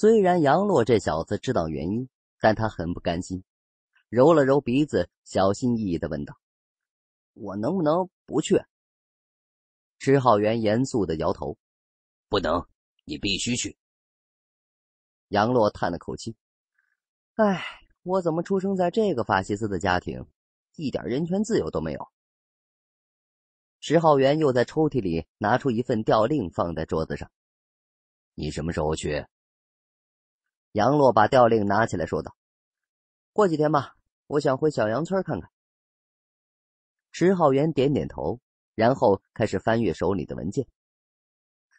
虽然杨洛这小子知道原因，但他很不甘心，揉了揉鼻子，小心翼翼的问道：“我能不能不去？”石浩元严肃的摇头：“不能，你必须去。”杨洛叹了口气：“唉，我怎么出生在这个法西斯的家庭，一点人权自由都没有？”石浩元又在抽屉里拿出一份调令，放在桌子上：“你什么时候去？”杨洛把调令拿起来，说道：“过几天吧，我想回小杨村看看。”迟浩元点点头，然后开始翻阅手里的文件。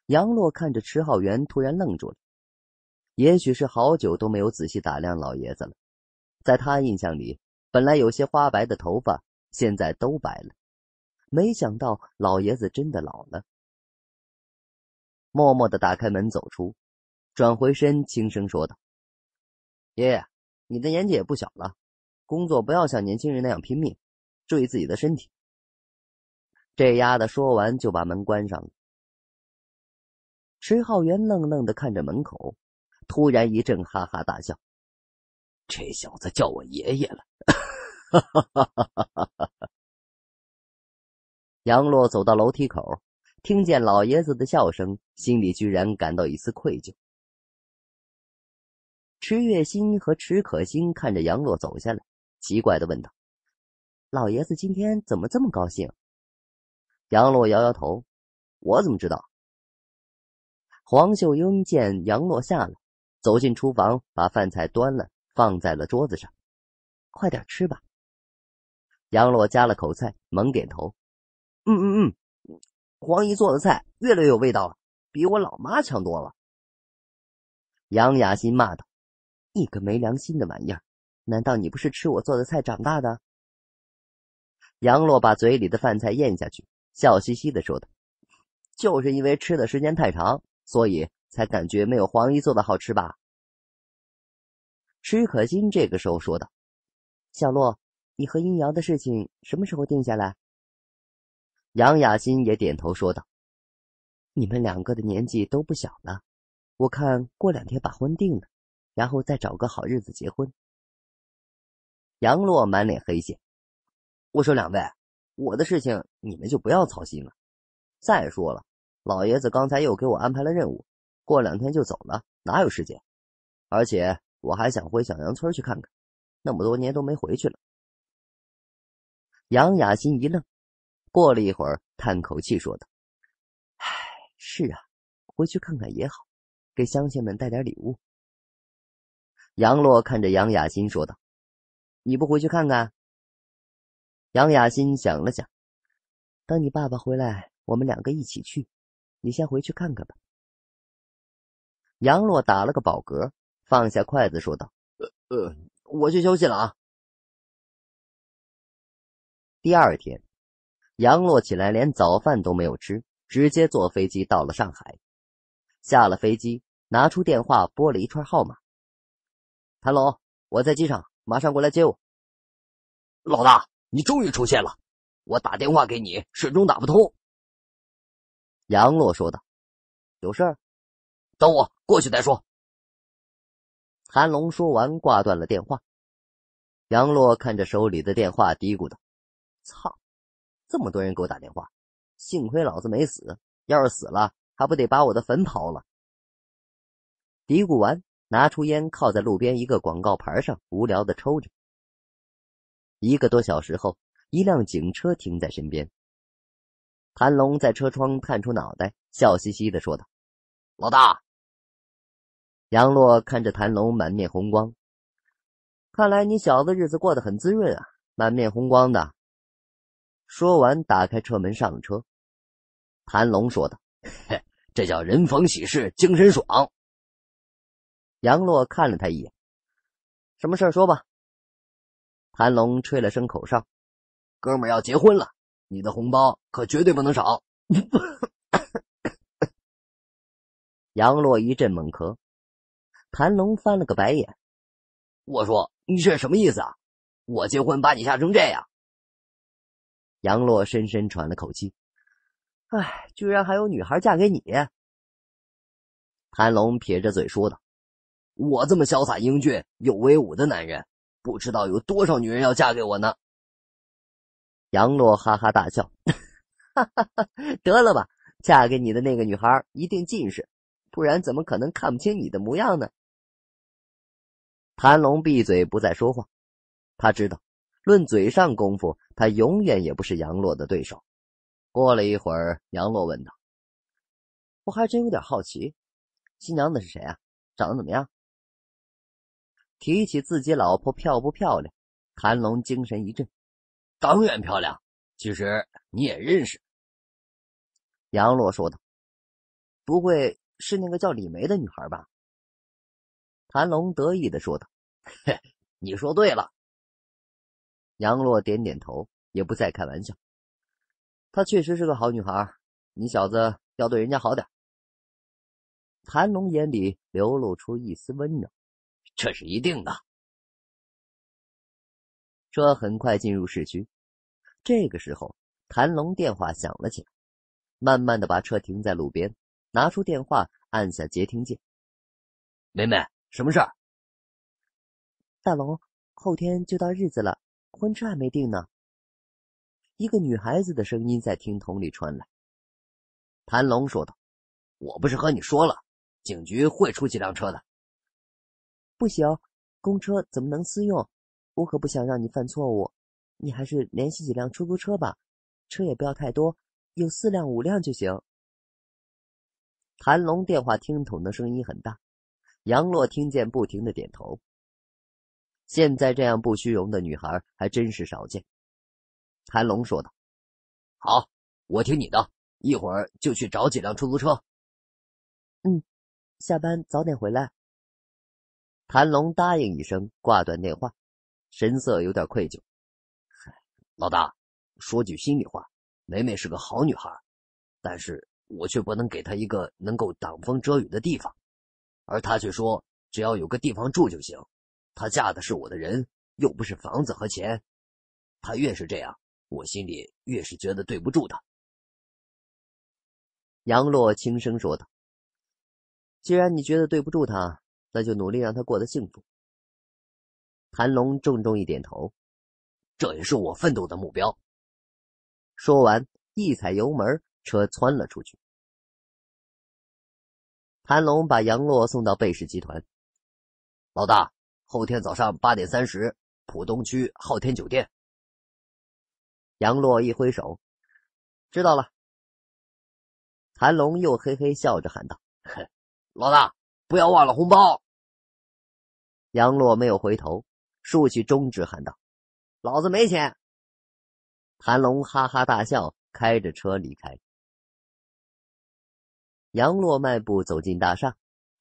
杨洛看着迟浩元，突然愣住了。也许是好久都没有仔细打量老爷子了，在他印象里，本来有些花白的头发，现在都白了。没想到老爷子真的老了。默默的打开门，走出。转回身，轻声说道：“爷爷，你的年纪也不小了，工作不要像年轻人那样拼命，注意自己的身体。”这丫的说完，就把门关上了。石浩元愣愣的看着门口，突然一阵哈哈大笑：“这小子叫我爷爷了！”哈哈哈哈！哈哈！杨洛走到楼梯口，听见老爷子的笑声，心里居然感到一丝愧疚。池月心和池可心看着杨洛走下来，奇怪的问道：“老爷子今天怎么这么高兴？”杨洛摇摇头：“我怎么知道？”黄秀英见杨洛下来，走进厨房，把饭菜端了放在了桌子上：“快点吃吧。”杨洛夹了口菜，猛点头：“嗯嗯嗯，黄姨做的菜越来越有味道了，比我老妈强多了。”杨雅欣骂道。你个没良心的玩意儿，难道你不是吃我做的菜长大的？杨洛把嘴里的饭菜咽下去，笑嘻嘻的说道：“就是因为吃的时间太长，所以才感觉没有黄姨做的好吃吧。”石可欣这个时候说道：“小洛，你和阴瑶的事情什么时候定下来？”杨雅欣也点头说道：“你们两个的年纪都不小了，我看过两天把婚定了。”然后再找个好日子结婚。杨洛满脸黑线，我说两位，我的事情你们就不要操心了。再说了，老爷子刚才又给我安排了任务，过两天就走了，哪有时间？而且我还想回小杨村去看看，那么多年都没回去了。杨雅欣一愣，过了一会儿叹口气说道：“唉，是啊，回去看看也好，给乡亲们带点礼物。”杨洛看着杨雅欣说道：“你不回去看看？”杨雅欣想了想：“等你爸爸回来，我们两个一起去。你先回去看看吧。”杨洛打了个饱嗝，放下筷子说道：“呃呃，我去休息了啊。”第二天，杨洛起来连早饭都没有吃，直接坐飞机到了上海。下了飞机，拿出电话拨了一串号码。谭龙，我在机场，马上过来接我。老大，你终于出现了，我打电话给你始终打不通。杨洛说道：“有事儿，等我过去再说。”谭龙说完挂断了电话。杨洛看着手里的电话，嘀咕道：“操，这么多人给我打电话，幸亏老子没死，要是死了，还不得把我的坟刨了？”嘀咕完。拿出烟，靠在路边一个广告牌上，无聊的抽着。一个多小时后，一辆警车停在身边。谭龙在车窗探出脑袋，笑嘻嘻的说道：“老大。”杨洛看着谭龙，满面红光，看来你小子日子过得很滋润啊，满面红光的。说完，打开车门上了车。谭龙说道：“这叫人逢喜事精神爽。”杨洛看了他一眼，“什么事说吧。”谭龙吹了声口哨，“哥们要结婚了，你的红包可绝对不能少。”杨洛一阵猛咳，谭龙翻了个白眼，“我说你这什么意思啊？我结婚把你吓成这样。”杨洛深深喘了口气，“哎，居然还有女孩嫁给你。”谭龙撇着嘴说道。我这么潇洒、英俊又威武的男人，不知道有多少女人要嫁给我呢？杨洛哈哈大笑，哈哈哈！得了吧，嫁给你的那个女孩一定近视，不然怎么可能看不清你的模样呢？谭龙闭嘴不再说话，他知道，论嘴上功夫，他永远也不是杨洛的对手。过了一会儿，杨洛问道：“我还真有点好奇，新娘子是谁啊？长得怎么样？”提起自己老婆漂不漂亮，谭龙精神一振，当然漂亮。其实你也认识，杨洛说道：“不会是那个叫李梅的女孩吧？”谭龙得意的说道：“嘿，你说对了。”杨洛点点头，也不再开玩笑。她确实是个好女孩，你小子要对人家好点。谭龙眼里流露出一丝温柔。这是一定的。车很快进入市区，这个时候，谭龙电话响了起来。慢慢的把车停在路边，拿出电话按下接听键。妹妹，什么事儿？大龙，后天就到日子了，婚车还没定呢。一个女孩子的声音在听筒里传来。谭龙说道：“我不是和你说了，警局会出几辆车的。”不行，公车怎么能私用？我可不想让你犯错误。你还是联系几辆出租车吧，车也不要太多，有四辆五辆就行。谭龙电话听筒的声音很大，杨洛听见不停的点头。现在这样不虚荣的女孩还真是少见。谭龙说道：“好，我听你的，一会儿就去找几辆出租车。”嗯，下班早点回来。谭龙答应一声，挂断电话，神色有点愧疚。嗨，老大，说句心里话，梅梅是个好女孩，但是我却不能给她一个能够挡风遮雨的地方，而她却说只要有个地方住就行。她嫁的是我的人，又不是房子和钱。她越是这样，我心里越是觉得对不住她。杨洛轻声说道：“既然你觉得对不住她。”那就努力让他过得幸福。谭龙重重一点头，这也是我奋斗的目标。说完，一踩油门，车窜了出去。谭龙把杨洛送到贝氏集团，老大，后天早上八点三十，浦东区昊天酒店。杨洛一挥手，知道了。谭龙又嘿嘿笑着喊道：“老大。”不要忘了红包！杨洛没有回头，竖起中指喊道：“老子没钱！”谭龙哈哈大笑，开着车离开。杨洛迈步走进大厦，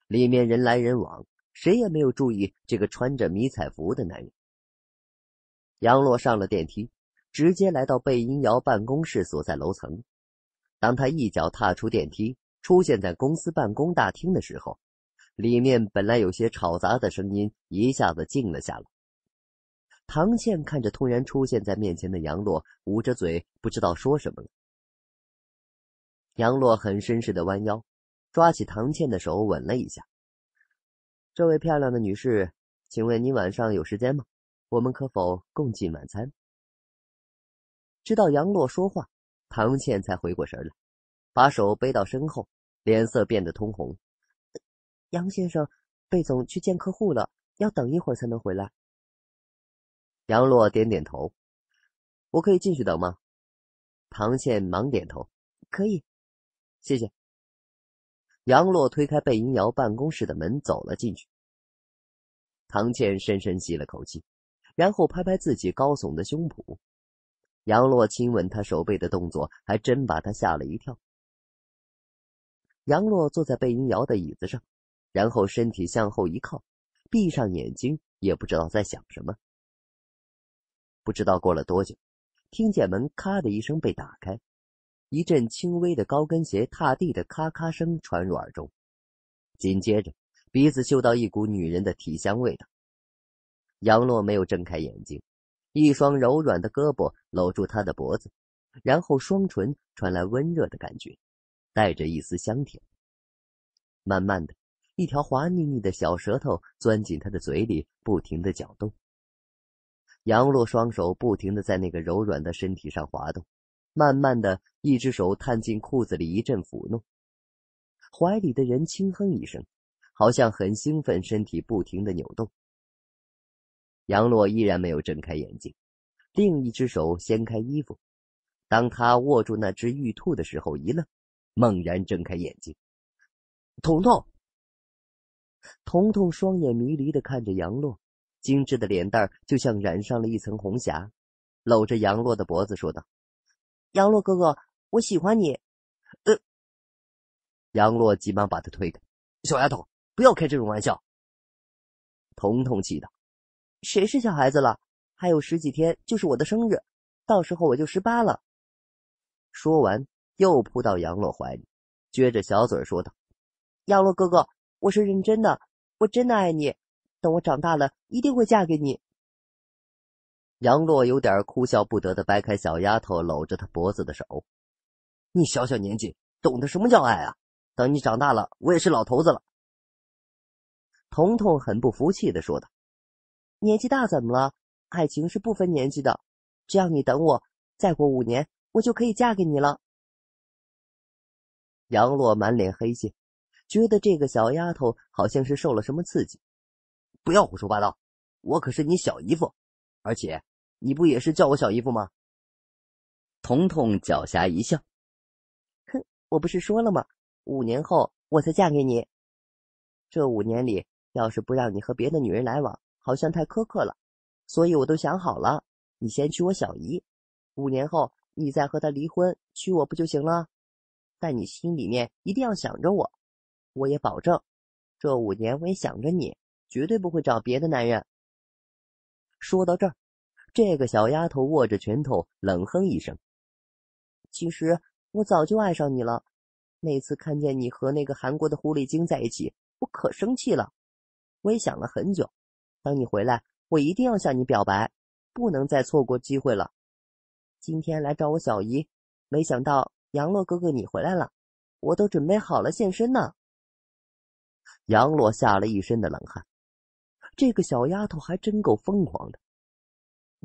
里面人来人往，谁也没有注意这个穿着迷彩服的男人。杨洛上了电梯，直接来到贝因瑶办公室所在楼层。当他一脚踏出电梯，出现在公司办公大厅的时候，里面本来有些吵杂的声音，一下子静了下来。唐倩看着突然出现在面前的杨洛，捂着嘴，不知道说什么了。杨洛很绅士的弯腰，抓起唐倩的手吻了一下：“这位漂亮的女士，请问你晚上有时间吗？我们可否共进晚餐？”知道杨洛说话，唐倩才回过神来，把手背到身后，脸色变得通红。杨先生，贝总去见客户了，要等一会儿才能回来。杨洛点点头：“我可以进去等吗？”唐倩忙点头：“可以，谢谢。”杨洛推开贝银瑶办公室的门，走了进去。唐倩深深吸了口气，然后拍拍自己高耸的胸脯。杨洛亲吻她手背的动作，还真把她吓了一跳。杨洛坐在贝银瑶的椅子上。然后身体向后一靠，闭上眼睛，也不知道在想什么。不知道过了多久，听见门“咔”的一声被打开，一阵轻微的高跟鞋踏地的“咔咔”声传入耳中，紧接着鼻子嗅到一股女人的体香味道。杨洛没有睁开眼睛，一双柔软的胳膊搂住他的脖子，然后双唇传来温热的感觉，带着一丝香甜，慢慢的。一条滑腻腻的小舌头钻进他的嘴里，不停的搅动。杨洛双手不停的在那个柔软的身体上滑动，慢慢的，一只手探进裤子里，一阵抚弄。怀里的人轻哼一声，好像很兴奋，身体不停的扭动。杨洛依然没有睁开眼睛，另一只手掀开衣服，当他握住那只玉兔的时候，一愣，猛然睁开眼睛，彤彤。彤彤双眼迷离的看着杨洛，精致的脸蛋就像染上了一层红霞，搂着杨洛的脖子说道：“杨洛哥哥，我喜欢你。”呃，杨洛急忙把他推开：“小丫头，不要开这种玩笑。”彤彤气道：“谁是小孩子了？还有十几天就是我的生日，到时候我就十八了。”说完，又扑到杨洛怀里，撅着小嘴说道：“杨洛哥哥。”我是认真的，我真的爱你。等我长大了，一定会嫁给你。杨洛有点哭笑不得的掰开小丫头搂着她脖子的手：“你小小年纪，懂得什么叫爱啊？等你长大了，我也是老头子了。”彤彤很不服气的说道：“年纪大怎么了？爱情是不分年纪的。只要你等我，再过五年，我就可以嫁给你了。”杨洛满脸黑线。觉得这个小丫头好像是受了什么刺激，不要胡说八道！我可是你小姨夫，而且你不也是叫我小姨夫吗？彤彤狡黠一笑，哼，我不是说了吗？五年后我才嫁给你。这五年里，要是不让你和别的女人来往，好像太苛刻了。所以我都想好了，你先娶我小姨，五年后你再和她离婚，娶我不就行了？但你心里面一定要想着我。我也保证，这五年我也想着你，绝对不会找别的男人。说到这儿，这个小丫头握着拳头冷哼一声。其实我早就爱上你了，那次看见你和那个韩国的狐狸精在一起，我可生气了。我也想了很久，等你回来，我一定要向你表白，不能再错过机会了。今天来找我小姨，没想到杨洛哥哥你回来了，我都准备好了现身呢。杨洛吓了一身的冷汗，这个小丫头还真够疯狂的。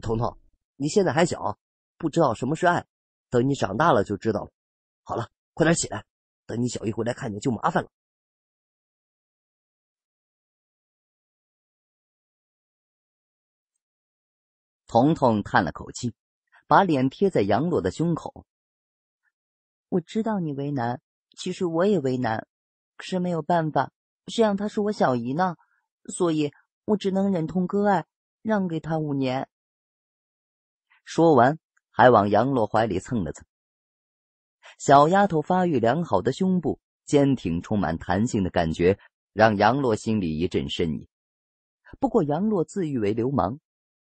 彤彤，你现在还小，不知道什么是爱，等你长大了就知道了。好了，快点起来，等你小姨回来看你就麻烦了。彤彤叹了口气，把脸贴在杨洛的胸口。我知道你为难，其实我也为难，可是没有办法。谁让她是我小姨呢？所以，我只能忍痛割爱，让给她五年。说完，还往杨洛怀里蹭了蹭。小丫头发育良好的胸部，坚挺、充满弹性的感觉，让杨洛心里一阵呻吟。不过，杨洛自誉为流氓，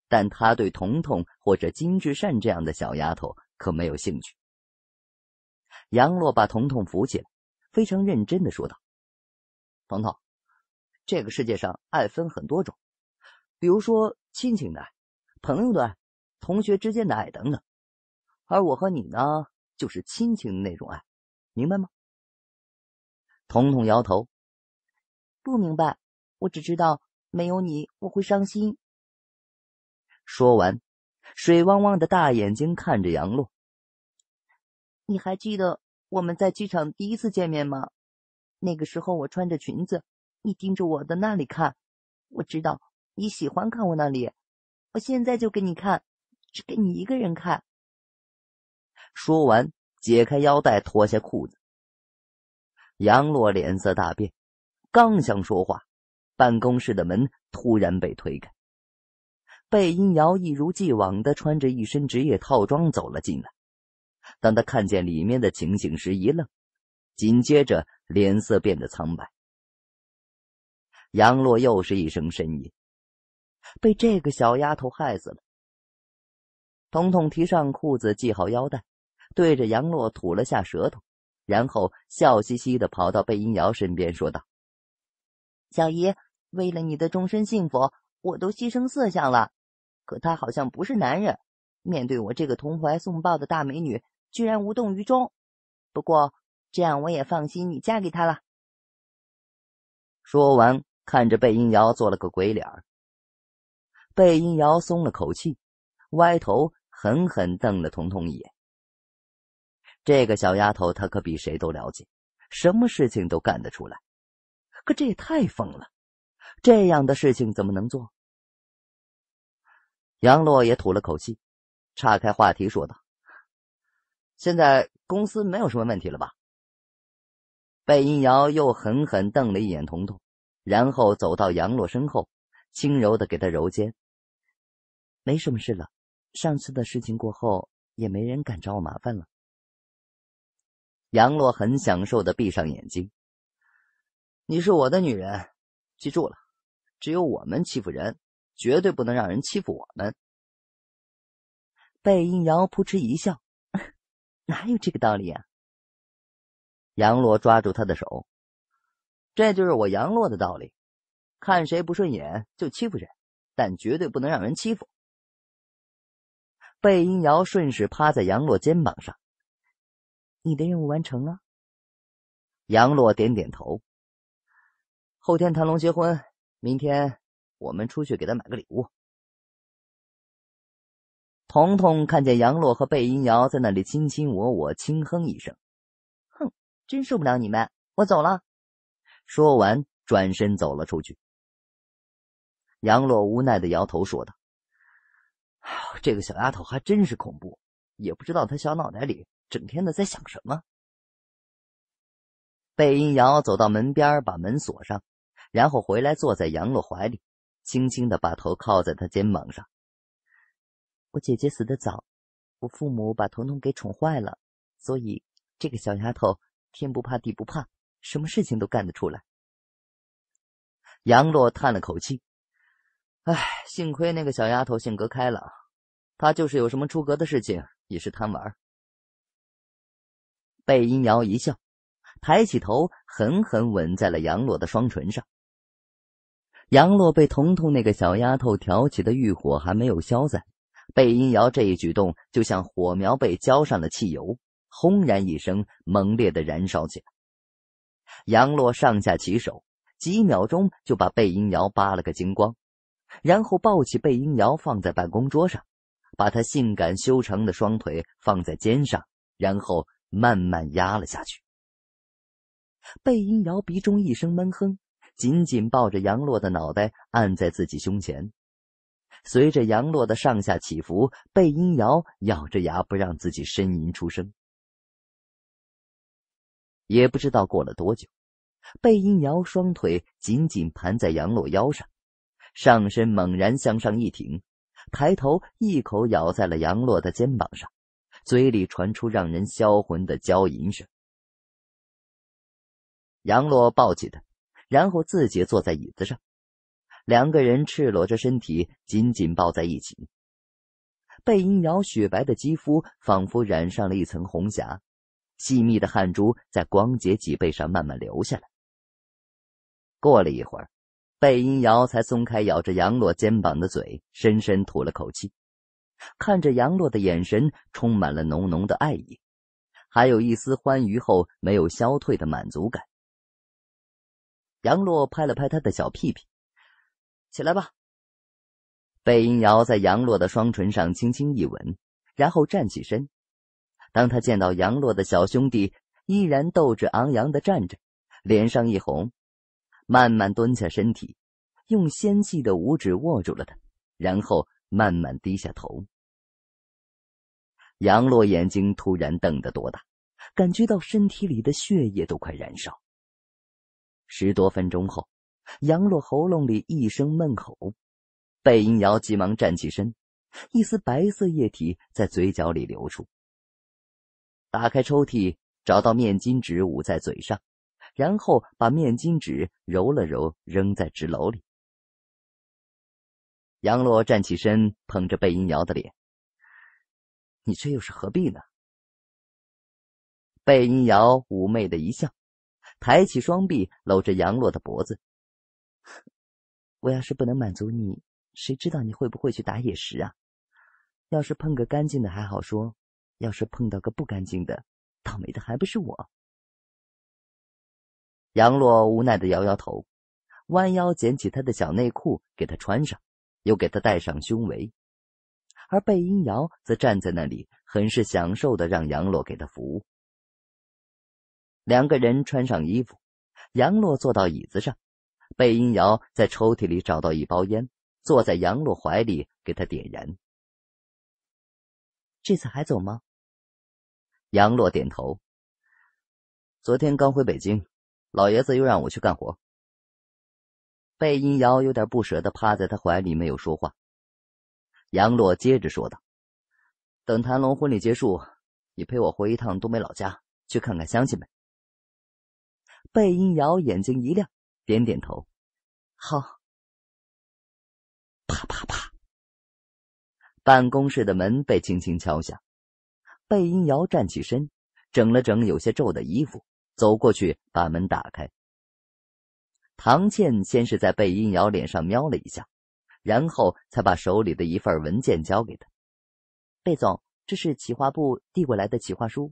但他对彤彤或者金志善这样的小丫头可没有兴趣。杨洛把彤彤扶起来，非常认真的说道。彤彤，这个世界上爱分很多种，比如说亲情的、朋友的、同学之间的爱等等。而我和你呢，就是亲情那种爱，明白吗？彤彤摇头，不明白。我只知道没有你，我会伤心。说完，水汪汪的大眼睛看着杨洛，你还记得我们在机场第一次见面吗？那个时候我穿着裙子，你盯着我的那里看，我知道你喜欢看我那里，我现在就给你看，只给你一个人看。说完，解开腰带，脱下裤子。杨洛脸色大变，刚想说话，办公室的门突然被推开，贝音瑶一如既往的穿着一身职业套装走了进来。当他看见里面的情形时，一愣。紧接着，脸色变得苍白。杨洛又是一声呻吟，被这个小丫头害死了。彤彤提上裤子，系好腰带，对着杨洛吐了下舌头，然后笑嘻嘻的跑到贝音瑶身边，说道：“小姨，为了你的终身幸福，我都牺牲色相了。可他好像不是男人，面对我这个投怀送抱的大美女，居然无动于衷。不过……”这样我也放心，你嫁给他了。说完，看着贝音瑶做了个鬼脸。贝音瑶松了口气，歪头狠狠瞪了彤彤一眼。这个小丫头，她可比谁都了解，什么事情都干得出来。可这也太疯了，这样的事情怎么能做？杨洛也吐了口气，岔开话题说道：“现在公司没有什么问题了吧？”贝音瑶又狠狠瞪了一眼童童，然后走到杨洛身后，轻柔的给他揉肩。没什么事了，上次的事情过后，也没人敢找我麻烦了。杨洛很享受的闭上眼睛。你是我的女人，记住了，只有我们欺负人，绝对不能让人欺负我们。贝音瑶扑哧一笑，哪有这个道理啊？杨洛抓住他的手，这就是我杨洛的道理：看谁不顺眼就欺负谁，但绝对不能让人欺负。贝因瑶顺势趴在杨洛肩膀上，你的任务完成了。杨洛点点头。后天谭龙结婚，明天我们出去给他买个礼物。彤彤看见杨洛和贝因瑶在那里卿卿我我，轻哼一声。真受不了你们，我走了。说完，转身走了出去。杨洛无奈的摇头说道：“这个小丫头还真是恐怖，也不知道她小脑袋里整天的在想什么。”贝音瑶走到门边，把门锁上，然后回来坐在杨洛怀里，轻轻的把头靠在他肩膀上。我姐姐死的早，我父母把彤彤给宠坏了，所以这个小丫头。天不怕地不怕，什么事情都干得出来。杨洛叹了口气：“哎，幸亏那个小丫头性格开朗，她就是有什么出格的事情，也是贪玩。”贝音瑶一笑，抬起头，狠狠吻在了杨洛的双唇上。杨洛被彤彤那个小丫头挑起的欲火还没有消散，贝音瑶这一举动就像火苗被浇上了汽油。轰然一声，猛烈的燃烧起来。杨洛上下起手，几秒钟就把贝音瑶扒了个精光，然后抱起贝音瑶放在办公桌上，把他性感修长的双腿放在肩上，然后慢慢压了下去。贝音瑶鼻中一声闷哼，紧紧抱着杨洛的脑袋按在自己胸前，随着杨洛的上下起伏，贝音瑶咬着牙不让自己呻吟出声。也不知道过了多久，贝因瑶双腿紧紧盘在杨洛腰上，上身猛然向上一挺，抬头一口咬在了杨洛的肩膀上，嘴里传出让人销魂的娇吟声。杨洛抱起他，然后自己坐在椅子上，两个人赤裸着身体紧紧抱在一起。贝因瑶雪白的肌肤仿佛染上了一层红霞。细密的汗珠在光洁脊背上慢慢流下来。过了一会儿，贝因瑶才松开咬着杨洛肩膀的嘴，深深吐了口气，看着杨洛的眼神充满了浓浓的爱意，还有一丝欢愉后没有消退的满足感。杨洛拍了拍他的小屁屁，“起来吧。”贝因瑶在杨洛的双唇上轻轻一吻，然后站起身。当他见到杨洛的小兄弟依然斗志昂扬的站着，脸上一红，慢慢蹲下身体，用纤细的五指握住了他，然后慢慢低下头。杨洛眼睛突然瞪得多大，感觉到身体里的血液都快燃烧。十多分钟后，杨洛喉咙里一声闷吼，贝音瑶急忙站起身，一丝白色液体在嘴角里流出。打开抽屉，找到面巾纸，捂在嘴上，然后把面巾纸揉了揉，扔在纸篓里。杨洛站起身，捧着贝音瑶的脸：“你这又是何必呢？”贝音瑶妩媚的一笑，抬起双臂搂着杨洛的脖子：“我要是不能满足你，谁知道你会不会去打野食啊？要是碰个干净的还好说。”要是碰到个不干净的，倒霉的还不是我。杨洛无奈的摇摇头，弯腰捡起他的小内裤给他穿上，又给他戴上胸围。而贝音瑶则站在那里，很是享受的让杨洛给他服务。两个人穿上衣服，杨洛坐到椅子上，贝音瑶在抽屉里找到一包烟，坐在杨洛怀里给他点燃。这次还走吗？杨洛点头。昨天刚回北京，老爷子又让我去干活。贝音瑶有点不舍得趴在他怀里，没有说话。杨洛接着说道：“等谭龙婚礼结束，你陪我回一趟东北老家，去看看乡亲们。”贝音瑶眼睛一亮，点点头：“好。”啪啪啪，办公室的门被轻轻敲响。贝音瑶站起身，整了整有些皱的衣服，走过去把门打开。唐倩先是在贝音瑶脸上瞄了一下，然后才把手里的一份文件交给他：“贝总，这是企划部递过来的企划书。”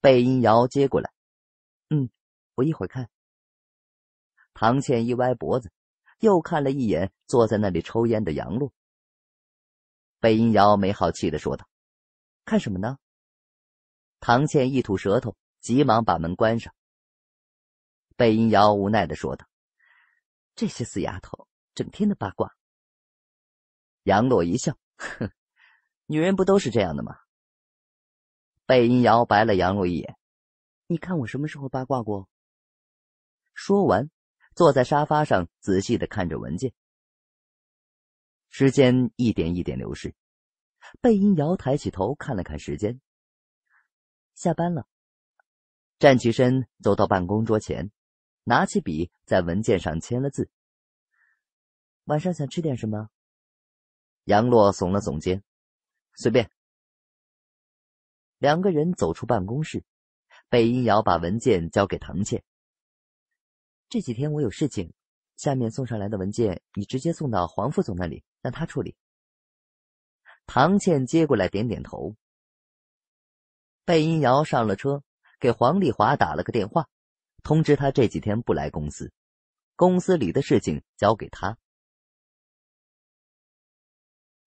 贝音瑶接过来：“嗯，我一会儿看。”唐倩一歪脖子，又看了一眼坐在那里抽烟的杨璐。贝音瑶没好气的说道。看什么呢？唐倩一吐舌头，急忙把门关上。贝音瑶无奈的说道：“这些死丫头，整天的八卦。”杨洛一笑，哼，女人不都是这样的吗？贝音瑶白了杨洛一眼：“你看我什么时候八卦过？”说完，坐在沙发上，仔细的看着文件。时间一点一点流逝。贝音瑶抬起头看了看时间，下班了，站起身走到办公桌前，拿起笔在文件上签了字。晚上想吃点什么？杨洛耸了耸肩，随便。两个人走出办公室，贝音瑶把文件交给唐倩。这几天我有事情，下面送上来的文件你直接送到黄副总那里，让他处理。唐倩接过来，点点头。贝音瑶上了车，给黄丽华打了个电话，通知他这几天不来公司，公司里的事情交给他。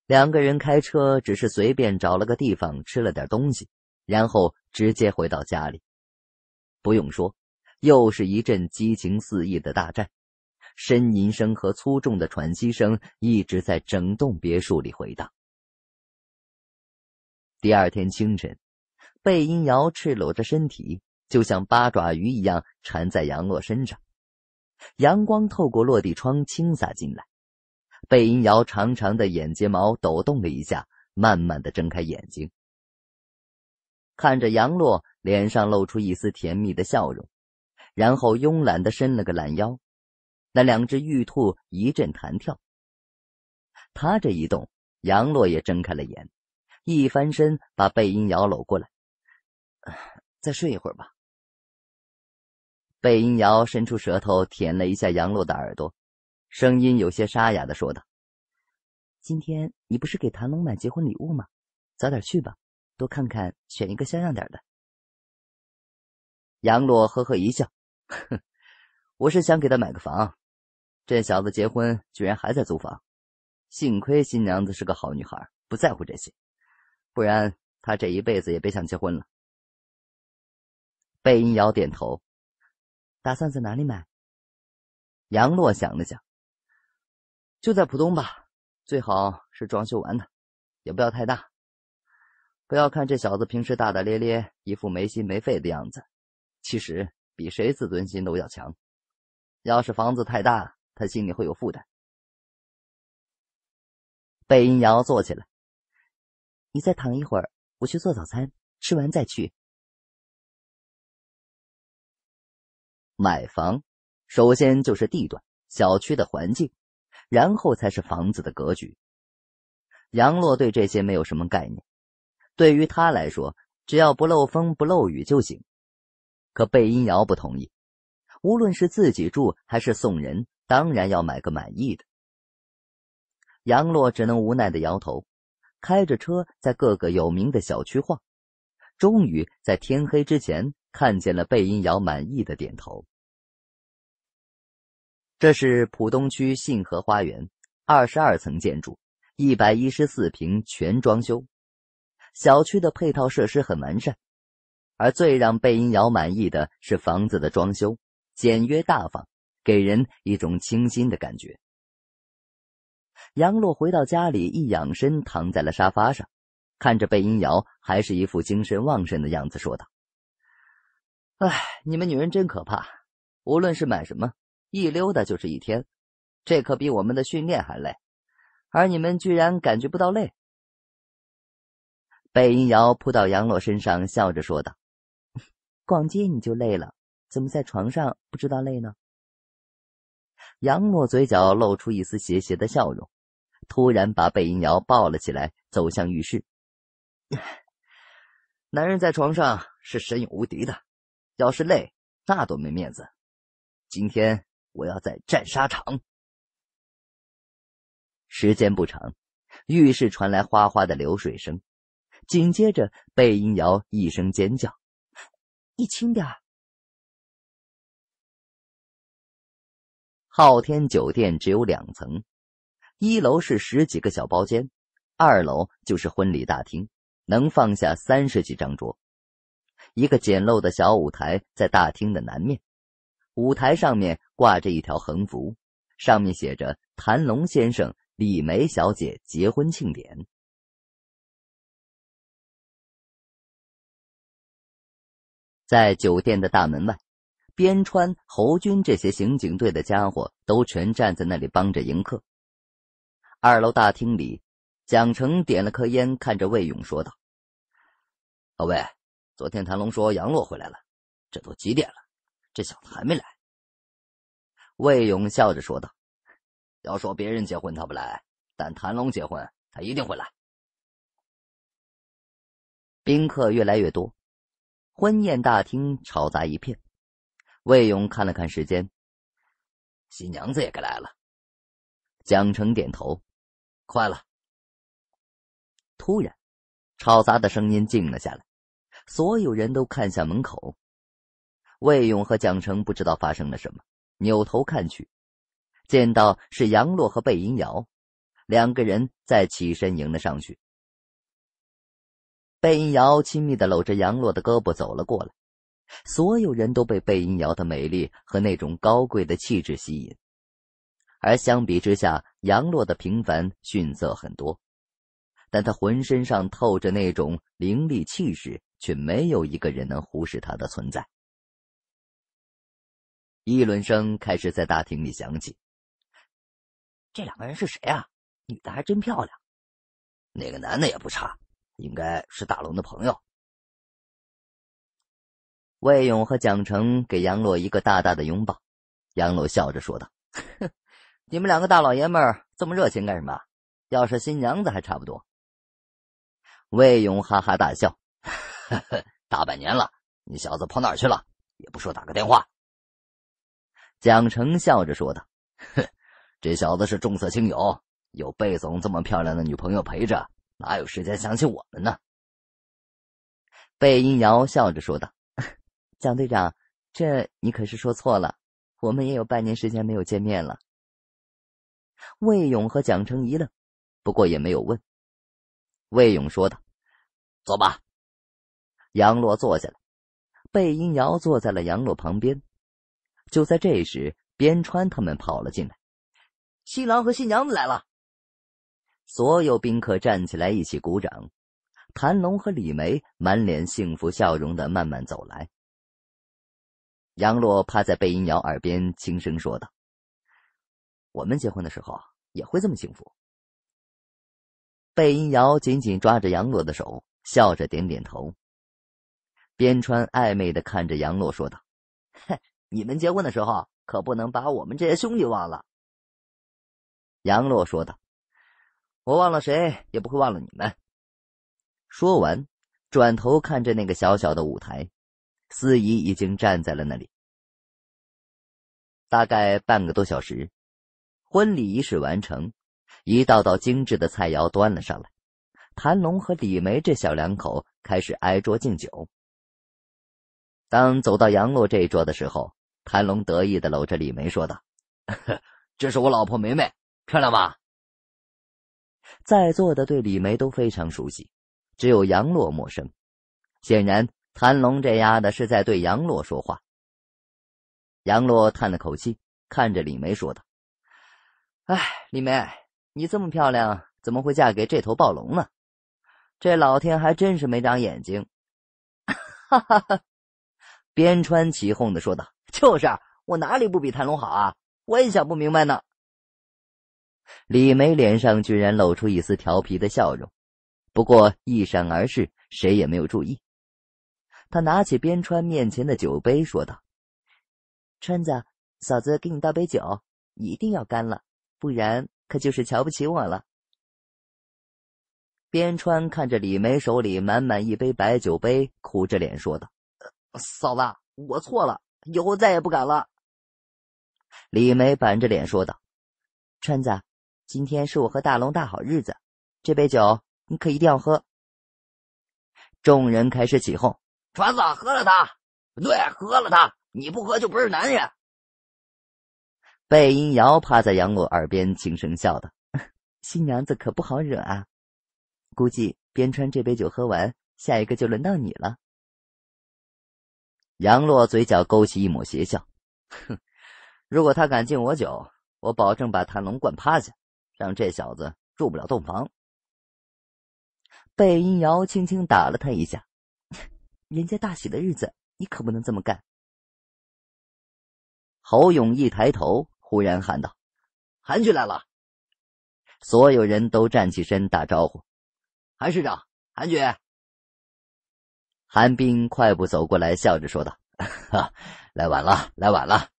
两个人开车，只是随便找了个地方吃了点东西，然后直接回到家里。不用说，又是一阵激情四溢的大战，呻吟声和粗重的喘息声一直在整栋别墅里回荡。第二天清晨，贝因瑶赤裸着身体，就像八爪鱼一样缠在杨洛身上。阳光透过落地窗倾洒进来，贝因瑶长长的眼睫毛抖动了一下，慢慢的睁开眼睛，看着杨洛，脸上露出一丝甜蜜的笑容，然后慵懒的伸了个懒腰，那两只玉兔一阵弹跳。他这一动，杨洛也睁开了眼。一翻身，把贝音瑶搂过来，再睡一会儿吧。贝音瑶伸出舌头舔了一下杨洛的耳朵，声音有些沙哑的说道：“今天你不是给唐龙买结婚礼物吗？早点去吧，多看看，选一个像样点的。”杨洛呵呵一笑，哼，我是想给他买个房，这小子结婚居然还在租房，幸亏新娘子是个好女孩，不在乎这些。不然他这一辈子也别想结婚了。贝音瑶点头，打算在哪里买？杨洛想了想，就在浦东吧，最好是装修完的，也不要太大。不要看这小子平时大大咧咧，一副没心没肺的样子，其实比谁自尊心都要强。要是房子太大，他心里会有负担。贝音瑶坐起来。你再躺一会儿，我去做早餐，吃完再去。买房首先就是地段、小区的环境，然后才是房子的格局。杨洛对这些没有什么概念，对于他来说，只要不漏风、不漏雨就行。可贝音瑶不同意，无论是自己住还是送人，当然要买个满意的。杨洛只能无奈的摇头。开着车在各个有名的小区晃，终于在天黑之前看见了贝音瑶，满意的点头。这是浦东区信和花园，二十二层建筑，一百一十四平全装修，小区的配套设施很完善。而最让贝音瑶满意的是房子的装修，简约大方，给人一种清新的感觉。杨洛回到家里，一仰身躺在了沙发上，看着贝音瑶，还是一副精神旺盛的样子，说道：“哎，你们女人真可怕，无论是买什么，一溜达就是一天，这可比我们的训练还累。而你们居然感觉不到累。”贝音瑶扑到杨洛身上，笑着说道：“逛街你就累了，怎么在床上不知道累呢？”杨洛嘴角露出一丝邪邪的笑容。突然把贝音瑶抱了起来，走向浴室。男人在床上是神勇无敌的，要是累那多没面子。今天我要在战沙场。时间不长，浴室传来哗哗的流水声，紧接着贝音瑶一声尖叫：“你轻点！”昊天酒店只有两层。一楼是十几个小包间，二楼就是婚礼大厅，能放下三十几张桌。一个简陋的小舞台在大厅的南面，舞台上面挂着一条横幅，上面写着“谭龙先生、李梅小姐结婚庆典”。在酒店的大门外，边川、侯军这些刑警队的家伙都全站在那里帮着迎客。二楼大厅里，蒋成点了颗烟，看着魏勇说道：“老魏，昨天谭龙说杨洛回来了，这都几点了，这小子还没来。”魏勇笑着说道：“要说别人结婚他不来，但谭龙结婚他一定会来。”宾客越来越多，婚宴大厅吵杂一片。魏勇看了看时间，新娘子也该来了。蒋成点头。快了！突然，吵杂的声音静了下来，所有人都看向门口。魏勇和蒋成不知道发生了什么，扭头看去，见到是杨洛和贝音瑶，两个人在起身迎了上去。贝音瑶亲密的搂着杨洛的胳膊走了过来，所有人都被贝音瑶的美丽和那种高贵的气质吸引。而相比之下，杨洛的平凡逊色很多，但他浑身上透着那种凌厉气势，却没有一个人能忽视他的存在。议论声开始在大厅里响起：“这两个人是谁啊？女的还真漂亮，那个男的也不差，应该是大龙的朋友。”魏勇和蒋成给杨洛一个大大的拥抱，杨洛笑着说道：“哼。”你们两个大老爷们儿这么热情干什么？要是新娘子还差不多。魏勇哈哈大笑：“呵呵，大半年了，你小子跑哪儿去了？也不说打个电话。”蒋成笑着说道：“哼，这小子是重色轻友，有贝总这么漂亮的女朋友陪着，哪有时间想起我们呢？”贝英瑶笑着说道：“ 蒋队长，这你可是说错了，我们也有半年时间没有见面了。”魏勇和蒋成一愣，不过也没有问。魏勇说道：“坐吧。”杨洛坐下来，贝音瑶坐在了杨洛旁边。就在这时，边川他们跑了进来：“新郎和新娘子来了！”所有宾客站起来一起鼓掌。谭龙和李梅满脸幸福笑容的慢慢走来。杨洛趴在贝音瑶耳边轻声说道。我们结婚的时候也会这么幸福。贝因瑶紧紧抓着杨洛的手，笑着点点头。边川暧昧的看着杨洛说道：“你们结婚的时候可不能把我们这些兄弟忘了。”杨洛说道：“我忘了谁也不会忘了你们。”说完，转头看着那个小小的舞台，司仪已经站在了那里。大概半个多小时。婚礼仪式完成，一道道精致的菜肴端了上来。谭龙和李梅这小两口开始挨桌敬酒。当走到杨洛这一桌的时候，谭龙得意的搂着李梅说道：“ 这是我老婆梅梅，漂亮吧？”在座的对李梅都非常熟悉，只有杨洛陌生。显然，谭龙这丫的是在对杨洛说话。杨洛叹了口气，看着李梅说道。哎，李梅，你这么漂亮，怎么会嫁给这头暴龙呢？这老天还真是没长眼睛！哈哈哈！边川起哄的说道：“就是，我哪里不比谭龙好啊？我也想不明白呢。”李梅脸上居然露出一丝调皮的笑容，不过一闪而逝，谁也没有注意。他拿起边川面前的酒杯，说道：“川子嫂子给你倒杯酒，一定要干了。”不然可就是瞧不起我了。边川看着李梅手里满满一杯白酒杯，苦着脸说道：“嫂子，我错了，以后再也不敢了。”李梅板着脸说道：“川子，今天是我和大龙大好日子，这杯酒你可一定要喝。”众人开始起哄：“川子，喝了它！对，喝了它！你不喝就不是男人！”贝音瑶趴在杨洛耳边轻声笑道：“ 新娘子可不好惹啊，估计边川这杯酒喝完，下一个就轮到你了。”杨洛嘴角勾起一抹邪笑：“哼，如果他敢敬我酒，我保证把谭龙灌趴下，让这小子入不了洞房。”贝音瑶轻轻打了他一下：“ 人家大喜的日子，你可不能这么干。”侯勇一抬头。忽然喊道：“韩局来了！”所有人都站起身打招呼：“韩市长，韩局。”韩冰快步走过来，笑着说道：“ 哈，来晚了，来晚了。”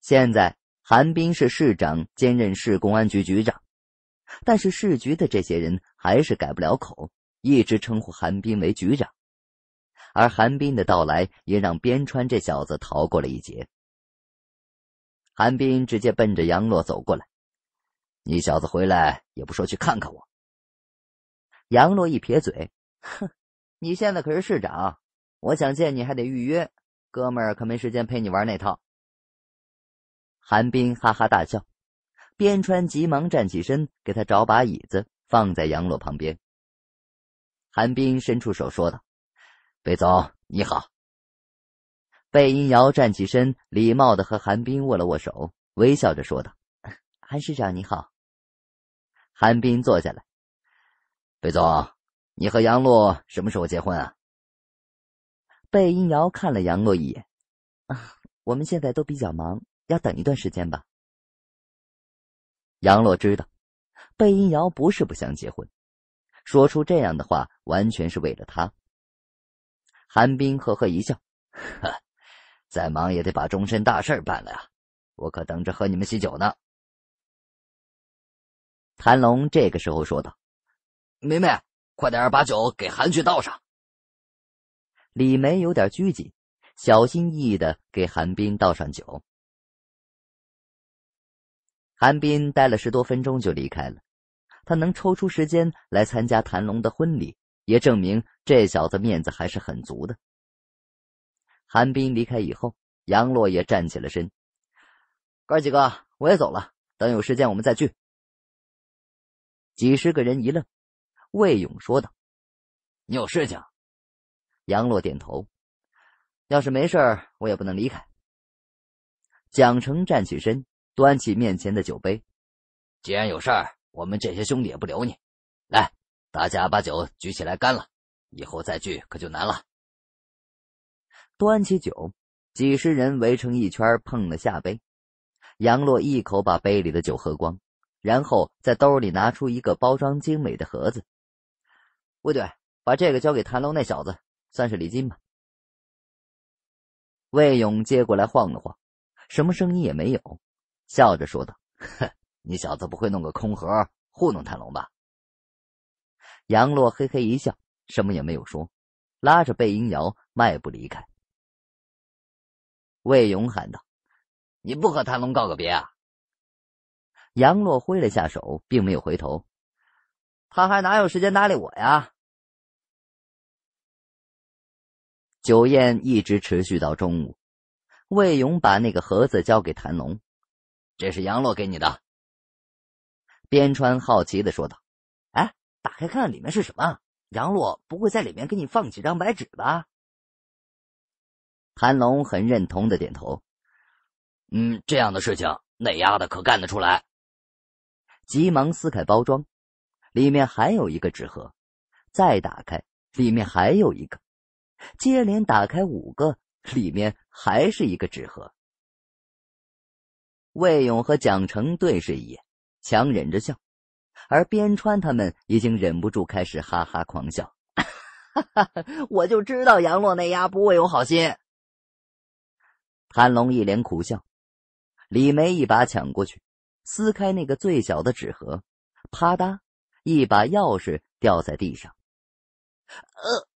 现在，韩冰是市长兼任市公安局局长，但是市局的这些人还是改不了口，一直称呼韩冰为局长。而韩冰的到来，也让边川这小子逃过了一劫。韩冰直接奔着杨洛走过来，你小子回来也不说去看看我。杨洛一撇嘴，哼，你现在可是市长，我想见你还得预约，哥们儿可没时间陪你玩那套。韩冰哈哈大笑，边川急忙站起身给他找把椅子放在杨洛旁边。韩冰伸出手说道：“北总，你好。”贝音瑶站起身，礼貌的和韩冰握了握手，微笑着说道：“韩市长你好。”韩冰坐下来：“贝总，你和杨洛什么时候结婚啊？”贝音瑶看了杨洛一眼：“我们现在都比较忙，要等一段时间吧。”杨洛知道，贝音瑶不是不想结婚，说出这样的话完全是为了他。韩冰呵呵一笑：“呵。”再忙也得把终身大事办了呀！我可等着喝你们喜酒呢。”谭龙这个时候说道。“梅梅，快点把酒给韩旭倒上。”李梅有点拘谨，小心翼翼的给韩冰倒上酒。韩冰待了十多分钟就离开了。他能抽出时间来参加谭龙的婚礼，也证明这小子面子还是很足的。韩冰离开以后，杨洛也站起了身。哥几个，我也走了。等有时间，我们再聚。几十个人一愣。魏勇说道：“你有事情？”杨洛点头。要是没事我也不能离开。蒋成站起身，端起面前的酒杯：“既然有事儿，我们这些兄弟也不留你。来，大家把酒举起来干了。以后再聚可就难了。”端起酒，几十人围成一圈碰了下杯。杨洛一口把杯里的酒喝光，然后在兜里拿出一个包装精美的盒子。魏队，把这个交给谭龙那小子，算是礼金吧。魏勇接过来晃了晃，什么声音也没有，笑着说道：“呵，你小子不会弄个空盒糊弄谭龙吧？”杨洛嘿嘿一笑，什么也没有说，拉着贝英瑶迈步离开。魏勇喊道：“你不和谭龙告个别啊？”杨洛挥了下手，并没有回头。他还哪有时间搭理我呀？酒宴一直持续到中午。魏勇把那个盒子交给谭龙：“这是杨洛给你的。”边川好奇的说道：“哎，打开看看里面是什么？杨洛不会在里面给你放几张白纸吧？”韩龙很认同的点头，嗯，这样的事情那丫的可干得出来。急忙撕开包装，里面还有一个纸盒，再打开，里面还有一个，接连打开五个，里面还是一个纸盒。魏勇和蒋成对视一眼，强忍着笑，而边川他们已经忍不住开始哈哈狂笑，哈 哈哈！我就知道杨洛那丫不会有好心。韩龙一脸苦笑，李梅一把抢过去，撕开那个最小的纸盒，啪嗒，一把钥匙掉在地上。呃，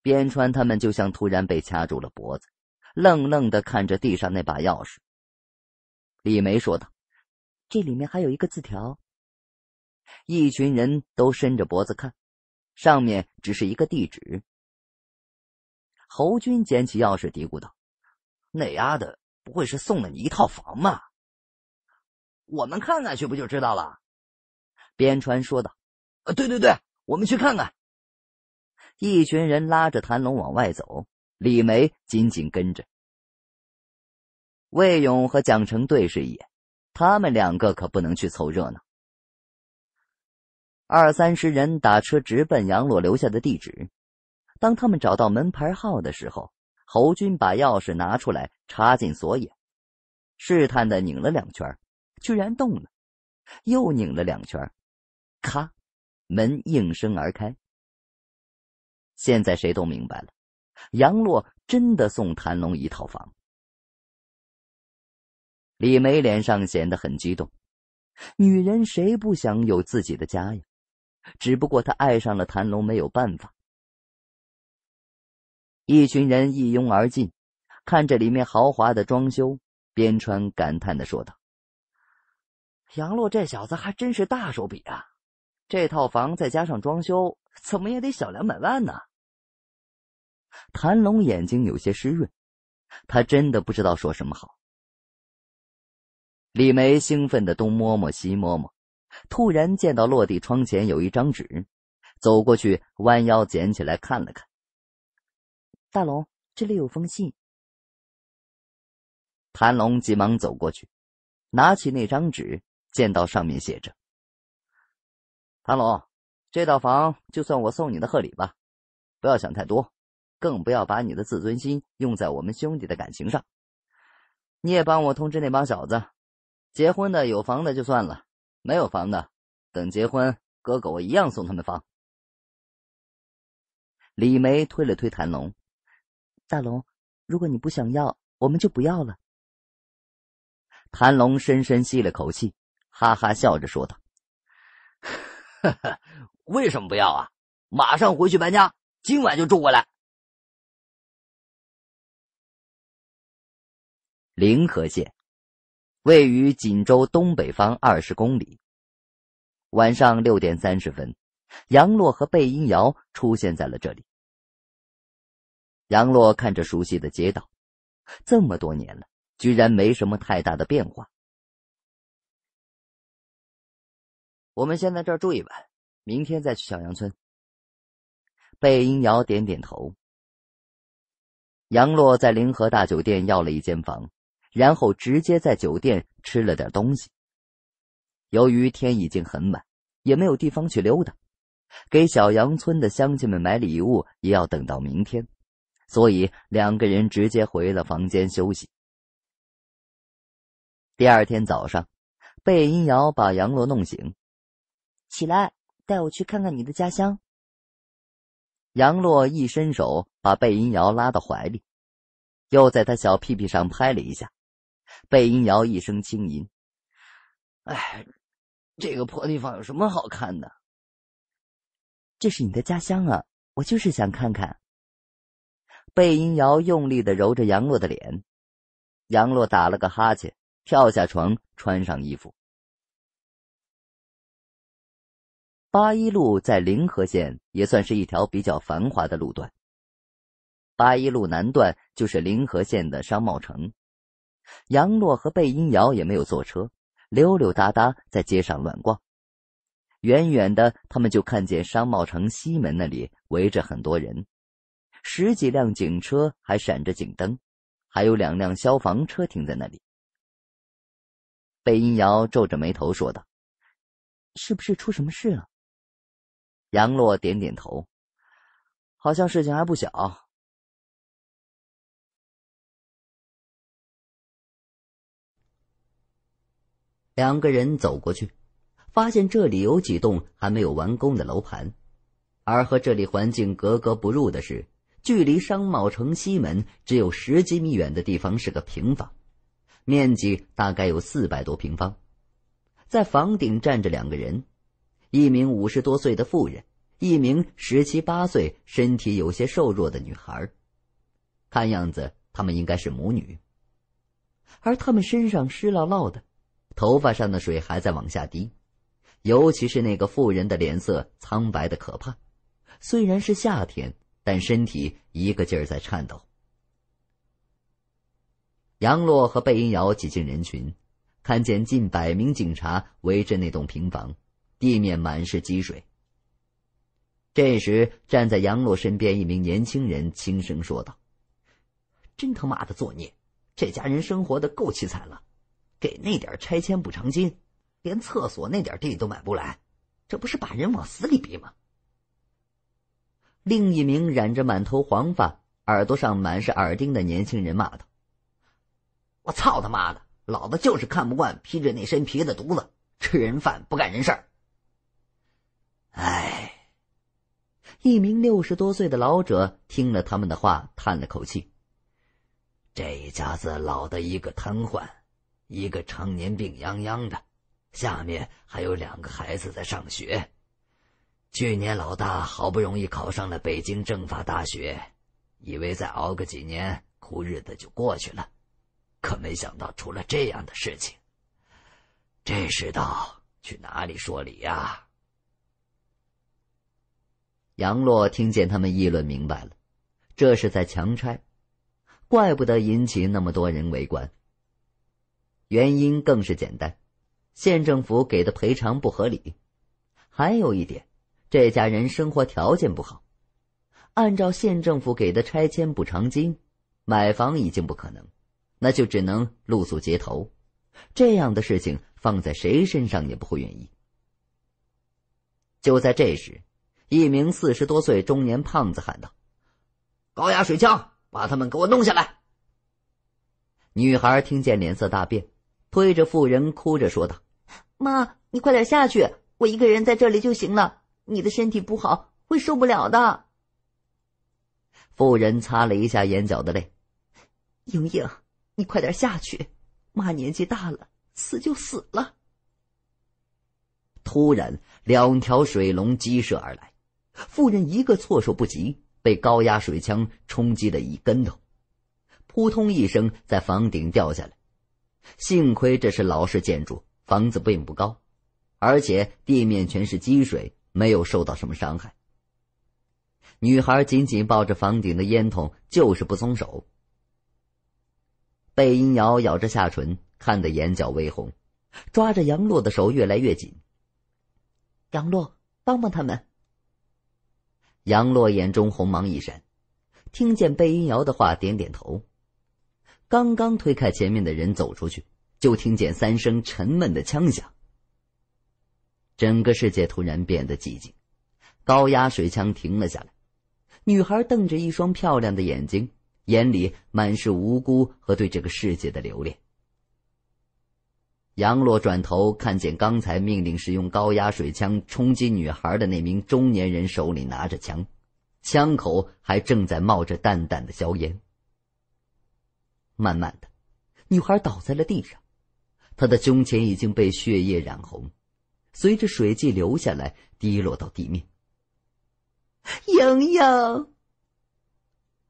边川他们就像突然被掐住了脖子，愣愣的看着地上那把钥匙。李梅说道：“这里面还有一个字条。”一群人都伸着脖子看，上面只是一个地址。侯军捡起钥匙，嘀咕道：“那丫的不会是送了你一套房吧？”“我们看看去，不就知道了。”边川说道。“啊，对对对，我们去看看。”一群人拉着谭龙往外走，李梅紧紧跟着。魏勇和蒋成对视一眼，他们两个可不能去凑热闹。二三十人打车直奔杨洛留下的地址。当他们找到门牌号的时候，侯军把钥匙拿出来插进锁眼，试探的拧了两圈，居然动了，又拧了两圈，咔，门应声而开。现在谁都明白了，杨洛真的送谭龙一套房。李梅脸上显得很激动，女人谁不想有自己的家呀？只不过她爱上了谭龙，没有办法。一群人一拥而进，看着里面豪华的装修，边川感叹的说道：“杨洛这小子还真是大手笔啊！这套房再加上装修，怎么也得小两百万呢。”谭龙眼睛有些湿润，他真的不知道说什么好。李梅兴奋的东摸摸西摸摸，突然见到落地窗前有一张纸，走过去弯腰捡起来看了看。大龙，这里有封信。谭龙急忙走过去，拿起那张纸，见到上面写着：“谭龙，这套房就算我送你的贺礼吧，不要想太多，更不要把你的自尊心用在我们兄弟的感情上。你也帮我通知那帮小子，结婚的有房的就算了，没有房的等结婚，哥哥我一样送他们房。”李梅推了推谭龙。大龙，如果你不想要，我们就不要了。谭龙深深吸了口气，哈哈笑着说道：“为什么不要啊？马上回去搬家，今晚就住过来。”临河县位于锦州东北方二十公里。晚上六点三十分，杨洛和贝音瑶出现在了这里。杨洛看着熟悉的街道，这么多年了，居然没什么太大的变化。我们先在这儿住一晚，明天再去小阳村。贝英瑶点点头。杨洛在临河大酒店要了一间房，然后直接在酒店吃了点东西。由于天已经很晚，也没有地方去溜达，给小阳村的乡亲们买礼物也要等到明天。所以两个人直接回了房间休息。第二天早上，贝音瑶把杨洛弄醒，起来，带我去看看你的家乡。杨洛一伸手把贝音瑶拉到怀里，又在他小屁屁上拍了一下。贝音瑶一声轻吟：“哎，这个破地方有什么好看的？这是你的家乡啊！我就是想看看。”贝音瑶用力的揉着杨洛的脸，杨洛打了个哈欠，跳下床，穿上衣服。八一路在临河县也算是一条比较繁华的路段。八一路南段就是临河县的商贸城。杨洛和贝音瑶也没有坐车，溜溜达达在街上乱逛。远远的，他们就看见商贸城西门那里围着很多人。十几辆警车还闪着警灯，还有两辆消防车停在那里。贝音瑶皱着眉头说道：“是不是出什么事了？”杨洛点点头，好像事情还不小。两个人走过去，发现这里有几栋还没有完工的楼盘，而和这里环境格格不入的是。距离商贸城西门只有十几米远的地方是个平房，面积大概有四百多平方，在房顶站着两个人，一名五十多岁的妇人，一名十七八岁、身体有些瘦弱的女孩，看样子他们应该是母女。而他们身上湿漉漉的，头发上的水还在往下滴，尤其是那个妇人的脸色苍白的可怕，虽然是夏天。但身体一个劲儿在颤抖。杨洛和贝音瑶挤进人群，看见近百名警察围着那栋平房，地面满是积水。这时，站在杨洛身边一名年轻人轻声说道：“真他妈的作孽！这家人生活的够凄惨了，给那点拆迁补偿金，连厕所那点地都买不来，这不是把人往死里逼吗？”另一名染着满头黄发、耳朵上满是耳钉的年轻人骂道：“我操他妈的，老子就是看不惯披着那身皮的犊子，吃人饭不干人事儿。”哎，一名六十多岁的老者听了他们的话，叹了口气：“这一家子老的一个瘫痪，一个常年病殃殃的，下面还有两个孩子在上学。”去年老大好不容易考上了北京政法大学，以为再熬个几年苦日子就过去了，可没想到出了这样的事情。这世道去哪里说理呀？杨洛听见他们议论明白了，这是在强拆，怪不得引起那么多人围观。原因更是简单，县政府给的赔偿不合理，还有一点。这家人生活条件不好，按照县政府给的拆迁补偿金，买房已经不可能，那就只能露宿街头。这样的事情放在谁身上也不会愿意。就在这时，一名四十多岁中年胖子喊道：“高压水枪，把他们给我弄下来！”女孩听见脸色大变，推着妇人哭着说道：“妈，你快点下去，我一个人在这里就行了。”你的身体不好，会受不了的。妇人擦了一下眼角的泪：“莹莹，你快点下去，妈年纪大了，死就死了。”突然，两条水龙激射而来，妇人一个措手不及，被高压水枪冲击了一跟头，扑通一声在房顶掉下来。幸亏这是老式建筑，房子并不高，而且地面全是积水。没有受到什么伤害。女孩紧紧抱着房顶的烟筒，就是不松手。贝音瑶咬着下唇，看得眼角微红，抓着杨洛的手越来越紧。杨洛，帮帮他们！杨洛眼中红芒一闪，听见贝音瑶的话，点点头。刚刚推开前面的人走出去，就听见三声沉闷的枪响。整个世界突然变得寂静，高压水枪停了下来。女孩瞪着一双漂亮的眼睛，眼里满是无辜和对这个世界的留恋。杨洛转头看见，刚才命令使用高压水枪冲击女孩的那名中年人手里拿着枪，枪口还正在冒着淡淡的硝烟。慢慢的，女孩倒在了地上，她的胸前已经被血液染红。随着水迹流下来，滴落到地面。莹莹，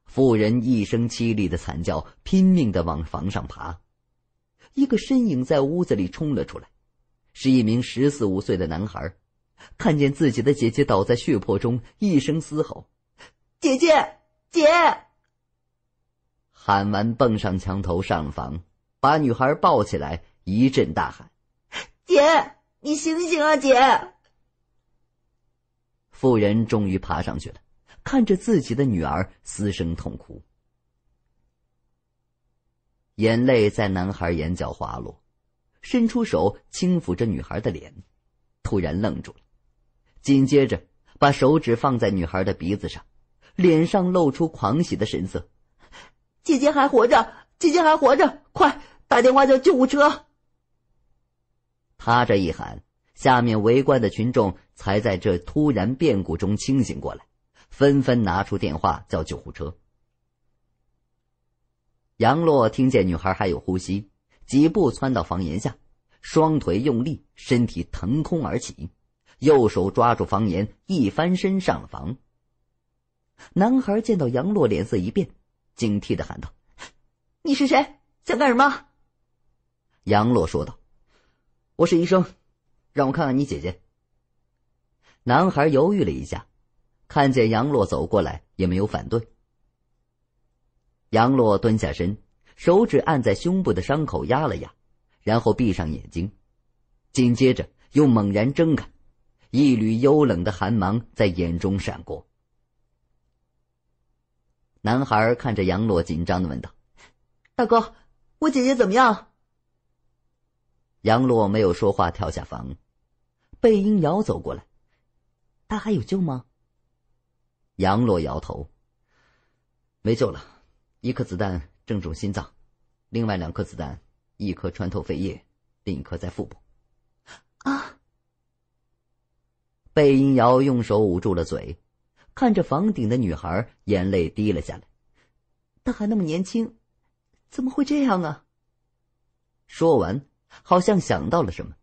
妇人一声凄厉的惨叫，拼命的往房上爬。一个身影在屋子里冲了出来，是一名十四五岁的男孩，看见自己的姐姐倒在血泊中，一声嘶吼：“姐姐，姐！”喊完，蹦上墙头，上房，把女孩抱起来，一阵大喊：“姐！”你醒醒啊，姐！妇人终于爬上去了，看着自己的女儿，失声痛哭，眼泪在男孩眼角滑落，伸出手轻抚着女孩的脸，突然愣住了，紧接着把手指放在女孩的鼻子上，脸上露出狂喜的神色：“姐姐还活着，姐姐还活着！快打电话叫救护车！”他这一喊，下面围观的群众才在这突然变故中清醒过来，纷纷拿出电话叫救护车。杨洛听见女孩还有呼吸，几步窜到房檐下，双腿用力，身体腾空而起，右手抓住房檐，一翻身上了房。男孩见到杨洛，脸色一变，警惕的喊道：“你是谁？想干什么？”杨洛说道。我是医生，让我看看你姐姐。男孩犹豫了一下，看见杨洛走过来，也没有反对。杨洛蹲下身，手指按在胸部的伤口压了压，然后闭上眼睛，紧接着又猛然睁开，一缕幽冷的寒芒在眼中闪过。男孩看着杨洛，紧张的问道：“大哥，我姐姐怎么样？”杨洛没有说话，跳下房。贝英瑶走过来，他还有救吗？杨洛摇头，没救了。一颗子弹正中心脏，另外两颗子弹，一颗穿透肺叶，另一颗在腹部。啊！贝英瑶用手捂住了嘴，看着房顶的女孩，眼泪滴了下来。他还那么年轻，怎么会这样啊？说完。好像想到了什么，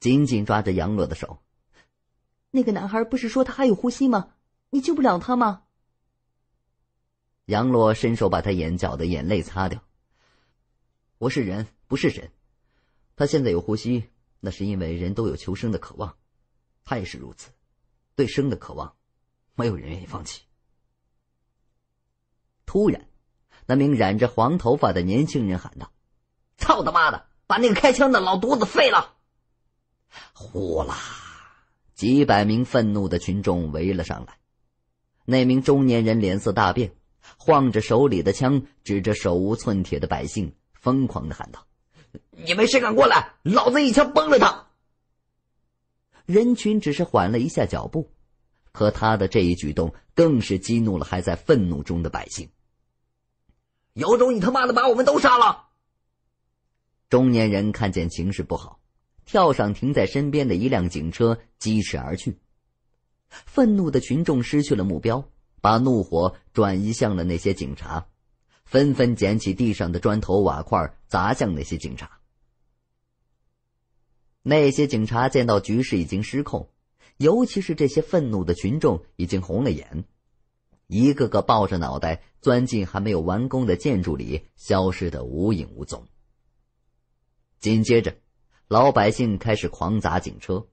紧紧抓着杨洛的手。那个男孩不是说他还有呼吸吗？你救不了他吗？杨洛伸手把他眼角的眼泪擦掉。我是人，不是神。他现在有呼吸，那是因为人都有求生的渴望，他也是如此，对生的渴望，没有人愿意放弃。突然，那名染着黄头发的年轻人喊道：“操他妈的！”把那个开枪的老犊子废了！呼啦，几百名愤怒的群众围了上来。那名中年人脸色大变，晃着手里的枪，指着手无寸铁的百姓，疯狂的喊道：“你们谁敢过来，老子一枪崩了他！”人群只是缓了一下脚步，可他的这一举动更是激怒了还在愤怒中的百姓：“有种，你他妈的把我们都杀了！”中年人看见形势不好，跳上停在身边的一辆警车，疾驰而去。愤怒的群众失去了目标，把怒火转移向了那些警察，纷纷捡起地上的砖头瓦块砸向那些警察。那些警察见到局势已经失控，尤其是这些愤怒的群众已经红了眼，一个个抱着脑袋钻进还没有完工的建筑里，消失的无影无踪。紧接着，老百姓开始狂砸警车，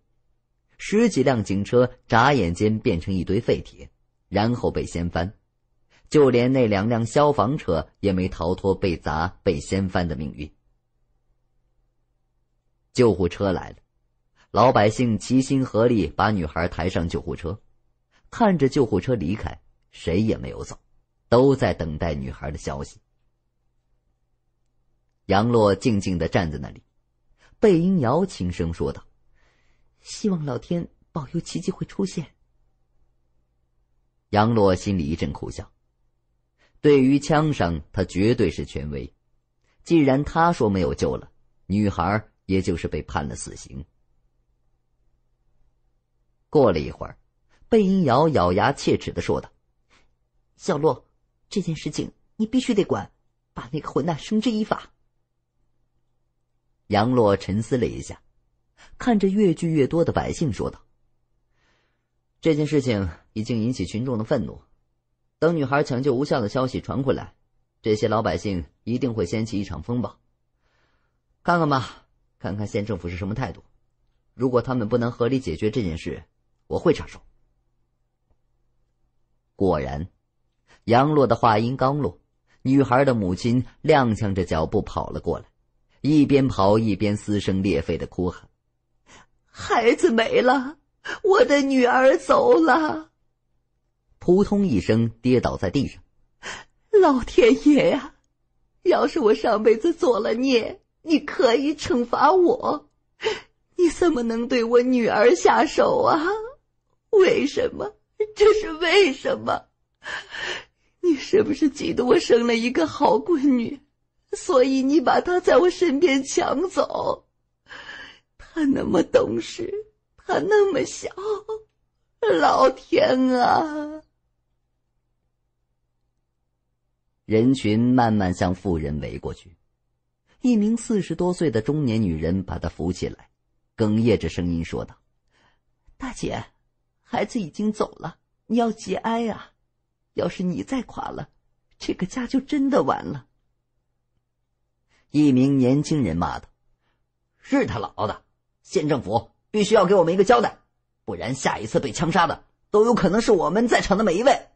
十几辆警车眨眼间变成一堆废铁，然后被掀翻。就连那两辆消防车也没逃脱被砸、被掀翻的命运。救护车来了，老百姓齐心合力把女孩抬上救护车，看着救护车离开，谁也没有走，都在等待女孩的消息。杨洛静静地站在那里，贝音瑶轻声说道：“希望老天保佑，奇迹会出现。”杨洛心里一阵苦笑。对于枪伤，他绝对是权威。既然他说没有救了，女孩也就是被判了死刑。过了一会儿，贝音瑶咬牙切齿的说：“道小洛，这件事情你必须得管，把那个混蛋绳之以法。”杨洛沉思了一下，看着越聚越多的百姓说道：“这件事情已经引起群众的愤怒，等女孩抢救无效的消息传回来，这些老百姓一定会掀起一场风暴。看看吧，看看县政府是什么态度。如果他们不能合理解决这件事，我会插手。”果然，杨洛的话音刚落，女孩的母亲踉跄着脚步跑了过来。一边跑一边撕声裂肺的哭喊：“孩子没了，我的女儿走了！”扑通一声跌倒在地上。老天爷呀！要是我上辈子做了孽，你可以惩罚我，你怎么能对我女儿下手啊？为什么？这是为什么？你是不是嫉妒我生了一个好闺女？所以你把他在我身边抢走，他那么懂事，他那么小，老天啊！人群慢慢向妇人围过去，一名四十多岁的中年女人把她扶起来，哽咽着声音说道：“大姐，孩子已经走了，你要节哀啊！要是你再垮了，这个家就真的完了。”一名年轻人骂道：“是他老子！县政府必须要给我们一个交代，不然下一次被枪杀的都有可能是我们在场的每一位。”“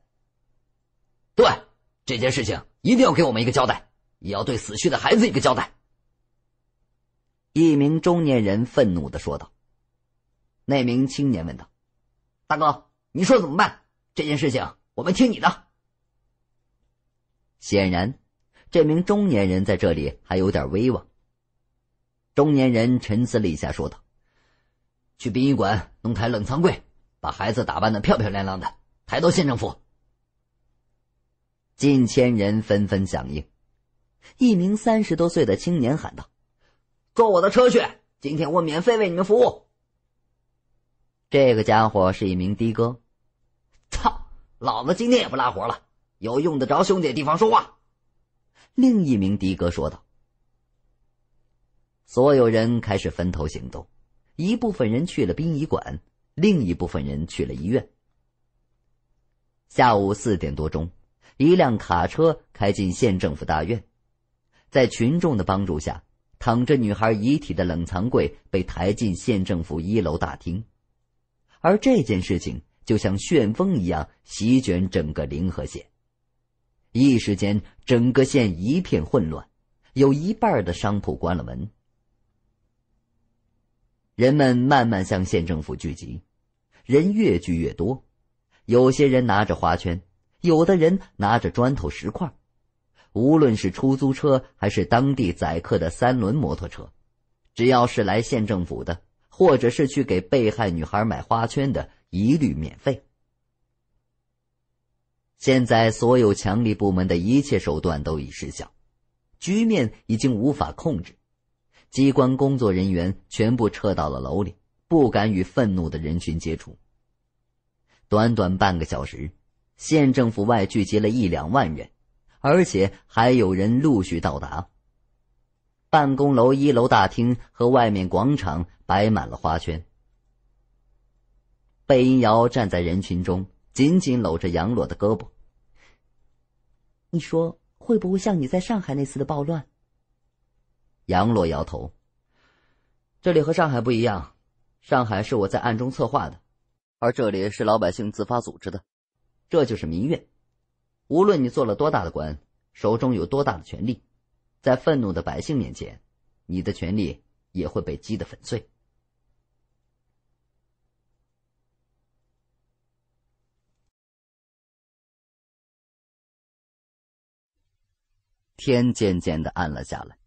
对，这件事情一定要给我们一个交代，也要对死去的孩子一个交代。”一名中年人愤怒的说道。那名青年问道：“大哥，你说怎么办？这件事情我们听你的。”显然。这名中年人在这里还有点威望。中年人沉思了一下，说道：“去殡仪馆弄台冷藏柜，把孩子打扮的漂漂亮亮的，抬到县政府。”近千人纷纷响应。一名三十多岁的青年喊道：“坐我的车去，今天我免费为你们服务。”这个家伙是一名的哥。操，老子今天也不拉活了，有用得着兄弟的地方说话。另一名的哥说道：“所有人开始分头行动，一部分人去了殡仪馆，另一部分人去了医院。”下午四点多钟，一辆卡车开进县政府大院，在群众的帮助下，躺着女孩遗体的冷藏柜被抬进县政府一楼大厅，而这件事情就像旋风一样席卷整个临河县。一时间，整个县一片混乱，有一半的商铺关了门。人们慢慢向县政府聚集，人越聚越多。有些人拿着花圈，有的人拿着砖头石块。无论是出租车还是当地载客的三轮摩托车，只要是来县政府的，或者是去给被害女孩买花圈的，一律免费。现在，所有强力部门的一切手段都已失效，局面已经无法控制。机关工作人员全部撤到了楼里，不敢与愤怒的人群接触。短短半个小时，县政府外聚集了一两万人，而且还有人陆续到达。办公楼一楼大厅和外面广场摆满了花圈。贝因尧站在人群中。紧紧搂着杨洛的胳膊，你说会不会像你在上海那次的暴乱？杨洛摇头，这里和上海不一样，上海是我在暗中策划的，而这里是老百姓自发组织的，这就是民怨。无论你做了多大的官，手中有多大的权力，在愤怒的百姓面前，你的权力也会被击得粉碎。天渐渐的暗了下来，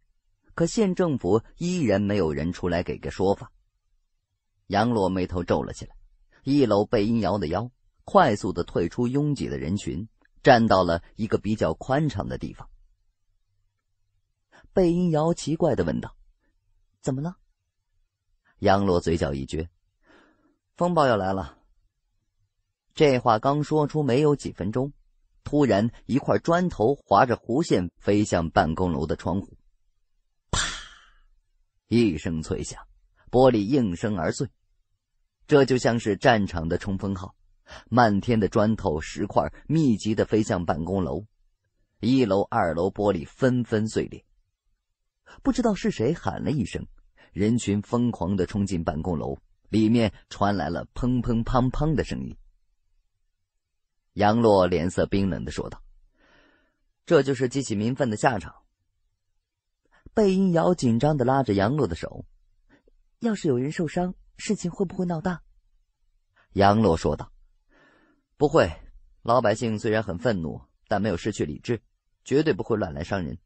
可县政府依然没有人出来给个说法。杨罗眉头皱了起来，一搂贝音瑶的腰，快速的退出拥挤的人群，站到了一个比较宽敞的地方。贝音瑶奇怪的问道：“怎么了？”杨罗嘴角一撅：“风暴要来了。”这话刚说出，没有几分钟。突然，一块砖头划着弧线飞向办公楼的窗户，啪！一声脆响，玻璃应声而碎。这就像是战场的冲锋号，漫天的砖头、石块密集的飞向办公楼，一楼、二楼玻璃纷纷碎裂。不知道是谁喊了一声，人群疯狂的冲进办公楼，里面传来了砰砰砰砰的声音。杨洛脸色冰冷的说道：“这就是激起民愤的下场。”贝英瑶紧张的拉着杨洛的手：“要是有人受伤，事情会不会闹大？”杨洛说道：“不会，老百姓虽然很愤怒，但没有失去理智，绝对不会乱来伤人。”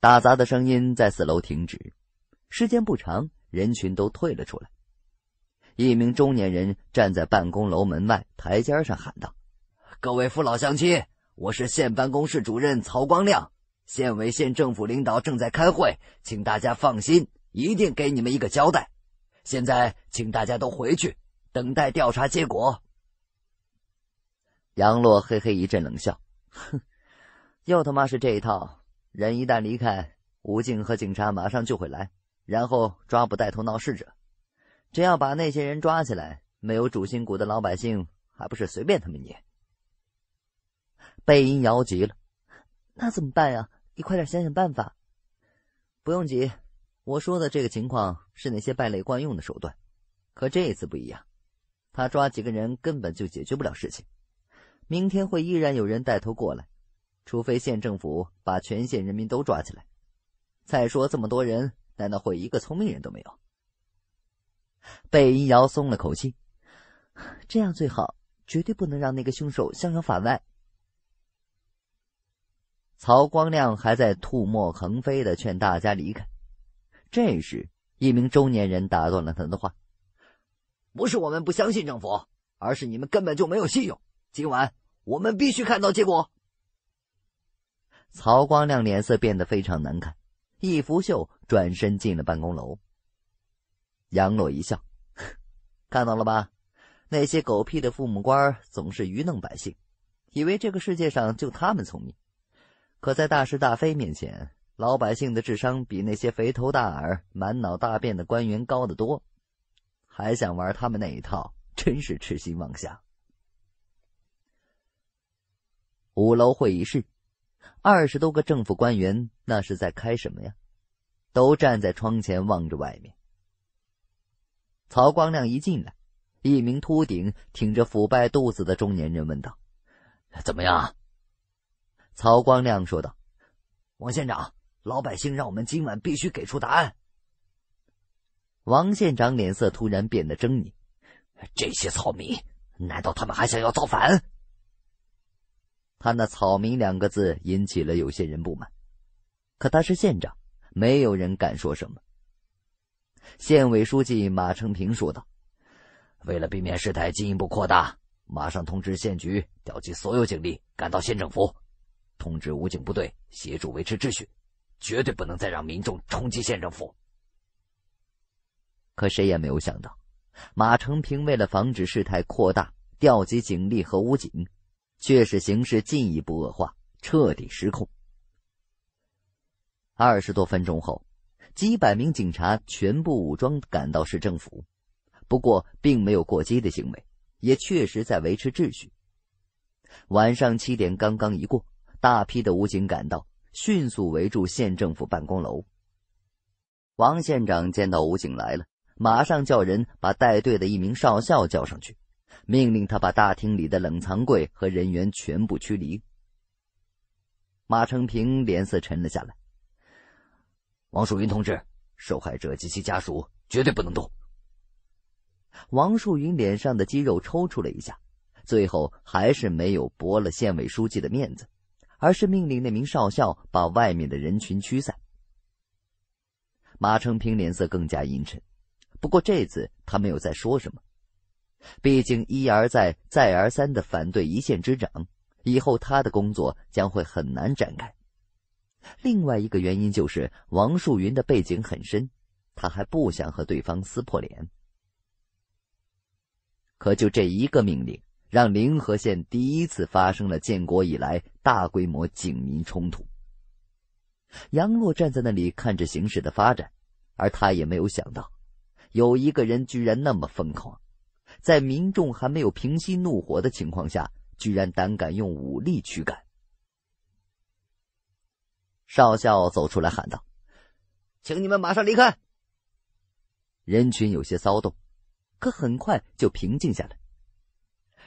打砸的声音在四楼停止，时间不长，人群都退了出来。一名中年人站在办公楼门外台阶上喊道：“各位父老乡亲，我是县办公室主任曹光亮，县委、县政府领导正在开会，请大家放心，一定给你们一个交代。现在，请大家都回去，等待调查结果。”杨洛嘿嘿一阵冷笑：“哼，又他妈是这一套。人一旦离开，吴静和警察马上就会来，然后抓捕带头闹事者。”只要把那些人抓起来，没有主心骨的老百姓还不是随便他们捏？贝因摇急了：“那怎么办呀？你快点想想办法！”不用急，我说的这个情况是那些败类惯用的手段，可这次不一样。他抓几个人根本就解决不了事情，明天会依然有人带头过来。除非县政府把全县人民都抓起来。再说这么多人，难道会一个聪明人都没有？贝云瑶松了口气，这样最好，绝对不能让那个凶手逍遥法外。曹光亮还在吐沫横飞的劝大家离开，这时，一名中年人打断了他的话：“不是我们不相信政府，而是你们根本就没有信用。今晚我们必须看到结果。”曹光亮脸色变得非常难看，一拂袖转身进了办公楼。杨洛一笑，看到了吧？那些狗屁的父母官总是愚弄百姓，以为这个世界上就他们聪明。可在大是大非面前，老百姓的智商比那些肥头大耳、满脑大便的官员高得多。还想玩他们那一套，真是痴心妄想。五楼会议室，二十多个政府官员那是在开什么呀？都站在窗前望着外面。曹光亮一进来，一名秃顶、挺着腐败肚子的中年人问道：“怎么样？”曹光亮说道：“王县长，老百姓让我们今晚必须给出答案。”王县长脸色突然变得狰狞：“这些草民，难道他们还想要造反？”他那“草民”两个字引起了有些人不满，可他是县长，没有人敢说什么。县委书记马成平说道：“为了避免事态进一步扩大，马上通知县局调集所有警力赶到县政府，通知武警部队协助维持秩序，绝对不能再让民众冲击县政府。”可谁也没有想到，马成平为了防止事态扩大，调集警力和武警，却使形势进一步恶化，彻底失控。二十多分钟后。几百名警察全部武装赶到市政府，不过并没有过激的行为，也确实在维持秩序。晚上七点刚刚一过，大批的武警赶到，迅速围住县政府办公楼。王县长见到武警来了，马上叫人把带队的一名少校叫上去，命令他把大厅里的冷藏柜和人员全部驱离。马成平脸色沉了下来。王树云同志，受害者及其家属绝对不能动。王树云脸上的肌肉抽搐了一下，最后还是没有驳了县委书记的面子，而是命令那名少校把外面的人群驱散。马成平脸色更加阴沉，不过这次他没有再说什么，毕竟一而再、再而三的反对一县之长，以后他的工作将会很难展开。另外一个原因就是王树云的背景很深，他还不想和对方撕破脸。可就这一个命令，让临河县第一次发生了建国以来大规模警民冲突。杨洛站在那里看着形势的发展，而他也没有想到，有一个人居然那么疯狂，在民众还没有平息怒火的情况下，居然胆敢用武力驱赶。少校走出来喊道：“请你们马上离开。”人群有些骚动，可很快就平静下来。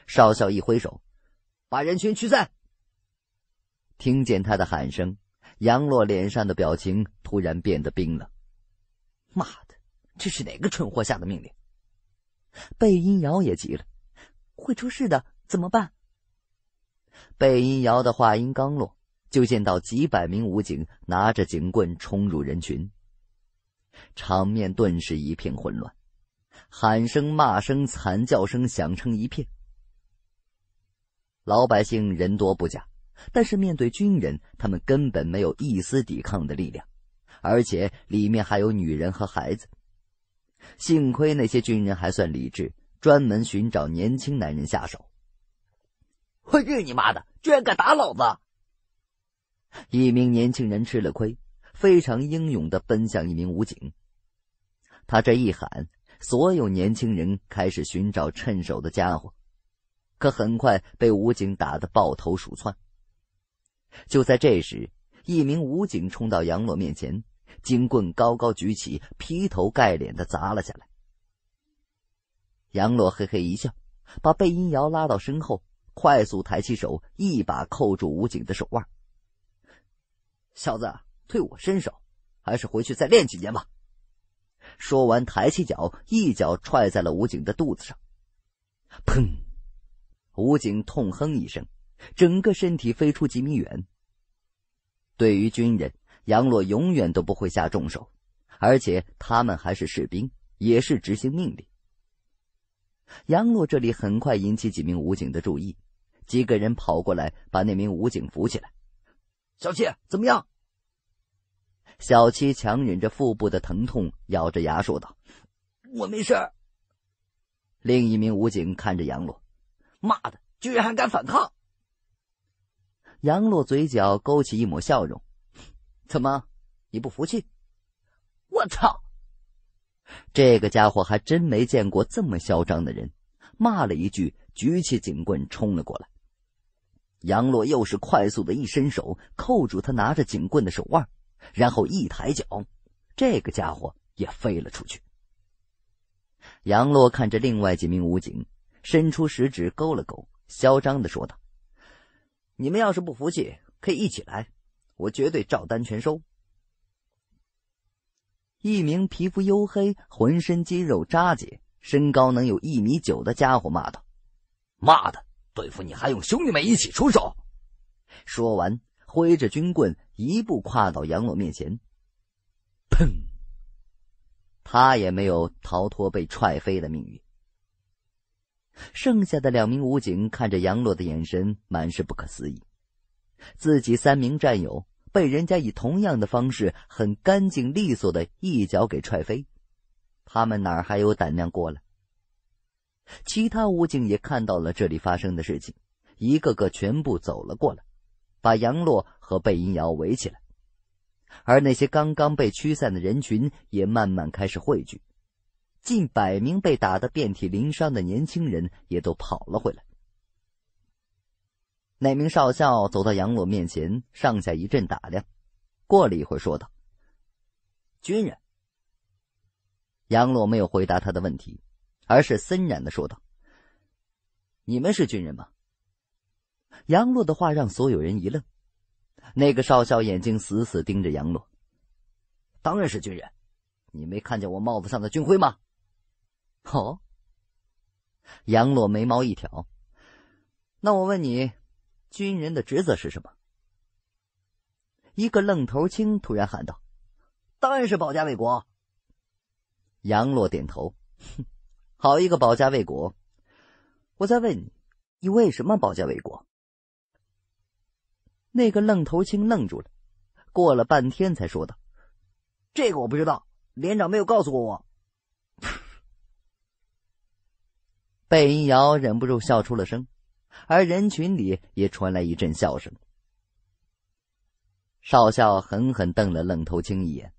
少校一挥手，把人群驱散。听见他的喊声，杨洛脸上的表情突然变得冰冷。“妈的，这是哪个蠢货下的命令？”贝音瑶也急了：“会出事的，怎么办？”贝音瑶的话音刚落。就见到几百名武警拿着警棍冲入人群，场面顿时一片混乱，喊声、骂声、惨叫声响成一片。老百姓人多不假，但是面对军人，他们根本没有一丝抵抗的力量，而且里面还有女人和孩子。幸亏那些军人还算理智，专门寻找年轻男人下手。我日你妈的！居然敢打老子！一名年轻人吃了亏，非常英勇的奔向一名武警。他这一喊，所有年轻人开始寻找趁手的家伙，可很快被武警打得抱头鼠窜。就在这时，一名武警冲到杨洛面前，金棍高高举起，劈头盖脸的砸了下来。杨洛嘿嘿一笑，把贝音瑶拉到身后，快速抬起手，一把扣住武警的手腕。小子，退我身手，还是回去再练几年吧。说完，抬起脚，一脚踹在了武警的肚子上，砰！武警痛哼一声，整个身体飞出几米远。对于军人，杨洛永远都不会下重手，而且他们还是士兵，也是执行命令。杨洛这里很快引起几名武警的注意，几个人跑过来，把那名武警扶起来。小七怎么样？小七强忍着腹部的疼痛，咬着牙说道：“我没事。”另一名武警看着杨洛，妈的，居然还敢反抗！杨洛嘴角勾起一抹笑容：“怎么，你不服气？”我操！这个家伙还真没见过这么嚣张的人，骂了一句，举起警棍冲了过来。杨洛又是快速的一伸手，扣住他拿着警棍的手腕，然后一抬脚，这个家伙也飞了出去。杨洛看着另外几名武警，伸出食指勾了勾，嚣张的说道：“你们要是不服气，可以一起来，我绝对照单全收。”一名皮肤黝黑、浑身肌肉扎紧、身高能有一米九的家伙骂道：“骂的！”对付你，还用兄弟们一起出手？说完，挥着军棍，一步跨到杨洛面前，砰！他也没有逃脱被踹飞的命运。剩下的两名武警看着杨洛的眼神，满是不可思议：自己三名战友被人家以同样的方式，很干净利索的一脚给踹飞，他们哪还有胆量过来？其他武警也看到了这里发生的事情，一个个全部走了过来，把杨洛和贝因瑶围起来。而那些刚刚被驱散的人群也慢慢开始汇聚，近百名被打得遍体鳞伤的年轻人也都跑了回来。那名少校走到杨洛面前，上下一阵打量，过了一会儿说道：“军人。”杨洛没有回答他的问题。而是森然的说道：“你们是军人吗？”杨洛的话让所有人一愣。那个少校眼睛死死盯着杨洛：“当然是军人，你没看见我帽子上的军徽吗？”“哦。”杨洛眉毛一挑。“那我问你，军人的职责是什么？”一个愣头青突然喊道：“当然是保家卫国。”杨洛点头：“哼。”好一个保家卫国！我再问你，你为什么保家卫国？那个愣头青愣住了，过了半天才说道：“这个我不知道，连长没有告诉过我。”贝云瑶忍不住笑出了声，而人群里也传来一阵笑声。少校狠狠瞪了愣头青一眼，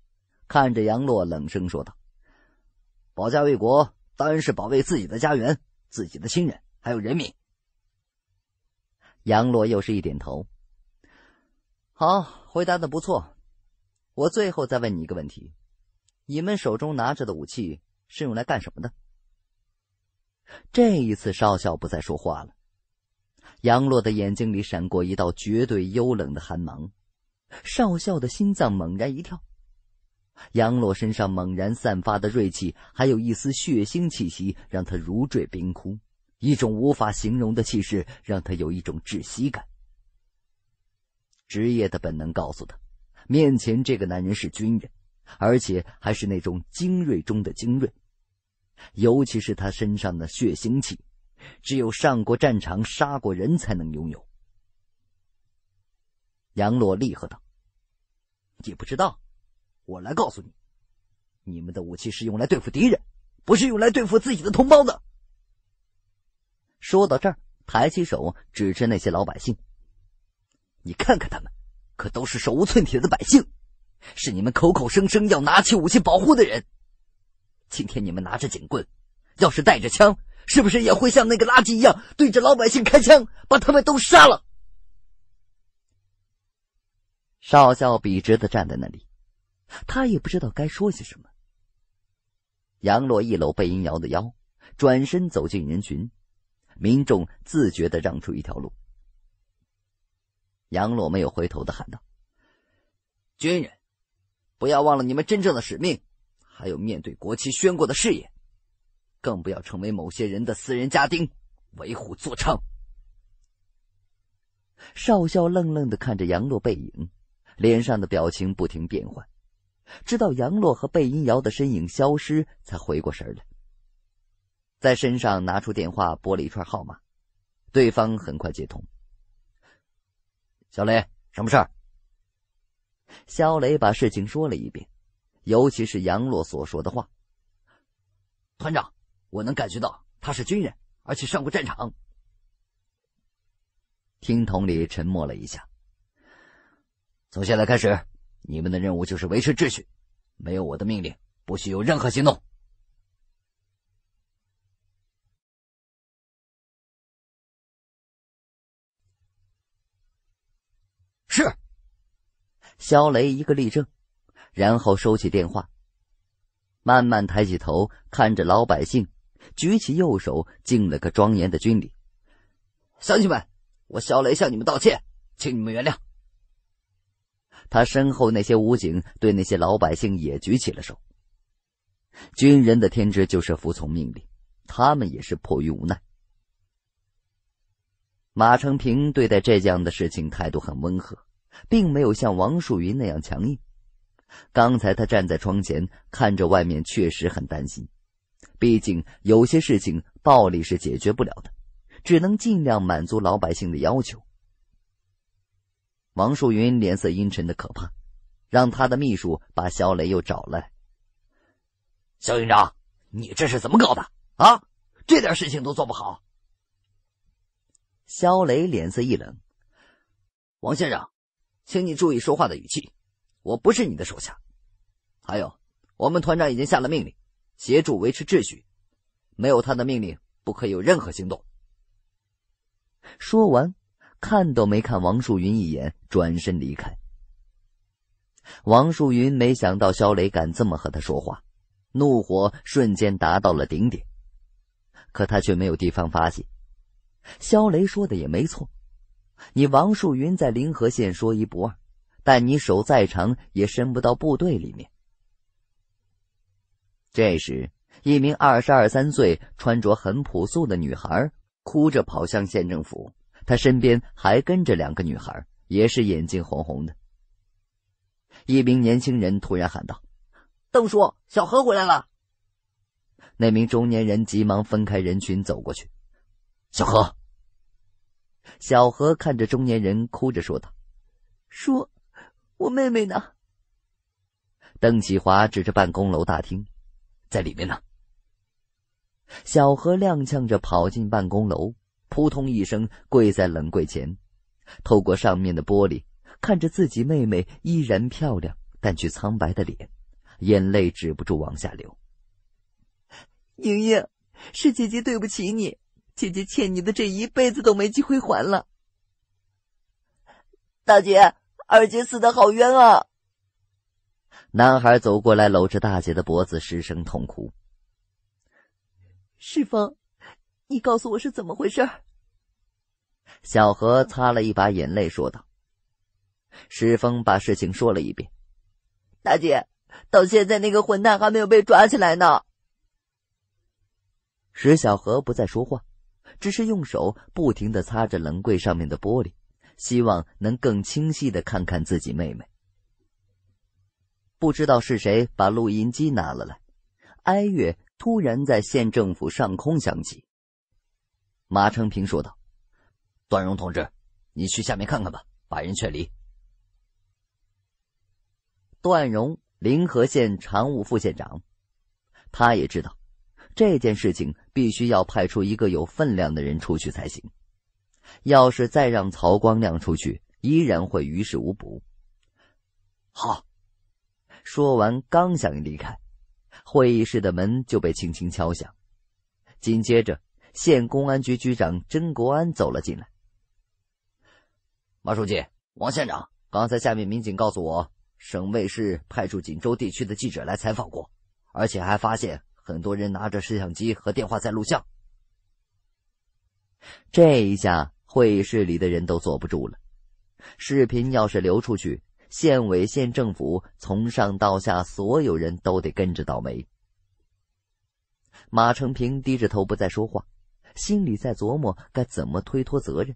看着杨洛，冷声说道：“保家卫国。”当然是保卫自己的家园、自己的亲人，还有人民。杨洛又是一点头，好，回答的不错。我最后再问你一个问题：你们手中拿着的武器是用来干什么的？这一次少校不再说话了，杨洛的眼睛里闪过一道绝对幽冷的寒芒，少校的心脏猛然一跳。杨洛身上猛然散发的锐气，还有一丝血腥气息，让他如坠冰窟。一种无法形容的气势，让他有一种窒息感。职业的本能告诉他，面前这个男人是军人，而且还是那种精锐中的精锐。尤其是他身上的血腥气，只有上过战场、杀过人才能拥有。杨洛厉喝道：“你不知道。”我来告诉你，你们的武器是用来对付敌人，不是用来对付自己的同胞的。说到这儿，抬起手，指着那些老百姓：“你看看他们，可都是手无寸铁的百姓，是你们口口声声要拿起武器保护的人。今天你们拿着警棍，要是带着枪，是不是也会像那个垃圾一样，对着老百姓开枪，把他们都杀了？”少校笔直的站在那里。他也不知道该说些什么。杨洛一搂贝阴瑶的腰，转身走进人群，民众自觉的让出一条路。杨洛没有回头的喊道：“军人，不要忘了你们真正的使命，还有面对国旗宣过的誓言，更不要成为某些人的私人家丁，为虎作伥。”少校愣愣的看着杨洛背影，脸上的表情不停变换。直到杨洛和贝音瑶的身影消失，才回过神来，在身上拿出电话拨了一串号码，对方很快接通。小雷，什么事儿？肖雷把事情说了一遍，尤其是杨洛所说的话。团长，我能感觉到他是军人，而且上过战场。听筒里沉默了一下，从现在开始。你们的任务就是维持秩序，没有我的命令，不许有任何行动。是。肖雷一个立正，然后收起电话，慢慢抬起头看着老百姓，举起右手敬了个庄严的军礼。乡亲们，我肖雷向你们道歉，请你们原谅。他身后那些武警对那些老百姓也举起了手。军人的天职就是服从命令，他们也是迫于无奈。马成平对待这样的事情态度很温和，并没有像王树云那样强硬。刚才他站在窗前看着外面，确实很担心。毕竟有些事情暴力是解决不了的，只能尽量满足老百姓的要求。王树云脸色阴沉的可怕，让他的秘书把肖雷又找来。肖营长，你这是怎么搞的啊？这点事情都做不好。肖雷脸色一冷：“王先生，请你注意说话的语气。我不是你的手下，还有，我们团长已经下了命令，协助维持秩序，没有他的命令，不可以有任何行动。”说完。看都没看王树云一眼，转身离开。王树云没想到肖雷敢这么和他说话，怒火瞬间达到了顶点，可他却没有地方发泄。肖雷说的也没错，你王树云在临河县说一不二，但你手再长也伸不到部队里面。这时，一名二十二三岁、穿着很朴素的女孩哭着跑向县政府。他身边还跟着两个女孩，也是眼睛红红的。一名年轻人突然喊道：“邓叔，小何回来了。”那名中年人急忙分开人群走过去：“小何。”小何看着中年人，哭着说道：“叔，我妹妹呢？”邓启华指着办公楼大厅：“在里面呢。”小何踉跄着跑进办公楼。扑通一声跪在冷柜前，透过上面的玻璃看着自己妹妹依然漂亮但却苍白的脸，眼泪止不住往下流。莹莹，是姐姐对不起你，姐姐欠你的这一辈子都没机会还了。大姐、二姐死的好冤啊！男孩走过来搂着大姐的脖子失声痛哭。世芳。你告诉我是怎么回事？小何擦了一把眼泪，说道：“石峰把事情说了一遍。大姐，到现在那个混蛋还没有被抓起来呢。”石小何不再说话，只是用手不停的擦着冷柜上面的玻璃，希望能更清晰的看看自己妹妹。不知道是谁把录音机拿了来，哀乐突然在县政府上空响起。马成平说道：“段荣同志，你去下面看看吧，把人劝离。”段荣，临河县常务副县长，他也知道这件事情必须要派出一个有分量的人出去才行。要是再让曹光亮出去，依然会于事无补。好，说完刚想离开，会议室的门就被轻轻敲响，紧接着。县公安局局长甄国安走了进来。马书记、王县长，刚才下面民警告诉我，省卫视派出锦州地区的记者来采访过，而且还发现很多人拿着摄像机和电话在录像。这一下，会议室里的人都坐不住了。视频要是流出去，县委、县政府从上到下所有人都得跟着倒霉。马成平低着头，不再说话。心里在琢磨该怎么推脱责任。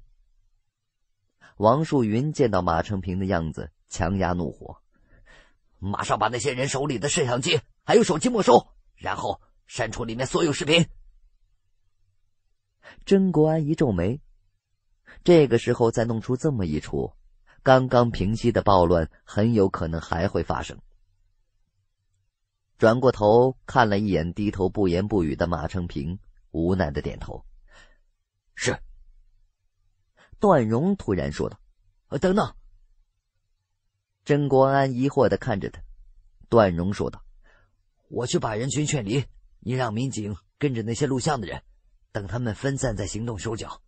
王树云见到马成平的样子，强压怒火，马上把那些人手里的摄像机还有手机没收，然后删除里面所有视频。甄国安一皱眉，这个时候再弄出这么一出，刚刚平息的暴乱很有可能还会发生。转过头看了一眼低头不言不语的马成平，无奈的点头。是。段荣突然说道：“啊，等等！”甄国安疑惑的看着他。段荣说道：“我去把人群劝离，你让民警跟着那些录像的人，等他们分散再行动手脚。”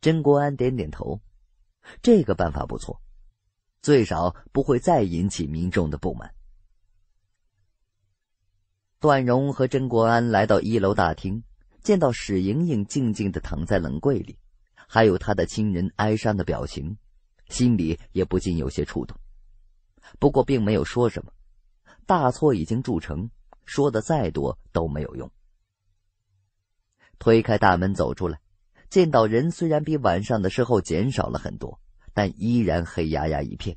甄国安点点头：“这个办法不错，最少不会再引起民众的不满。”段荣和甄国安来到一楼大厅。见到史莹莹静静地躺在冷柜里，还有她的亲人哀伤的表情，心里也不禁有些触动。不过，并没有说什么。大错已经铸成，说的再多都没有用。推开大门走出来，见到人虽然比晚上的时候减少了很多，但依然黑压压一片。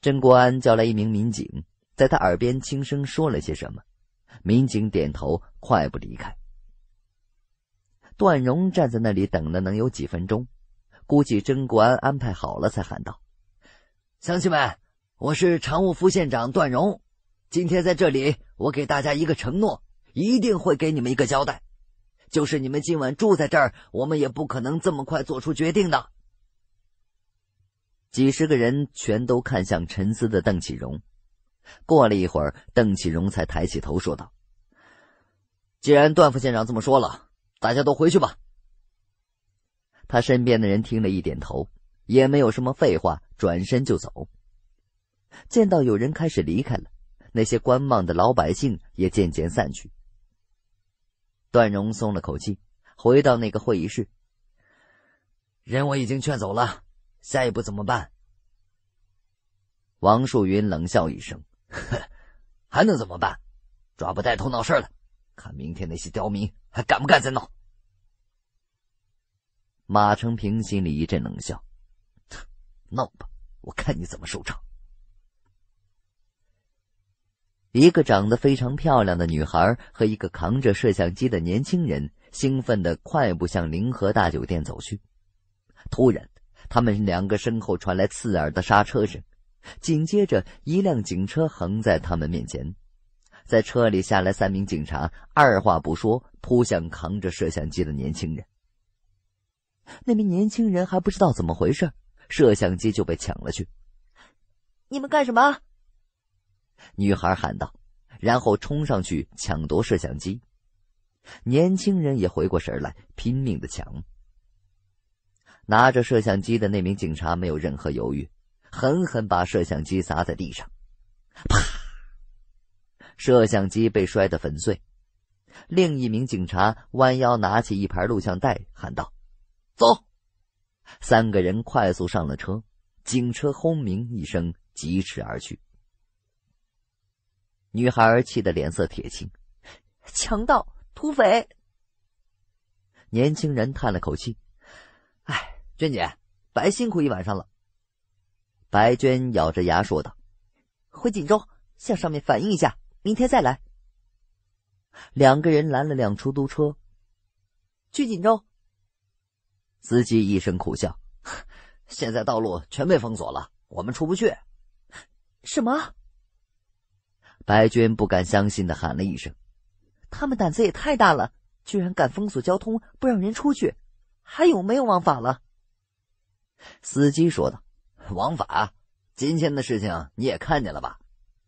甄国安叫来一名民警，在他耳边轻声说了些什么。民警点头，快步离开。段荣站在那里等了能有几分钟，估计甄国安安排好了，才喊道：“乡亲们，我是常务副县长段荣，今天在这里，我给大家一个承诺，一定会给你们一个交代。就是你们今晚住在这儿，我们也不可能这么快做出决定的。”几十个人全都看向沉思的邓启荣。过了一会儿，邓启荣才抬起头说道：“既然段副县长这么说了，大家都回去吧。”他身边的人听了一点头，也没有什么废话，转身就走。见到有人开始离开了，那些观望的老百姓也渐渐散去。段荣松了口气，回到那个会议室：“人我已经劝走了，下一步怎么办？”王树云冷笑一声。呵，还能怎么办？抓不带头闹事了，看明天那些刁民还敢不敢再闹。马成平心里一阵冷笑：“闹吧，我看你怎么收场。”一个长得非常漂亮的女孩和一个扛着摄像机的年轻人兴奋的快步向临河大酒店走去，突然，他们两个身后传来刺耳的刹车声。紧接着，一辆警车横在他们面前，在车里下来三名警察，二话不说扑向扛着摄像机的年轻人。那名年轻人还不知道怎么回事，摄像机就被抢了去。你们干什么？女孩喊道，然后冲上去抢夺摄像机。年轻人也回过神来，拼命的抢。拿着摄像机的那名警察没有任何犹豫。狠狠把摄像机砸在地上，啪！摄像机被摔得粉碎。另一名警察弯腰拿起一盘录像带，喊道：“走！”三个人快速上了车，警车轰鸣一声疾驰而去。女孩气得脸色铁青：“强盗，土匪！”年轻人叹了口气：“哎，娟姐，白辛苦一晚上了。”白娟咬着牙说道：“回锦州，向上面反映一下，明天再来。”两个人拦了辆出租车，去锦州。司机一声苦笑：“现在道路全被封锁了，我们出不去。”“什么？”白娟不敢相信的喊了一声：“他们胆子也太大了，居然敢封锁交通，不让人出去，还有没有王法了？”司机说道。王法，今天的事情你也看见了吧？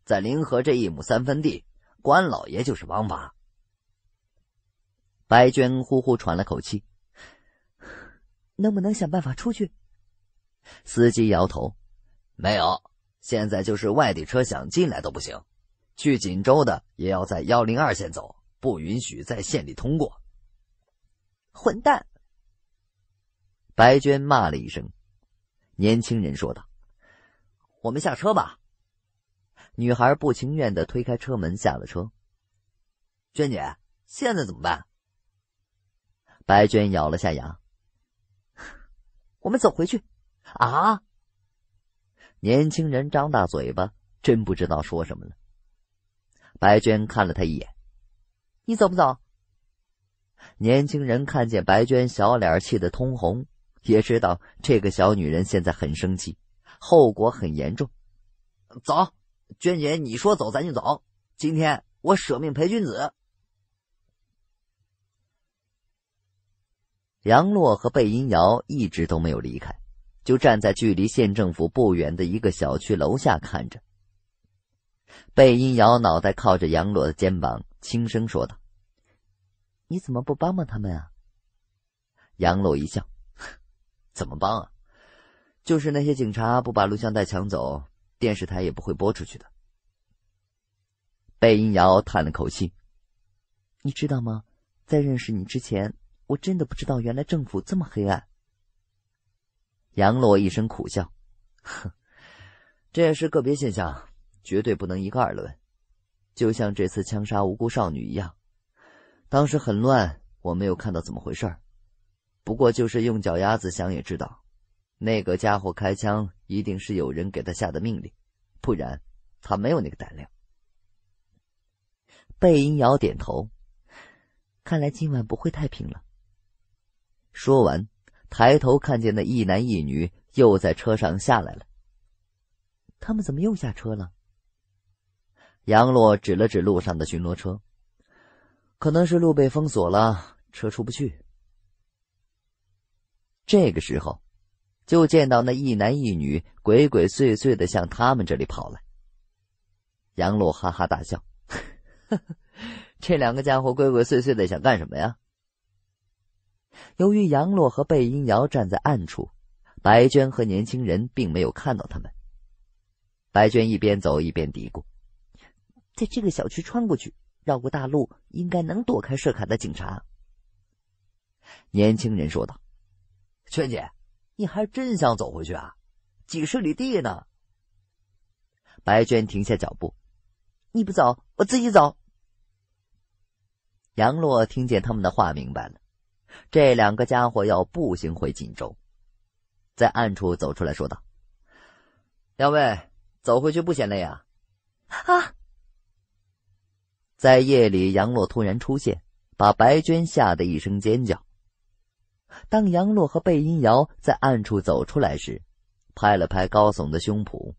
在临河这一亩三分地，关老爷就是王法。白娟呼呼喘了口气，能不能想办法出去？司机摇头，没有。现在就是外地车想进来都不行，去锦州的也要在幺零二线走，不允许在县里通过。混蛋！白娟骂了一声。年轻人说道：“我们下车吧。”女孩不情愿的推开车门下了车。娟姐，现在怎么办？白娟咬了下牙：“我们走回去啊！”年轻人张大嘴巴，真不知道说什么了。白娟看了他一眼：“你走不走？”年轻人看见白娟小脸气得通红。也知道这个小女人现在很生气，后果很严重。走，娟姐，你说走咱就走。今天我舍命陪君子。杨洛和贝音瑶一直都没有离开，就站在距离县政府不远的一个小区楼下看着。贝音瑶脑袋靠着杨洛的肩膀，轻声说道：“你怎么不帮帮他们啊？”杨洛一笑。怎么帮啊？就是那些警察不把录像带抢走，电视台也不会播出去的。贝音瑶叹了口气：“你知道吗？在认识你之前，我真的不知道原来政府这么黑暗。”杨洛一声苦笑：“哼，这也是个别现象，绝对不能一概而论。就像这次枪杀无辜少女一样，当时很乱，我没有看到怎么回事。”不过，就是用脚丫子想也知道，那个家伙开枪一定是有人给他下的命令，不然他没有那个胆量。贝音瑶点头，看来今晚不会太平了。说完，抬头看见那一男一女又在车上下来了。他们怎么又下车了？杨洛指了指路上的巡逻车，可能是路被封锁了，车出不去。这个时候，就见到那一男一女鬼鬼祟祟的向他们这里跑来。杨洛哈哈大笑：“ 这两个家伙鬼鬼祟祟的，想干什么呀？”由于杨洛和贝音瑶站在暗处，白娟和年轻人并没有看到他们。白娟一边走一边嘀咕：“在这个小区穿过去，绕过大路，应该能躲开设卡的警察。”年轻人说道。娟姐，你还真想走回去啊？几十里地呢！白娟停下脚步，你不走，我自己走。杨洛听见他们的话，明白了，这两个家伙要步行回锦州，在暗处走出来说道：“两位走回去不嫌累啊？”啊！在夜里，杨洛突然出现，把白娟吓得一声尖叫。当杨洛和贝音瑶在暗处走出来时，拍了拍高耸的胸脯。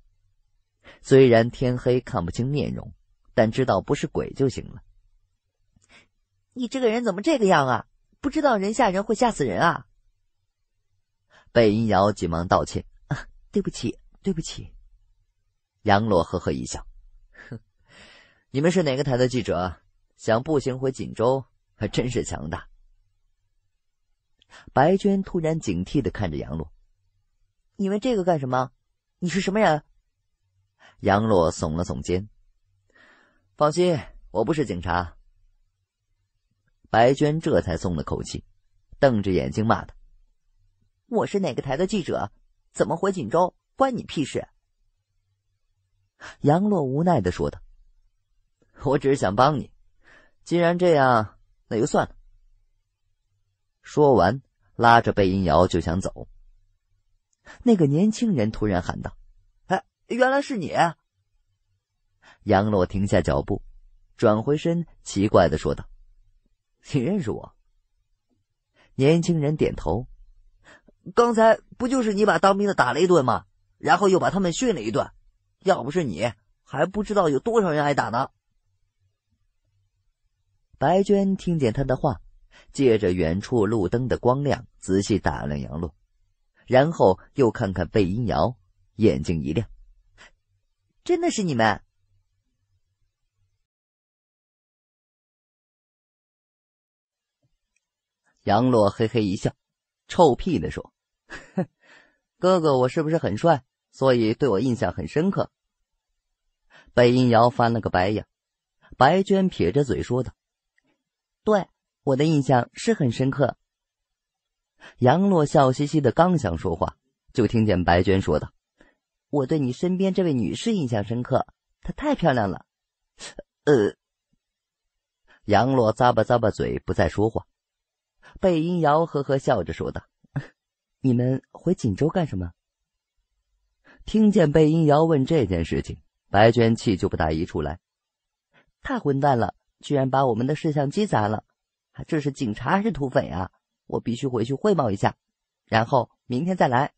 虽然天黑看不清面容，但知道不是鬼就行了。你这个人怎么这个样啊？不知道人吓人会吓死人啊！贝音瑶急忙道歉：“啊，对不起，对不起。”杨洛呵呵一笑：“哼，你们是哪个台的记者？想步行回锦州，还真是强大。”白娟突然警惕的看着杨洛，你问这个干什么？你是什么人？杨洛耸了耸肩，放心，我不是警察。白娟这才松了口气，瞪着眼睛骂他：“我是哪个台的记者？怎么回锦州？关你屁事！”杨洛无奈的说道：“我只是想帮你，既然这样，那就算了。”说完。拉着贝音瑶就想走，那个年轻人突然喊道：“哎，原来是你！”杨洛停下脚步，转回身，奇怪的说道：“你认识我？”年轻人点头：“刚才不就是你把当兵的打了一顿吗？然后又把他们训了一顿，要不是你，还不知道有多少人挨打呢。”白娟听见他的话。借着远处路灯的光亮，仔细打量杨洛，然后又看看贝音瑶，眼睛一亮：“真的是你们！”杨洛嘿嘿一笑，臭屁的说：“ 哥哥，我是不是很帅？所以对我印象很深刻。”贝音瑶翻了个白眼，白娟撇着嘴说道：“对。”我的印象是很深刻。杨洛笑嘻嘻的，刚想说话，就听见白娟说道：“我对你身边这位女士印象深刻，她太漂亮了。”呃，杨洛咂巴咂巴嘴，不再说话。贝音瑶呵呵笑着说道：“你们回锦州干什么？”听见贝音瑶问这件事情，白娟气就不打一处来，太混蛋了，居然把我们的摄像机砸了。这是警察还是土匪啊？我必须回去汇报一下，然后明天再来。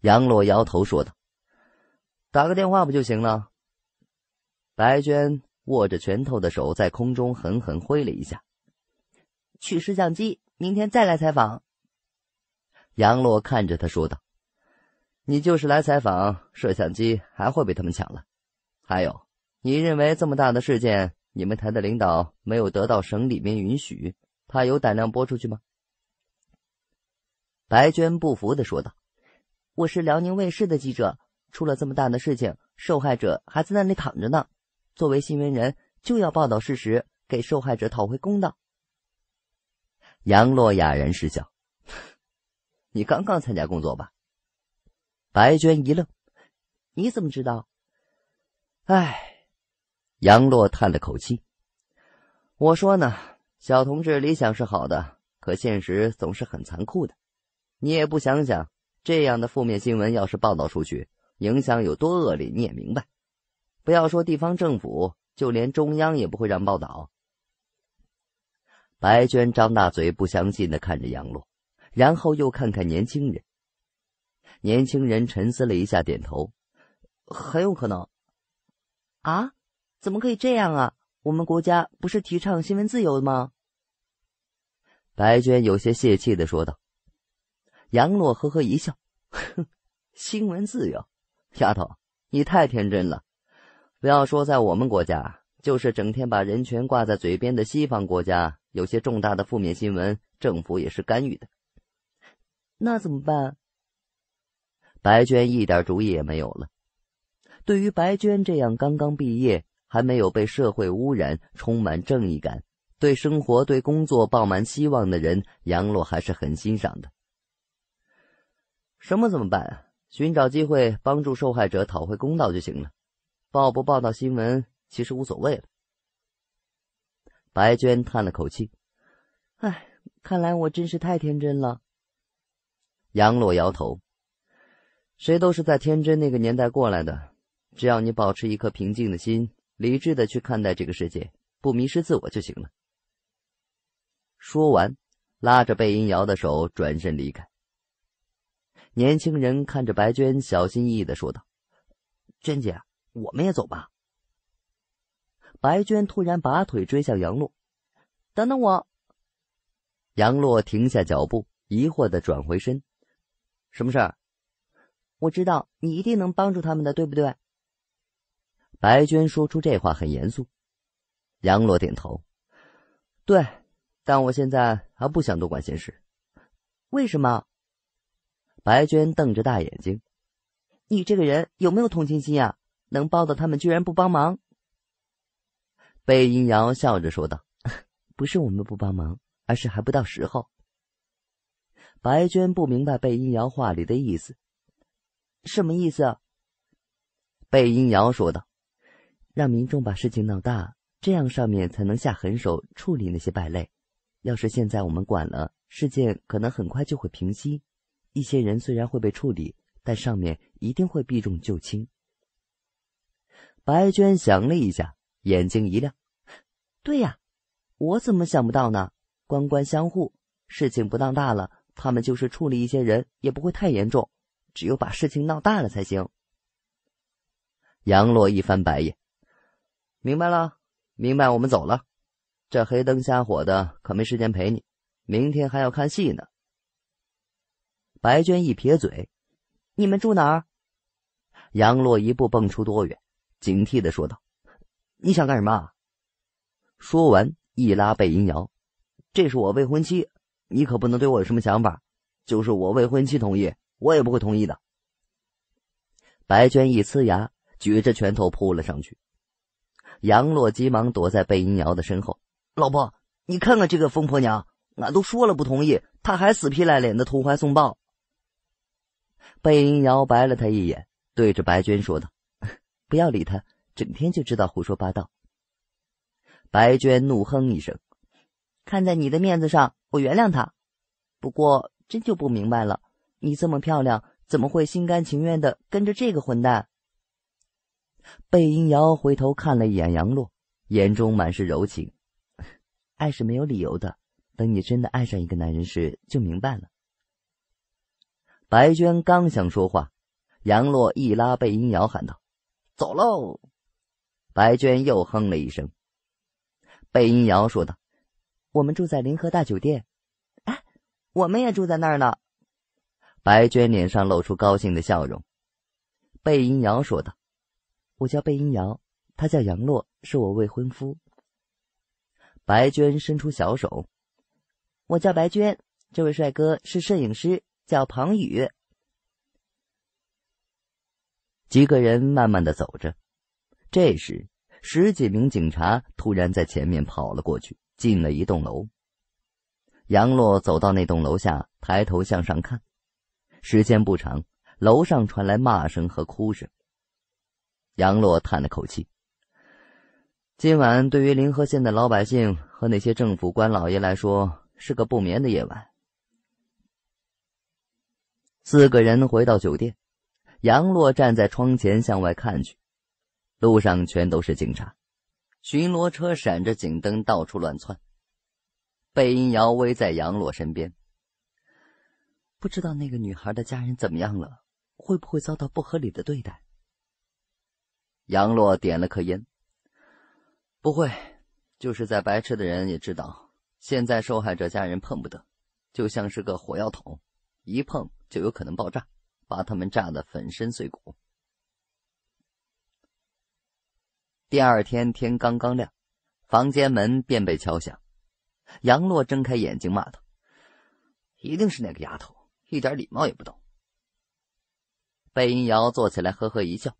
杨洛摇头说道：“打个电话不就行了？”白娟握着拳头的手在空中狠狠挥了一下，取摄像机，明天再来采访。杨洛看着他说道：“你就是来采访，摄像机还会被他们抢了。还有，你认为这么大的事件？”你们台的领导没有得到省里面允许，他有胆量播出去吗？白娟不服的说道：“我是辽宁卫视的记者，出了这么大的事情，受害者还在那里躺着呢。作为新闻人，就要报道事实，给受害者讨回公道。”杨洛哑然失笑：“你刚刚参加工作吧？”白娟一愣：“你怎么知道？”哎。杨洛叹了口气：“我说呢，小同志，理想是好的，可现实总是很残酷的。你也不想想，这样的负面新闻要是报道出去，影响有多恶劣，你也明白。不要说地方政府，就连中央也不会让报道。”白娟张大嘴，不相信的看着杨洛，然后又看看年轻人。年轻人沉思了一下，点头：“很有可能。”啊？怎么可以这样啊？我们国家不是提倡新闻自由的吗？白娟有些泄气的说道。杨洛呵呵一笑：“哼，新闻自由，丫头，你太天真了。不要说在我们国家，就是整天把人权挂在嘴边的西方国家，有些重大的负面新闻，政府也是干预的。那怎么办？”白娟一点主意也没有了。对于白娟这样刚刚毕业。还没有被社会污染，充满正义感，对生活、对工作抱满希望的人，杨洛还是很欣赏的。什么怎么办啊？寻找机会帮助受害者讨回公道就行了。报不报道新闻其实无所谓了。白娟叹了口气：“唉，看来我真是太天真了。”杨洛摇头：“谁都是在天真那个年代过来的，只要你保持一颗平静的心。”理智的去看待这个世界，不迷失自我就行了。说完，拉着贝音瑶的手转身离开。年轻人看着白娟，小心翼翼的说道：“娟姐，我们也走吧。”白娟突然拔腿追向杨洛，“等等我！”杨洛停下脚步，疑惑的转回身：“什么事？”“我知道你一定能帮助他们的，对不对？”白娟说出这话很严肃，杨罗点头，对，但我现在还不想多管闲事。为什么？白娟瞪着大眼睛，你这个人有没有同情心啊？能帮的他们居然不帮忙。贝音瑶笑着说道：“ 不是我们不帮忙，而是还不到时候。”白娟不明白贝音瑶话里的意思，什么意思？啊？贝音瑶说道。让民众把事情闹大，这样上面才能下狠手处理那些败类。要是现在我们管了，事件可能很快就会平息。一些人虽然会被处理，但上面一定会避重就轻。白娟想了一下，眼睛一亮：“对呀，我怎么想不到呢？官官相护，事情不当大了，他们就是处理一些人也不会太严重。只有把事情闹大了才行。”杨洛一翻白眼。明白了，明白，我们走了。这黑灯瞎火的，可没时间陪你。明天还要看戏呢。白娟一撇嘴：“你们住哪儿？”杨洛一步蹦出多远，警惕的说道：“你想干什么？”说完，一拉贝阴瑶：“这是我未婚妻，你可不能对我有什么想法。就是我未婚妻同意，我也不会同意的。”白娟一呲牙，举着拳头扑了上去。杨洛急忙躲在贝音瑶的身后，老婆，你看看这个疯婆娘，俺都说了不同意，她还死皮赖脸的投怀送抱。贝音瑶白了他一眼，对着白娟说道：“不要理他，整天就知道胡说八道。”白娟怒哼一声：“看在你的面子上，我原谅他。不过真就不明白了，你这么漂亮，怎么会心甘情愿的跟着这个混蛋？”贝音瑶回头看了一眼杨洛，眼中满是柔情。爱是没有理由的，等你真的爱上一个男人时，就明白了。白娟刚想说话，杨洛一拉贝音瑶喊道：“走喽！”白娟又哼了一声。贝音瑶说道：“我们住在临河大酒店。”哎，我们也住在那儿呢。白娟脸上露出高兴的笑容。贝音瑶说道。我叫贝英瑶，他叫杨洛，是我未婚夫。白娟伸出小手，我叫白娟，这位帅哥是摄影师，叫庞宇。几个人慢慢的走着，这时十几名警察突然在前面跑了过去，进了一栋楼。杨洛走到那栋楼下，抬头向上看，时间不长，楼上传来骂声和哭声。杨洛叹了口气，今晚对于临河县的老百姓和那些政府官老爷来说，是个不眠的夜晚。四个人回到酒店，杨洛站在窗前向外看去，路上全都是警察，巡逻车闪着警灯到处乱窜。贝音瑶围在杨洛身边，不知道那个女孩的家人怎么样了，会不会遭到不合理的对待。杨洛点了颗烟，不会，就是在白痴的人也知道，现在受害者家人碰不得，就像是个火药桶，一碰就有可能爆炸，把他们炸得粉身碎骨。第二天天刚刚亮，房间门便被敲响，杨洛睁开眼睛骂道：“一定是那个丫头，一点礼貌也不懂。”贝音瑶坐起来，呵呵一笑。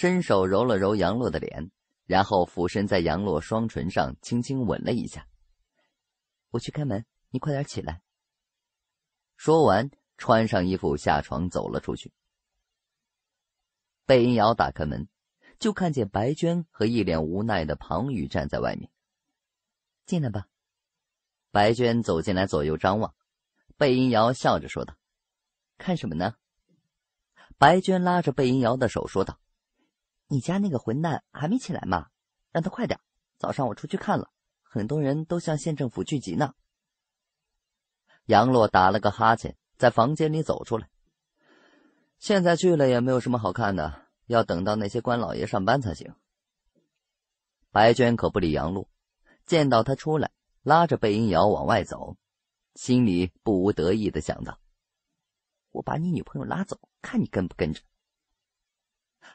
伸手揉了揉杨洛的脸，然后俯身在杨洛双唇上轻轻吻了一下。我去开门，你快点起来。说完，穿上衣服下床走了出去。贝银瑶打开门，就看见白娟和一脸无奈的庞宇站在外面。进来吧。白娟走进来，左右张望。贝银瑶笑着说道：“看什么呢？”白娟拉着贝银瑶的手说道。你家那个混蛋还没起来吗？让他快点。早上我出去看了，很多人都向县政府聚集呢。杨洛打了个哈欠，在房间里走出来。现在去了也没有什么好看的，要等到那些官老爷上班才行。白娟可不理杨洛，见到他出来，拉着贝音瑶往外走，心里不无得意的想到：我把你女朋友拉走，看你跟不跟着。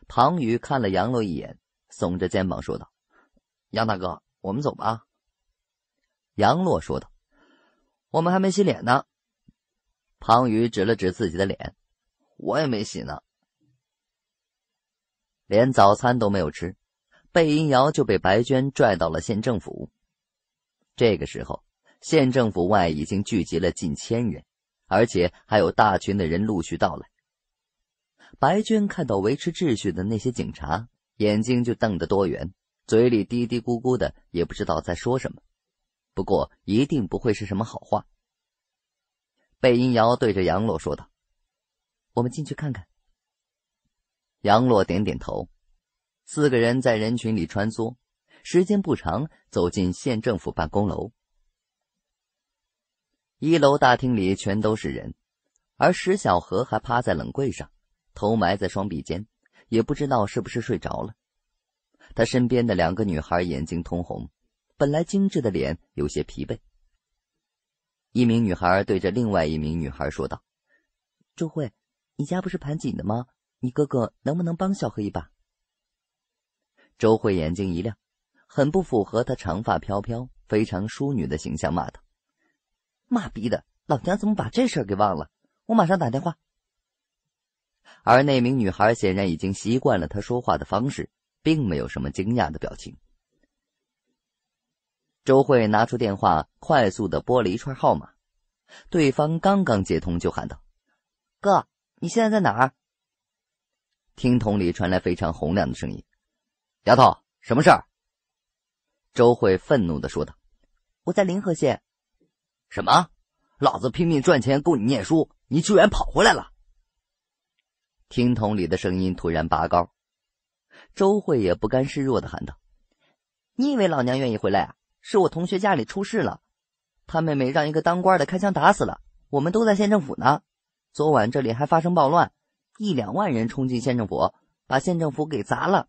庞宇看了杨洛一眼，耸着肩膀说道：“杨大哥，我们走吧。”杨洛说道：“我们还没洗脸呢。”庞宇指了指自己的脸：“我也没洗呢。”连早餐都没有吃，贝银瑶就被白娟拽到了县政府。这个时候，县政府外已经聚集了近千人，而且还有大群的人陆续到来。白娟看到维持秩序的那些警察，眼睛就瞪得多圆，嘴里嘀嘀咕咕的，也不知道在说什么。不过一定不会是什么好话。贝音瑶对着杨洛说道：“我们进去看看。”杨洛点点头。四个人在人群里穿梭，时间不长，走进县政府办公楼。一楼大厅里全都是人，而石小河还趴在冷柜上。头埋在双臂间，也不知道是不是睡着了。他身边的两个女孩眼睛通红，本来精致的脸有些疲惫。一名女孩对着另外一名女孩说道：“周慧，你家不是盘锦的吗？你哥哥能不能帮小黑一把？”周慧眼睛一亮，很不符合她长发飘飘、非常淑女的形象，骂道：“妈逼的！老娘怎么把这事儿给忘了？我马上打电话。”而那名女孩显然已经习惯了他说话的方式，并没有什么惊讶的表情。周慧拿出电话，快速的拨了一串号码，对方刚刚接通就喊道：“哥，你现在在哪儿？”听筒里传来非常洪亮的声音：“丫头，什么事儿？”周慧愤怒的说道：“我在临河县。”“什么？老子拼命赚钱供你念书，你居然跑回来了！”听筒里的声音突然拔高，周慧也不甘示弱的喊道：“你以为老娘愿意回来啊？是我同学家里出事了，他妹妹让一个当官的开枪打死了。我们都在县政府呢。昨晚这里还发生暴乱，一两万人冲进县政府，把县政府给砸了。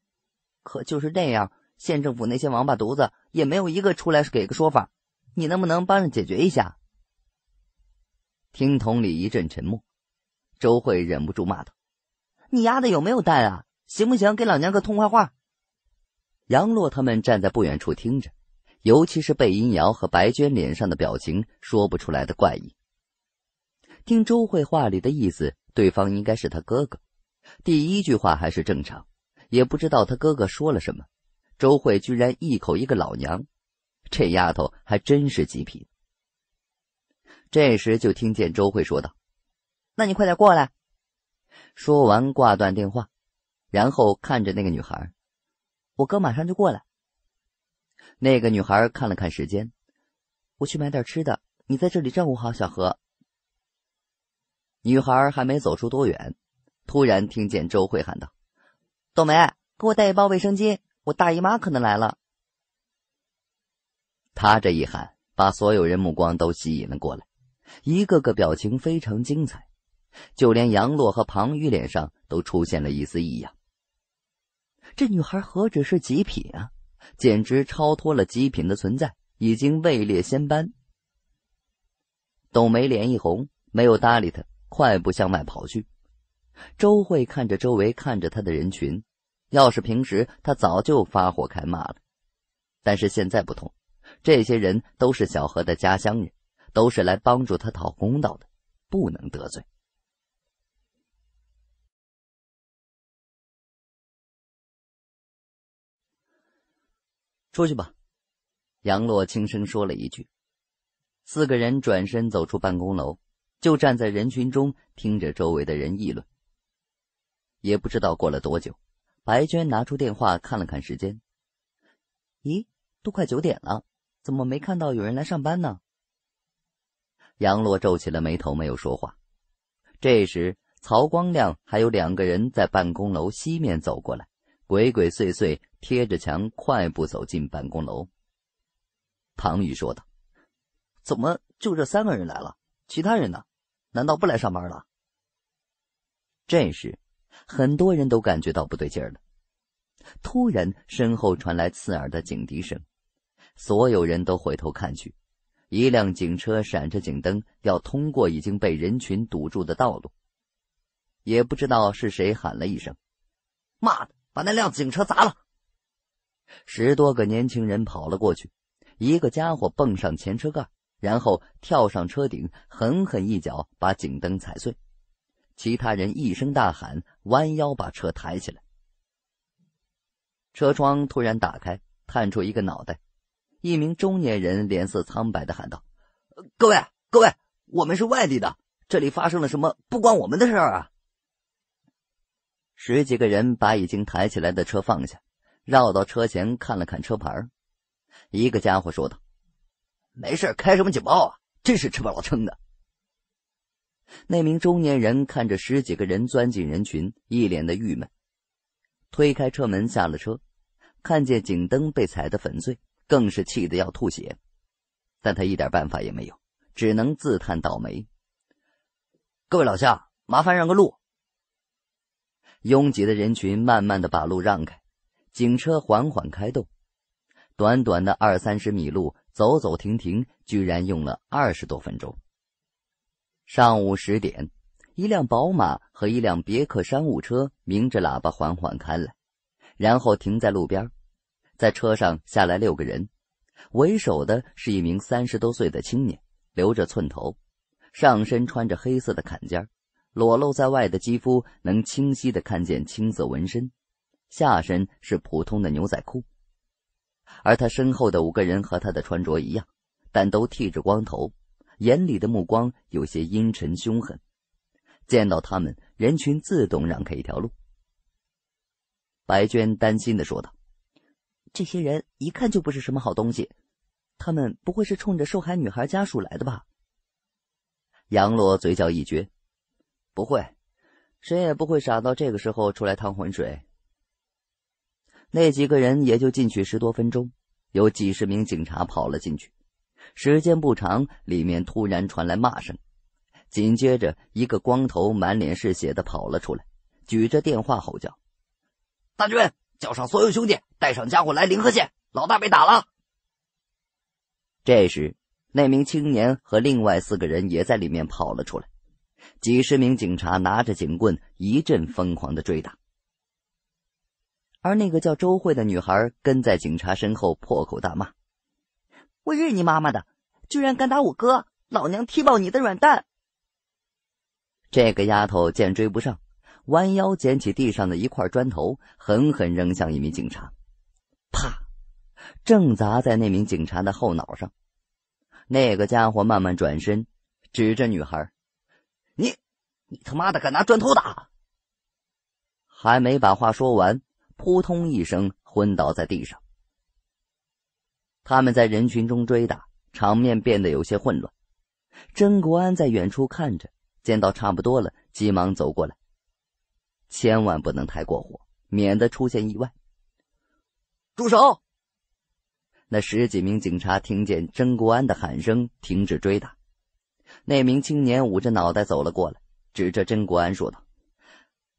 可就是这样，县政府那些王八犊子也没有一个出来给个说法。你能不能帮着解决一下？”听筒里一阵沉默，周慧忍不住骂道。你丫的有没有蛋啊？行不行？给老娘个痛快话！杨洛他们站在不远处听着，尤其是贝音瑶和白娟脸上的表情，说不出来的怪异。听周慧话里的意思，对方应该是他哥哥。第一句话还是正常，也不知道他哥哥说了什么，周慧居然一口一个老娘，这丫头还真是极品。这时就听见周慧说道：“那你快点过来。”说完，挂断电话，然后看着那个女孩：“我哥马上就过来。”那个女孩看了看时间：“我去买点吃的，你在这里照顾好小何。”女孩还没走出多远，突然听见周慧喊道：“冬梅，给我带一包卫生巾，我大姨妈可能来了。”她这一喊，把所有人目光都吸引了过来，一个个表情非常精彩。就连杨洛和庞宇脸上都出现了一丝异样。这女孩何止是极品啊！简直超脱了极品的存在，已经位列仙班。董梅脸一红，没有搭理他，快步向外跑去。周慧看着周围看着他的人群，要是平时他早就发火开骂了，但是现在不同，这些人都是小何的家乡人，都是来帮助他讨公道的，不能得罪。出去吧，杨洛轻声说了一句。四个人转身走出办公楼，就站在人群中听着周围的人议论。也不知道过了多久，白娟拿出电话看了看时间，咦，都快九点了，怎么没看到有人来上班呢？杨洛皱起了眉头，没有说话。这时，曹光亮还有两个人在办公楼西面走过来。鬼鬼祟祟贴着墙，快步走进办公楼。唐宇说道：“怎么就这三个人来了？其他人呢？难道不来上班了？”这时，很多人都感觉到不对劲了。突然，身后传来刺耳的警笛声，所有人都回头看去，一辆警车闪着警灯，要通过已经被人群堵住的道路。也不知道是谁喊了一声：“妈的！”把那辆警车砸了！十多个年轻人跑了过去，一个家伙蹦上前车盖，然后跳上车顶，狠狠一脚把警灯踩碎。其他人一声大喊，弯腰把车抬起来。车窗突然打开，探出一个脑袋，一名中年人脸色苍白的喊道：“各位，各位，我们是外地的，这里发生了什么？不关我们的事儿啊！”十几个人把已经抬起来的车放下，绕到车前看了看车牌一个家伙说道：“没事开什么警报啊？真是吃饱了撑的。”那名中年人看着十几个人钻进人群，一脸的郁闷，推开车门下了车，看见警灯被踩得粉碎，更是气得要吐血，但他一点办法也没有，只能自叹倒霉。各位老乡，麻烦让个路。拥挤的人群慢慢的把路让开，警车缓缓开动。短短的二三十米路，走走停停，居然用了二十多分钟。上午十点，一辆宝马和一辆别克商务车鸣着喇叭缓缓开来，然后停在路边。在车上下来六个人，为首的是一名三十多岁的青年，留着寸头，上身穿着黑色的坎肩儿。裸露在外的肌肤能清晰的看见青色纹身，下身是普通的牛仔裤，而他身后的五个人和他的穿着一样，但都剃着光头，眼里的目光有些阴沉凶狠。见到他们，人群自动让开一条路。白娟担心的说道：“这些人一看就不是什么好东西，他们不会是冲着受害女孩家属来的吧？”杨洛嘴角一撅。不会，谁也不会傻到这个时候出来趟浑水。那几个人也就进去十多分钟，有几十名警察跑了进去。时间不长，里面突然传来骂声，紧接着一个光头、满脸是血的跑了出来，举着电话吼叫：“大军，叫上所有兄弟，带上家伙来临河县，老大被打了！”这时，那名青年和另外四个人也在里面跑了出来。几十名警察拿着警棍，一阵疯狂的追打。而那个叫周慧的女孩跟在警察身后破口大骂：“我日你妈妈的，居然敢打我哥！老娘踢爆你的软蛋！”这个丫头见追不上，弯腰捡起地上的一块砖头，狠狠扔向一名警察，啪！正砸在那名警察的后脑上。那个家伙慢慢转身，指着女孩。你，你他妈的敢拿砖头打！还没把话说完，扑通一声昏倒在地上。他们在人群中追打，场面变得有些混乱。甄国安在远处看着，见到差不多了，急忙走过来，千万不能太过火，免得出现意外。住手！那十几名警察听见甄国安的喊声，停止追打。那名青年捂着脑袋走了过来，指着甄国安说道：“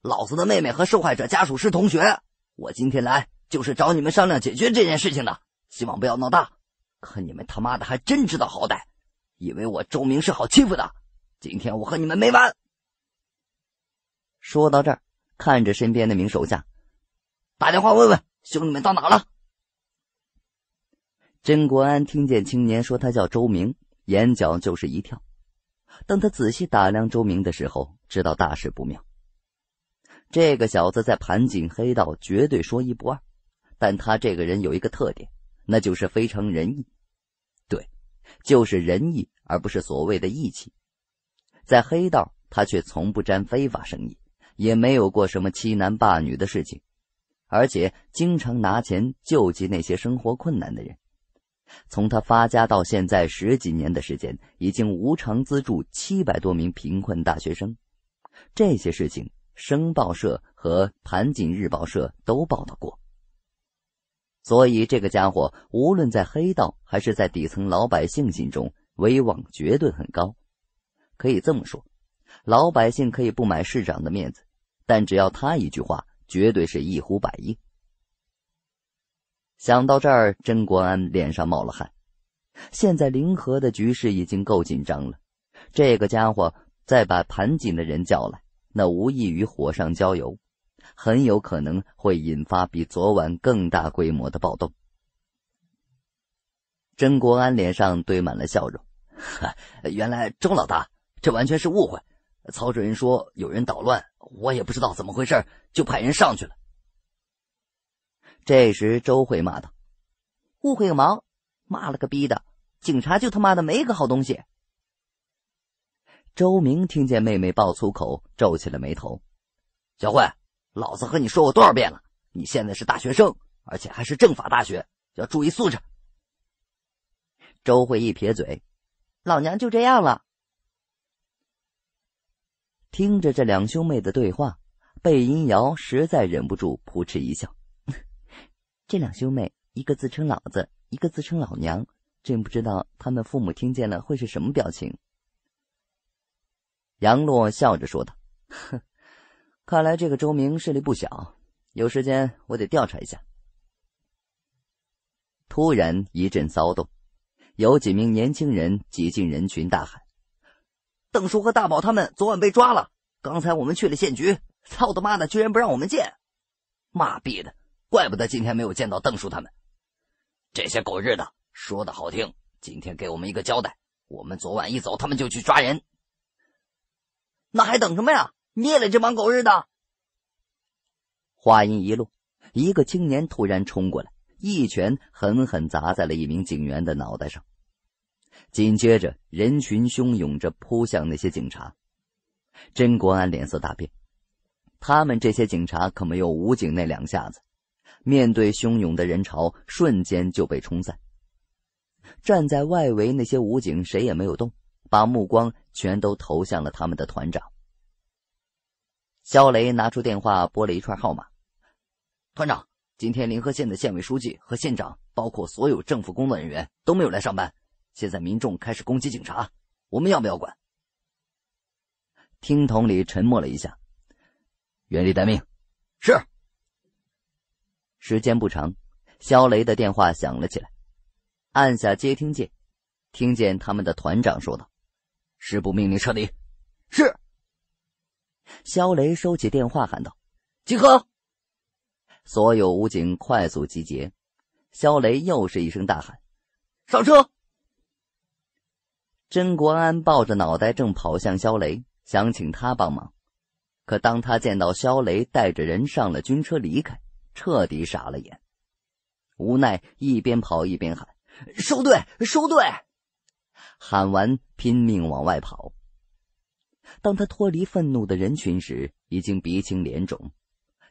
老子的妹妹和受害者家属是同学，我今天来就是找你们商量解决这件事情的，希望不要闹大。可你们他妈的还真知道好歹，以为我周明是好欺负的？今天我和你们没完！”说到这儿，看着身边那名手下，打电话问问兄弟们到哪了。甄国安听见青年说他叫周明，眼角就是一跳。当他仔细打量周明的时候，知道大事不妙。这个小子在盘锦黑道绝对说一不二，但他这个人有一个特点，那就是非常仁义。对，就是仁义，而不是所谓的义气。在黑道，他却从不沾非法生意，也没有过什么欺男霸女的事情，而且经常拿钱救济那些生活困难的人。从他发家到现在十几年的时间，已经无偿资助七百多名贫困大学生。这些事情，申报社和盘锦日报社都报道过。所以，这个家伙无论在黑道还是在底层老百姓心中，威望绝对很高。可以这么说，老百姓可以不买市长的面子，但只要他一句话，绝对是一呼百应。想到这儿，甄国安脸上冒了汗。现在临河的局势已经够紧张了，这个家伙再把盘锦的人叫来，那无异于火上浇油，很有可能会引发比昨晚更大规模的暴动。甄国安脸上堆满了笑容：“原来周老大，这完全是误会。曹主任说有人捣乱，我也不知道怎么回事，就派人上去了。”这时，周慧骂道：“误会个毛！骂了个逼的！警察就他妈的没个好东西！”周明听见妹妹爆粗口，皱起了眉头：“小慧，老子和你说过多少遍了？你现在是大学生，而且还是政法大学，要注意素质。”周慧一撇嘴：“老娘就这样了。”听着这两兄妹的对话，贝音瑶实在忍不住扑哧一笑。这两兄妹，一个自称老子，一个自称老娘，真不知道他们父母听见了会是什么表情。杨洛笑着说道：“哼，看来这个周明势力不小，有时间我得调查一下。”突然一阵骚动，有几名年轻人挤进人群，大喊：“邓叔和大宝他们昨晚被抓了！刚才我们去了县局，操他妈的，居然不让我们见！妈逼的！”怪不得今天没有见到邓叔他们，这些狗日的说的好听，今天给我们一个交代。我们昨晚一走，他们就去抓人，那还等什么呀？灭了这帮狗日的！话音一落，一个青年突然冲过来，一拳狠狠砸在了一名警员的脑袋上，紧接着人群汹涌着扑向那些警察。甄国安脸色大变，他们这些警察可没有武警那两下子。面对汹涌的人潮，瞬间就被冲散。站在外围那些武警谁也没有动，把目光全都投向了他们的团长。肖雷拿出电话拨了一串号码：“团长，今天临河县的县委书记和县长，包括所有政府工作人员都没有来上班。现在民众开始攻击警察，我们要不要管？”听筒里沉默了一下：“原地待命。”“是。”时间不长，肖雷的电话响了起来。按下接听键，听见他们的团长说道：“师部命令撤离。”是。肖雷收起电话，喊道：“集合！”所有武警快速集结。肖雷又是一声大喊：“上车！”甄国安抱着脑袋，正跑向肖雷，想请他帮忙。可当他见到肖雷带着人上了军车离开。彻底傻了眼，无奈一边跑一边喊：“收队，收队！”喊完拼命往外跑。当他脱离愤怒的人群时，已经鼻青脸肿，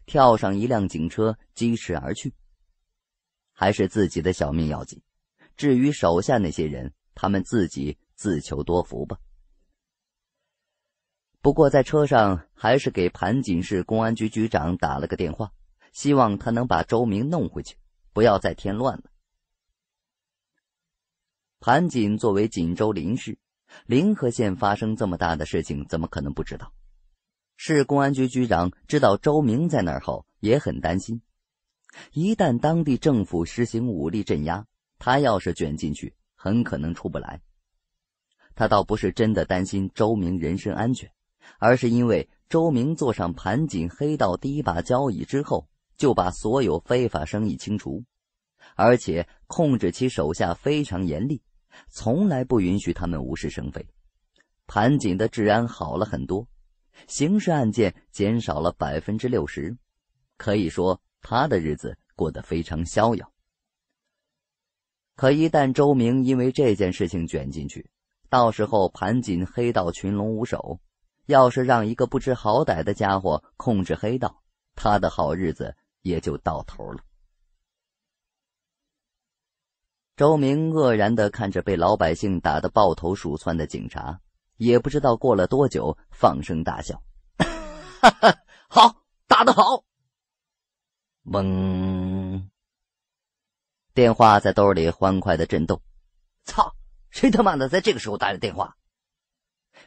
跳上一辆警车疾驰而去。还是自己的小命要紧，至于手下那些人，他们自己自求多福吧。不过在车上，还是给盘锦市公安局局长打了个电话。希望他能把周明弄回去，不要再添乱了。盘锦作为锦州邻市，临河县发生这么大的事情，怎么可能不知道？市公安局局长知道周明在那儿后，也很担心。一旦当地政府实行武力镇压，他要是卷进去，很可能出不来。他倒不是真的担心周明人身安全，而是因为周明坐上盘锦黑道第一把交椅之后。就把所有非法生意清除，而且控制其手下非常严厉，从来不允许他们无事生非。盘锦的治安好了很多，刑事案件减少了百分之六十，可以说他的日子过得非常逍遥。可一旦周明因为这件事情卷进去，到时候盘锦黑道群龙无首，要是让一个不知好歹的家伙控制黑道，他的好日子。也就到头了。周明愕然的看着被老百姓打得抱头鼠窜的警察，也不知道过了多久，放声大笑：“哈哈，好，打得好！”嗡，电话在兜里欢快的震动。操，谁他妈的在这个时候打的电话？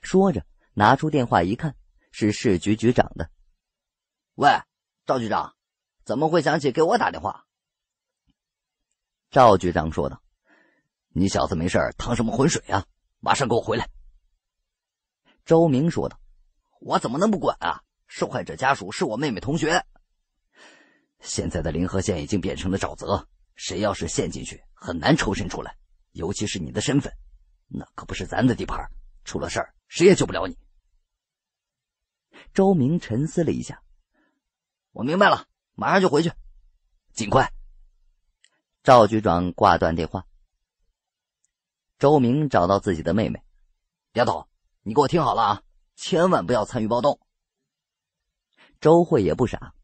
说着，拿出电话一看，是市局局长的。喂，赵局长。怎么会想起给我打电话？赵局长说道：“你小子没事淌趟什么浑水啊？马上给我回来！”周明说道：“我怎么能不管啊？受害者家属是我妹妹同学。现在的临河县已经变成了沼泽，谁要是陷进去，很难抽身出来。尤其是你的身份，那可不是咱的地盘，出了事儿谁也救不了你。”周明沉思了一下，我明白了。马上就回去，尽快。赵局长挂断电话。周明找到自己的妹妹，丫头，你给我听好了啊，千万不要参与暴动。周慧也不傻，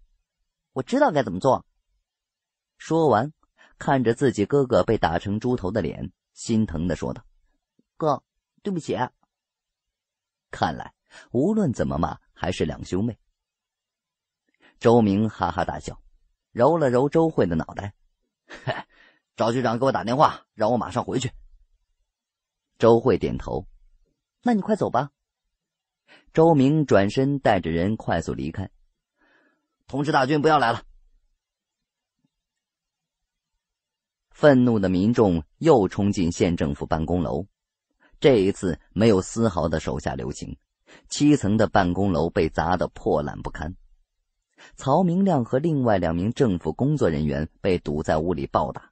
我知道该怎么做。说完，看着自己哥哥被打成猪头的脸，心疼的说道：“哥，对不起。”看来，无论怎么骂，还是两兄妹。周明哈哈大笑，揉了揉周慧的脑袋，“赵局长给我打电话，让我马上回去。”周慧点头，“那你快走吧。”周明转身带着人快速离开，通知大军不要来了。愤怒的民众又冲进县政府办公楼，这一次没有丝毫的手下留情，七层的办公楼被砸得破烂不堪。曹明亮和另外两名政府工作人员被堵在屋里暴打，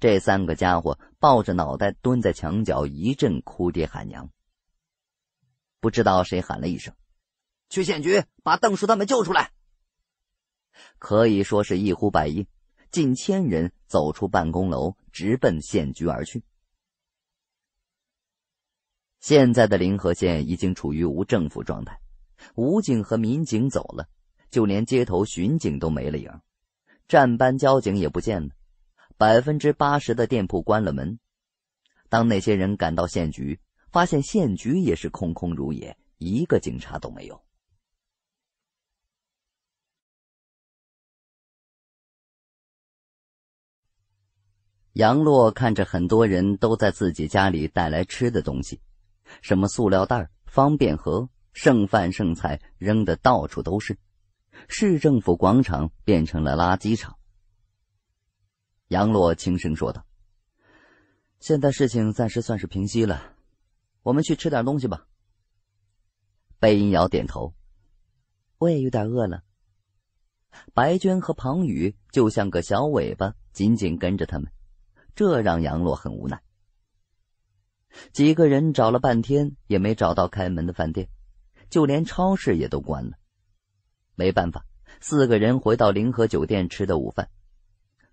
这三个家伙抱着脑袋蹲在墙角，一阵哭爹喊娘。不知道谁喊了一声：“去县局把邓叔他们救出来！”可以说是一呼百应，近千人走出办公楼，直奔县局而去。现在的临河县已经处于无政府状态，武警和民警走了。就连街头巡警都没了影，站班交警也不见了，百分之八十的店铺关了门。当那些人赶到县局，发现县局也是空空如也，一个警察都没有。杨洛看着很多人都在自己家里带来吃的东西，什么塑料袋、方便盒、剩饭剩菜，扔的到处都是。市政府广场变成了垃圾场。杨洛轻声说道：“现在事情暂时算是平息了，我们去吃点东西吧。”贝音瑶点头：“我也有点饿了。”白娟和庞宇就像个小尾巴，紧紧跟着他们，这让杨洛很无奈。几个人找了半天也没找到开门的饭店，就连超市也都关了。没办法，四个人回到临河酒店吃的午饭。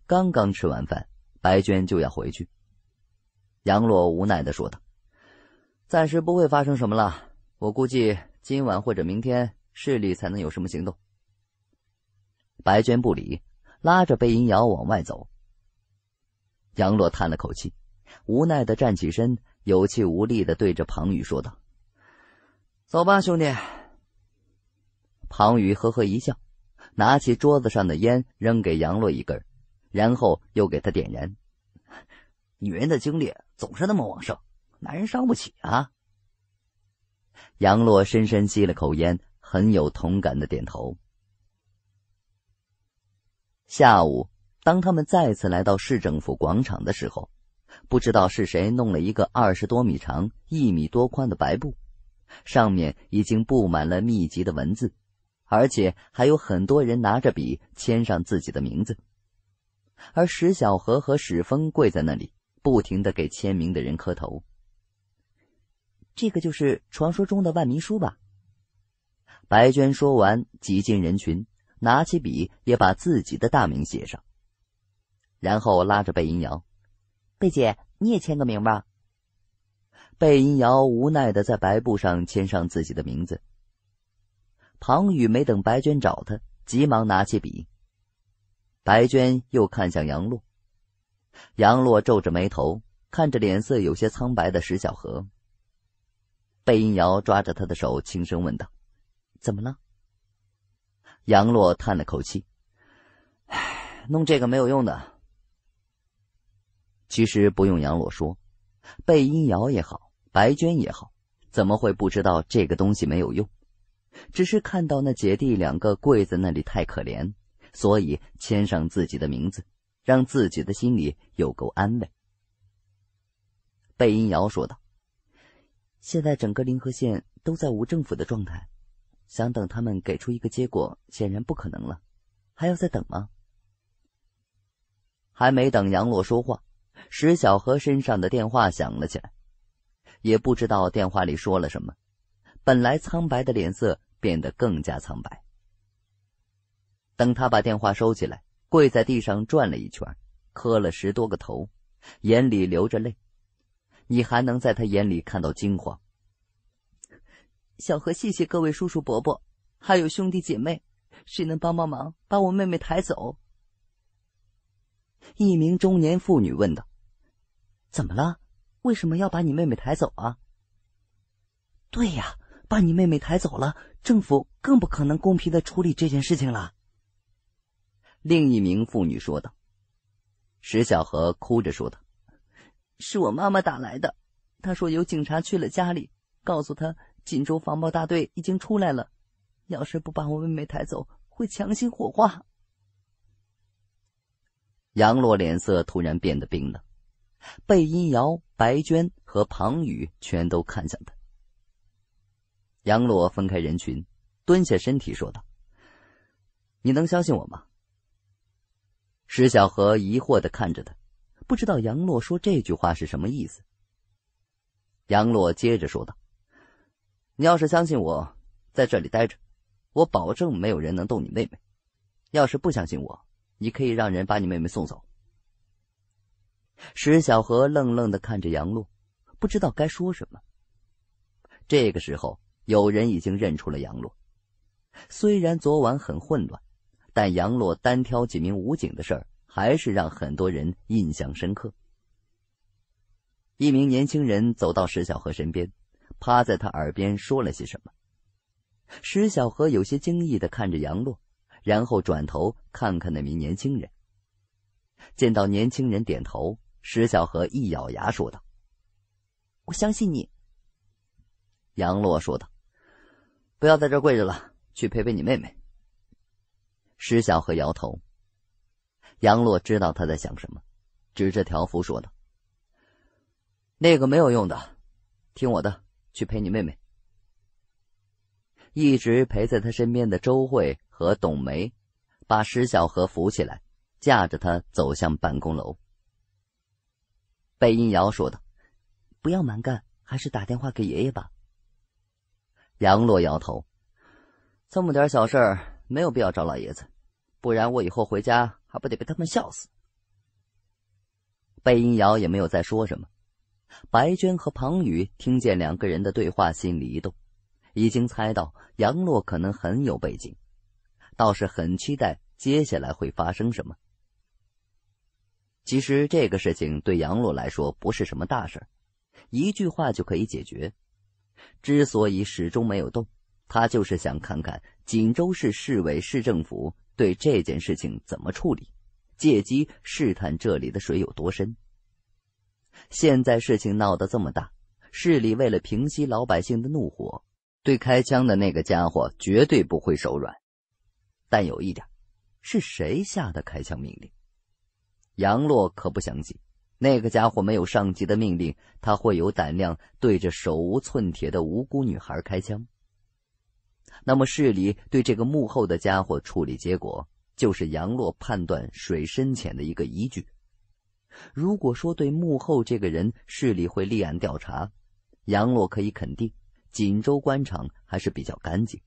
刚刚吃完饭，白娟就要回去。杨洛无奈的说道：“暂时不会发生什么了，我估计今晚或者明天市里才能有什么行动。”白娟不理，拉着贝银瑶往外走。杨洛叹了口气，无奈的站起身，有气无力的对着庞宇说道：“走吧，兄弟。”庞宇呵呵一笑，拿起桌子上的烟扔给杨洛一根，然后又给他点燃。女人的精力总是那么旺盛，男人伤不起啊！杨洛深深吸了口烟，很有同感的点头。下午，当他们再次来到市政府广场的时候，不知道是谁弄了一个二十多米长、一米多宽的白布，上面已经布满了密集的文字。而且还有很多人拿着笔签上自己的名字，而史小河和史峰跪在那里，不停的给签名的人磕头。这个就是传说中的万民书吧？白娟说完，挤进人群，拿起笔也把自己的大名写上，然后拉着贝音瑶：“贝姐，你也签个名吧。”贝音瑶无奈的在白布上签上自己的名字。庞宇没等白娟找他，急忙拿起笔。白娟又看向杨洛，杨洛皱着眉头看着脸色有些苍白的石小河。贝音瑶抓着他的手，轻声问道：“怎么了？”杨洛叹了口气：“唉，弄这个没有用的。”其实不用杨洛说，贝音瑶也好，白娟也好，怎么会不知道这个东西没有用？只是看到那姐弟两个跪在那里太可怜，所以签上自己的名字，让自己的心里有够安慰。贝音瑶说道：“现在整个临河县都在无政府的状态，想等他们给出一个结果，显然不可能了，还要再等吗？”还没等杨洛说话，石小河身上的电话响了起来，也不知道电话里说了什么。本来苍白的脸色变得更加苍白。等他把电话收起来，跪在地上转了一圈，磕了十多个头，眼里流着泪。你还能在他眼里看到惊慌。小何，谢谢各位叔叔伯伯，还有兄弟姐妹，谁能帮帮忙，把我妹妹抬走？一名中年妇女问道：“怎么了？为什么要把你妹妹抬走啊？”“对呀。”把你妹妹抬走了，政府更不可能公平的处理这件事情了。”另一名妇女说道。石小河哭着说道：“是我妈妈打来的，她说有警察去了家里，告诉她锦州防暴大队已经出来了，要是不把我妹妹抬走，会强行火化。”杨洛脸色突然变得冰冷，贝音瑶、白娟和庞宇全都看向他。杨洛分开人群，蹲下身体，说道：“你能相信我吗？”石小河疑惑的看着他，不知道杨洛说这句话是什么意思。杨洛接着说道：“你要是相信我，在这里待着，我保证没有人能动你妹妹；要是不相信我，你可以让人把你妹妹送走。”石小河愣愣的看着杨洛，不知道该说什么。这个时候。有人已经认出了杨洛。虽然昨晚很混乱，但杨洛单挑几名武警的事儿还是让很多人印象深刻。一名年轻人走到石小河身边，趴在他耳边说了些什么。石小河有些惊异的看着杨洛，然后转头看看那名年轻人。见到年轻人点头，石小河一咬牙说道：“我相信你。”杨洛说道。不要在这跪着了，去陪陪你妹妹。石小河摇头，杨洛知道他在想什么，指着条幅说道：“那个没有用的，听我的，去陪你妹妹。”一直陪在他身边的周慧和董梅，把石小河扶起来，架着他走向办公楼。贝英瑶说道：“不要蛮干，还是打电话给爷爷吧。”杨洛摇头：“这么点小事儿没有必要找老爷子，不然我以后回家还不得被他们笑死。”贝音瑶也没有再说什么。白娟和庞宇听见两个人的对话，心里一动，已经猜到杨洛可能很有背景，倒是很期待接下来会发生什么。其实这个事情对杨洛来说不是什么大事儿，一句话就可以解决。之所以始终没有动，他就是想看看锦州市市委市政府对这件事情怎么处理，借机试探这里的水有多深。现在事情闹得这么大，市里为了平息老百姓的怒火，对开枪的那个家伙绝对不会手软。但有一点，是谁下的开枪命令？杨洛可不相信。那个家伙没有上级的命令，他会有胆量对着手无寸铁的无辜女孩开枪。那么市里对这个幕后的家伙处理结果，就是杨洛判断水深浅的一个依据。如果说对幕后这个人市里会立案调查，杨洛可以肯定锦州官场还是比较干净。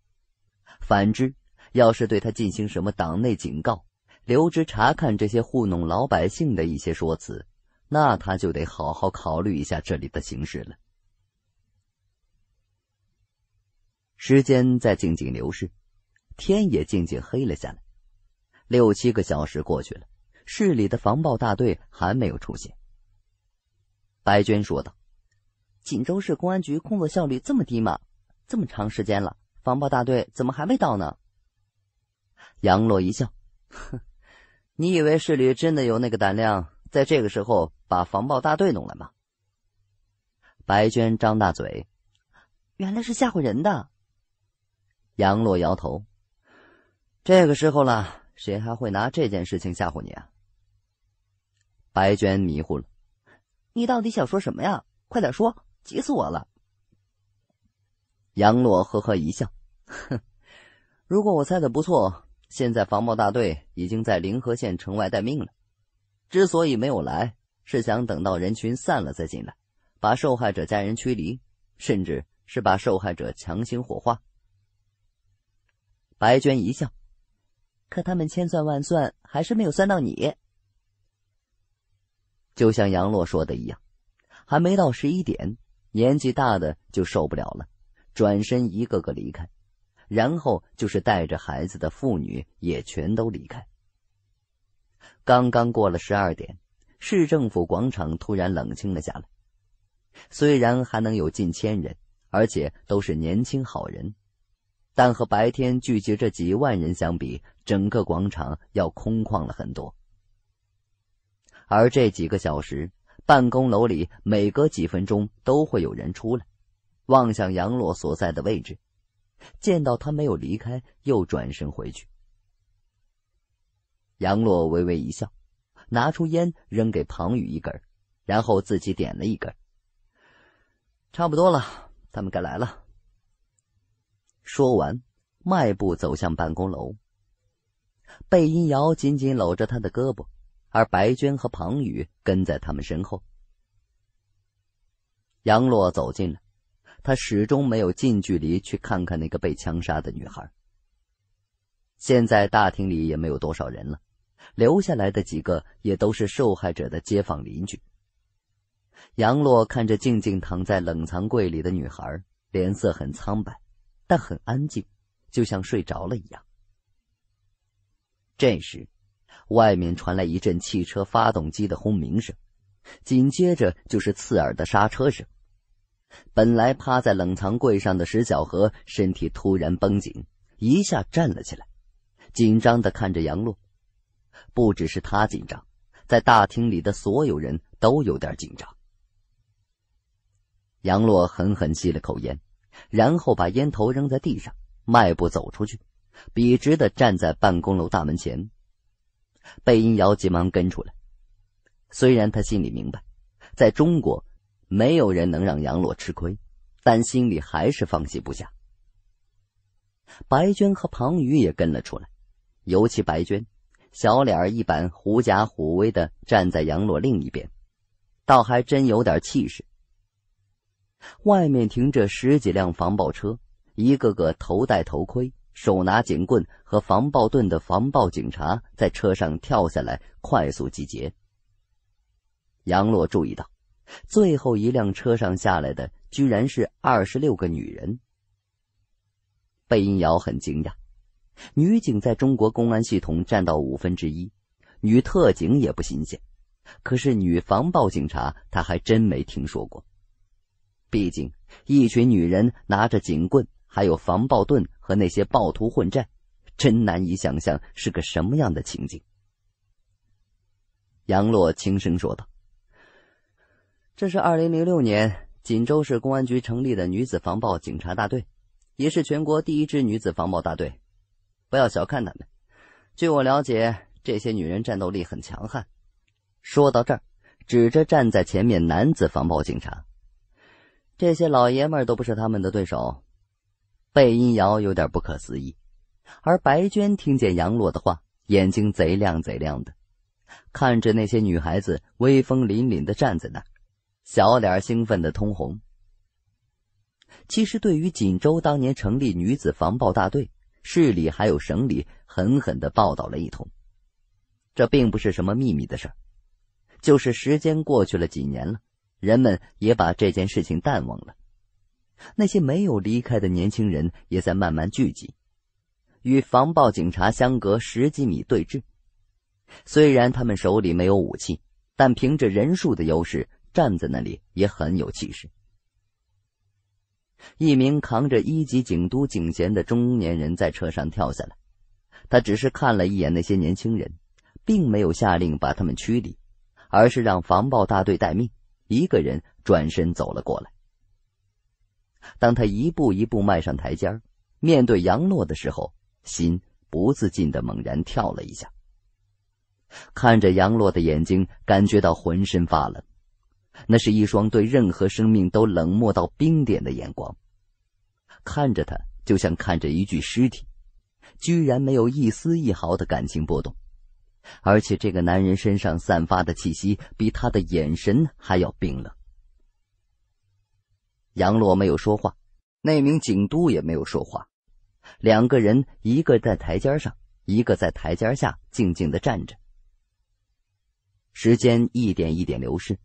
反之，要是对他进行什么党内警告、留职查看这些糊弄老百姓的一些说辞。那他就得好好考虑一下这里的形势了。时间在静静流逝，天也静静黑了下来。六七个小时过去了，市里的防暴大队还没有出现。白娟说道：“锦州市公安局工作效率这么低吗？这么长时间了，防暴大队怎么还没到呢？”杨洛一笑：“哼，你以为市里真的有那个胆量，在这个时候？”把防暴大队弄来吗？白娟张大嘴，原来是吓唬人的。杨洛摇头，这个时候了，谁还会拿这件事情吓唬你啊？白娟迷糊了，你到底想说什么呀？快点说，急死我了。杨洛呵呵一笑，哼，如果我猜的不错，现在防暴大队已经在临河县城外待命了，之所以没有来。是想等到人群散了再进来，把受害者家人驱离，甚至是把受害者强行火化。白娟一笑，可他们千算万算，还是没有算到你。就像杨洛说的一样，还没到十一点，年纪大的就受不了了，转身一个个离开，然后就是带着孩子的妇女也全都离开。刚刚过了十二点。市政府广场突然冷清了下来，虽然还能有近千人，而且都是年轻好人，但和白天聚集这几万人相比，整个广场要空旷了很多。而这几个小时，办公楼里每隔几分钟都会有人出来，望向杨洛所在的位置，见到他没有离开，又转身回去。杨洛微微一笑。拿出烟扔给庞宇一根然后自己点了一根差不多了，他们该来了。说完，迈步走向办公楼。贝音瑶紧紧搂着他的胳膊，而白娟和庞宇跟在他们身后。杨洛走近了，他始终没有近距离去看看那个被枪杀的女孩。现在大厅里也没有多少人了。留下来的几个也都是受害者的街坊邻居。杨洛看着静静躺在冷藏柜里的女孩，脸色很苍白，但很安静，就像睡着了一样。这时，外面传来一阵汽车发动机的轰鸣声，紧接着就是刺耳的刹车声。本来趴在冷藏柜上的石小河身体突然绷紧，一下站了起来，紧张的看着杨洛。不只是他紧张，在大厅里的所有人都有点紧张。杨洛狠狠吸了口烟，然后把烟头扔在地上，迈步走出去，笔直的站在办公楼大门前。贝音瑶急忙跟出来，虽然他心里明白，在中国，没有人能让杨洛吃亏，但心里还是放心不下。白娟和庞宇也跟了出来，尤其白娟。小脸儿一板，狐假虎威的站在杨洛另一边，倒还真有点气势。外面停着十几辆防爆车，一个个头戴头盔、手拿警棍和防爆盾的防爆警察在车上跳下来，快速集结。杨洛注意到，最后一辆车上下来的居然是二十六个女人。贝音瑶很惊讶。女警在中国公安系统占到五分之一，女特警也不新鲜。可是女防暴警察，她还真没听说过。毕竟一群女人拿着警棍，还有防暴盾，和那些暴徒混战，真难以想象是个什么样的情景。杨洛轻声说道：“这是二零零六年锦州市公安局成立的女子防暴警察大队，也是全国第一支女子防暴大队。”不要小看他们。据我了解，这些女人战斗力很强悍。说到这儿，指着站在前面男子防暴警察，这些老爷们都不是他们的对手。贝音瑶有点不可思议，而白娟听见杨洛的话，眼睛贼亮贼亮的，看着那些女孩子威风凛凛的站在那儿，小脸兴奋的通红。其实，对于锦州当年成立女子防暴大队，市里还有省里狠狠的报道了一通，这并不是什么秘密的事儿，就是时间过去了几年了，人们也把这件事情淡忘了。那些没有离开的年轻人也在慢慢聚集，与防暴警察相隔十几米对峙。虽然他们手里没有武器，但凭着人数的优势站在那里也很有气势。一名扛着一级警督警衔的中年人在车上跳下来，他只是看了一眼那些年轻人，并没有下令把他们驱离，而是让防暴大队待命。一个人转身走了过来。当他一步一步迈上台阶，面对杨洛的时候，心不自禁的猛然跳了一下，看着杨洛的眼睛，感觉到浑身发冷。那是一双对任何生命都冷漠到冰点的眼光，看着他就像看着一具尸体，居然没有一丝一毫的感情波动。而且这个男人身上散发的气息比他的眼神还要冰冷。杨洛没有说话，那名警督也没有说话，两个人一个在台阶上，一个在台阶下，静静的站着。时间一点一点流逝。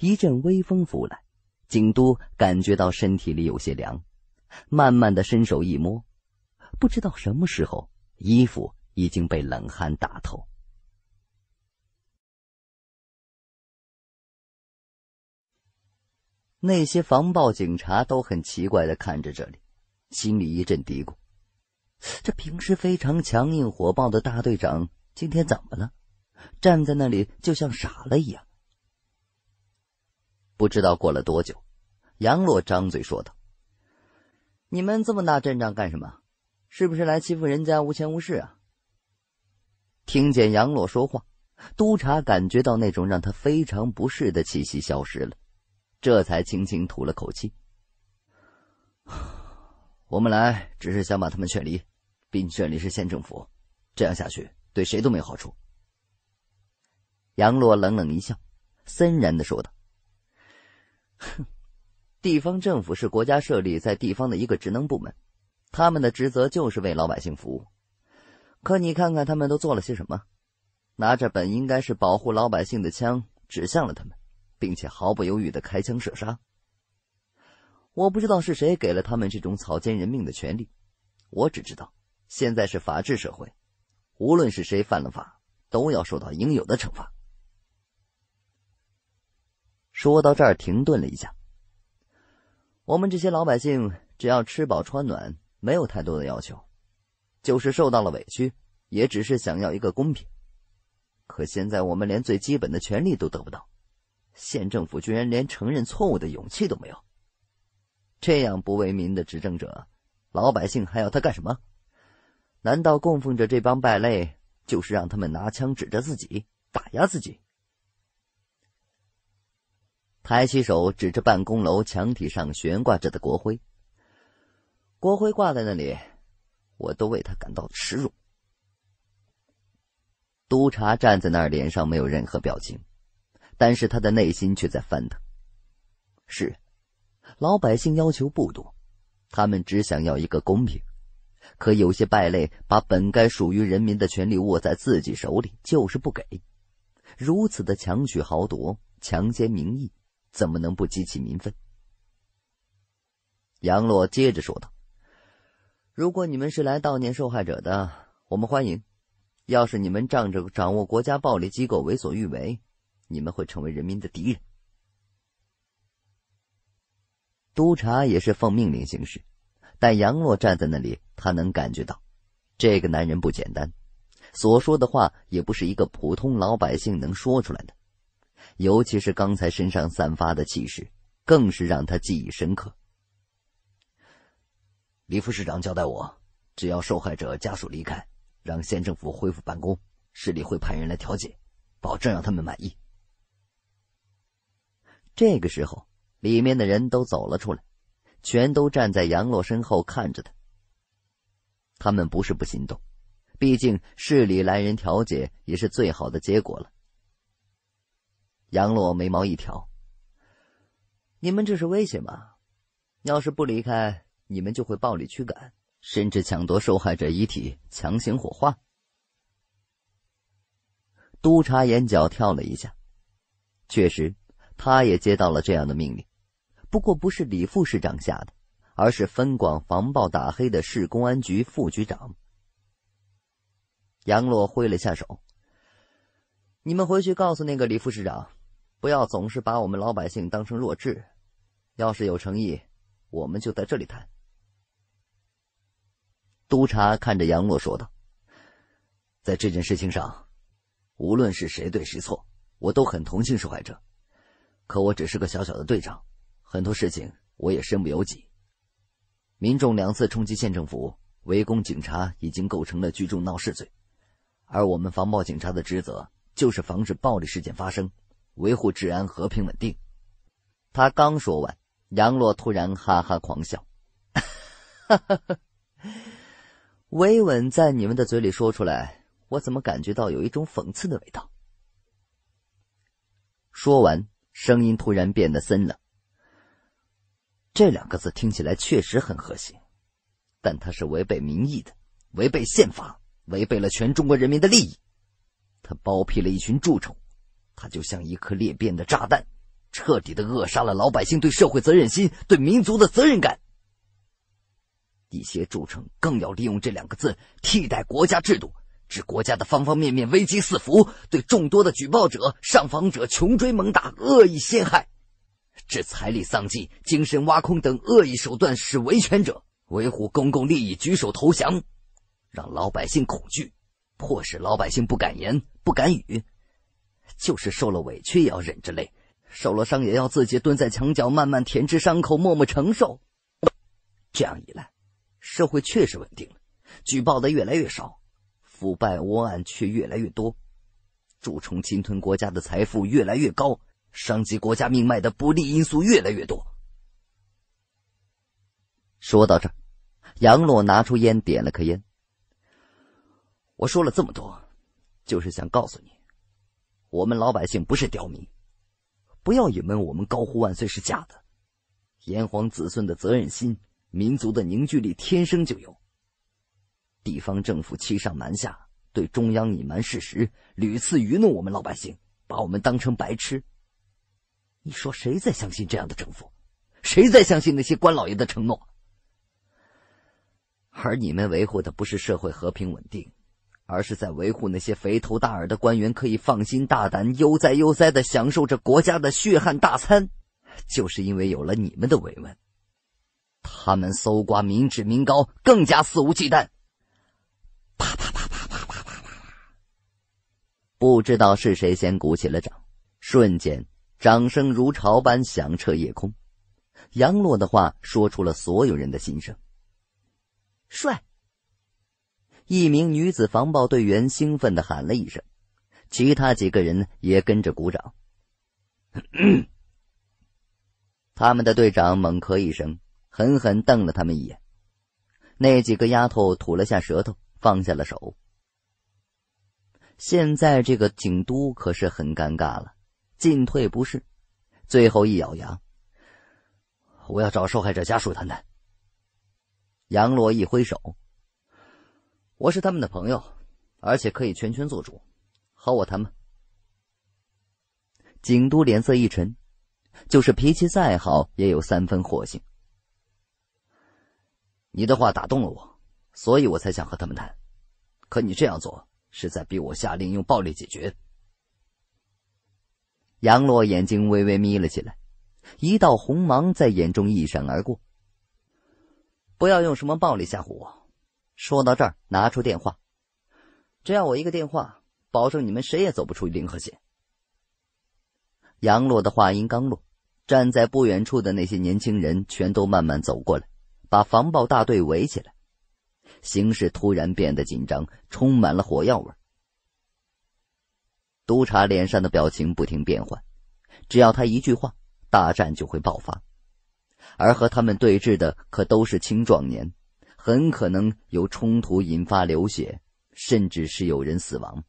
一阵微风拂来，景都感觉到身体里有些凉。慢慢的伸手一摸，不知道什么时候衣服已经被冷汗打透。那些防暴警察都很奇怪的看着这里，心里一阵嘀咕：这平时非常强硬火爆的大队长今天怎么了？站在那里就像傻了一样。不知道过了多久，杨洛张嘴说道：“你们这么大阵仗干什么？是不是来欺负人家无钱无势啊？”听见杨洛说话，督察感觉到那种让他非常不适的气息消失了，这才轻轻吐了口气：“我们来只是想把他们劝离，并劝离是县政府，这样下去对谁都没好处。”杨洛冷冷一笑，森然的说道。哼，地方政府是国家设立在地方的一个职能部门，他们的职责就是为老百姓服务。可你看看他们都做了些什么，拿着本应该是保护老百姓的枪，指向了他们，并且毫不犹豫的开枪射杀。我不知道是谁给了他们这种草菅人命的权利，我只知道现在是法治社会，无论是谁犯了法，都要受到应有的惩罚。说到这儿，停顿了一下。我们这些老百姓，只要吃饱穿暖，没有太多的要求，就是受到了委屈，也只是想要一个公平。可现在，我们连最基本的权利都得不到，县政府居然连承认错误的勇气都没有。这样不为民的执政者，老百姓还要他干什么？难道供奉着这帮败类，就是让他们拿枪指着自己，打压自己？抬起手指着办公楼墙体上悬挂着的国徽，国徽挂在那里，我都为他感到耻辱。督察站在那儿，脸上没有任何表情，但是他的内心却在翻腾。是，老百姓要求不多，他们只想要一个公平。可有些败类把本该属于人民的权利握在自己手里，就是不给。如此的强取豪夺，强奸民意。怎么能不激起民愤？杨洛接着说道：“如果你们是来悼念受害者的，我们欢迎；要是你们仗着掌握国家暴力机构为所欲为，你们会成为人民的敌人。”督察也是奉命令行事，但杨洛站在那里，他能感觉到，这个男人不简单，所说的话也不是一个普通老百姓能说出来的。尤其是刚才身上散发的气势，更是让他记忆深刻。李副市长交代我，只要受害者家属离开，让县政府恢复办公，市里会派人来调解，保证让他们满意。这个时候，里面的人都走了出来，全都站在杨洛身后看着他。他们不是不心动，毕竟市里来人调解也是最好的结果了。杨洛眉毛一挑：“你们这是威胁吗？要是不离开，你们就会暴力驱赶，甚至抢夺受害者遗体，强行火化。”督察眼角跳了一下，确实，他也接到了这样的命令，不过不是李副市长下的，而是分管防暴打黑的市公安局副局长。杨洛挥了下手：“你们回去告诉那个李副市长。”不要总是把我们老百姓当成弱智。要是有诚意，我们就在这里谈。督察看着杨洛说道：“在这件事情上，无论是谁对谁错，我都很同情受害者。可我只是个小小的队长，很多事情我也身不由己。民众两次冲击县政府，围攻警察，已经构成了聚众闹事罪。而我们防暴警察的职责，就是防止暴力事件发生。”维护治安、和平稳定。他刚说完，杨洛突然哈哈狂笑：“ 维稳在你们的嘴里说出来，我怎么感觉到有一种讽刺的味道？”说完，声音突然变得森冷。这两个字听起来确实很和谐，但它是违背民意的，违背宪法，违背了全中国人民的利益。他包庇了一群蛀虫。他就像一颗裂变的炸弹，彻底的扼杀了老百姓对社会责任心、对民族的责任感。一些蛀虫更要利用这两个字替代国家制度，致国家的方方面面危机四伏，对众多的举报者、上访者穷追猛打、恶意陷害，致财力丧尽、精神挖空等恶意手段，使维权者维护公共利益举手投降，让老百姓恐惧，迫使老百姓不敢言、不敢语。就是受了委屈也要忍着泪，受了伤也要自己蹲在墙角慢慢填治伤口，默默承受。这样一来，社会确实稳定了，举报的越来越少，腐败窝案却越来越多，蛀虫侵吞国家的财富越来越高，伤及国家命脉的不利因素越来越多。说到这，杨洛拿出烟点了颗烟。我说了这么多，就是想告诉你。我们老百姓不是刁民，不要以为我们高呼万岁是假的。炎黄子孙的责任心、民族的凝聚力天生就有。地方政府欺上瞒下，对中央隐瞒事实，屡次愚弄我们老百姓，把我们当成白痴。你说谁在相信这样的政府？谁在相信那些官老爷的承诺？而你们维护的不是社会和平稳定。而是在维护那些肥头大耳的官员可以放心大胆、悠哉悠哉的享受着国家的血汗大餐，就是因为有了你们的慰问，他们搜刮民脂民膏更加肆无忌惮。啪啪啪啪啪啪啪啪！不知道是谁先鼓起了掌，瞬间掌声如潮般响彻夜空。杨洛的话说出了所有人的心声，帅。一名女子防暴队员兴奋的喊了一声，其他几个人也跟着鼓掌。他们的队长猛咳一声，狠狠瞪了他们一眼。那几个丫头吐了下舌头，放下了手。现在这个警督可是很尴尬了，进退不是。最后一咬牙，我要找受害者家属谈谈。杨罗一挥手。我是他们的朋友，而且可以全权做主。和我谈吧。景都脸色一沉，就是脾气再好，也有三分火性。你的话打动了我，所以我才想和他们谈。可你这样做，是在逼我下令用暴力解决。杨洛眼睛微微眯了起来，一道红芒在眼中一闪而过。不要用什么暴力吓唬我。说到这儿，拿出电话，只要我一个电话，保证你们谁也走不出临河县。杨洛的话音刚落，站在不远处的那些年轻人全都慢慢走过来，把防暴大队围起来，形势突然变得紧张，充满了火药味。督察脸上的表情不停变换，只要他一句话，大战就会爆发，而和他们对峙的可都是青壮年。很可能有冲突引发流血，甚至是有人死亡，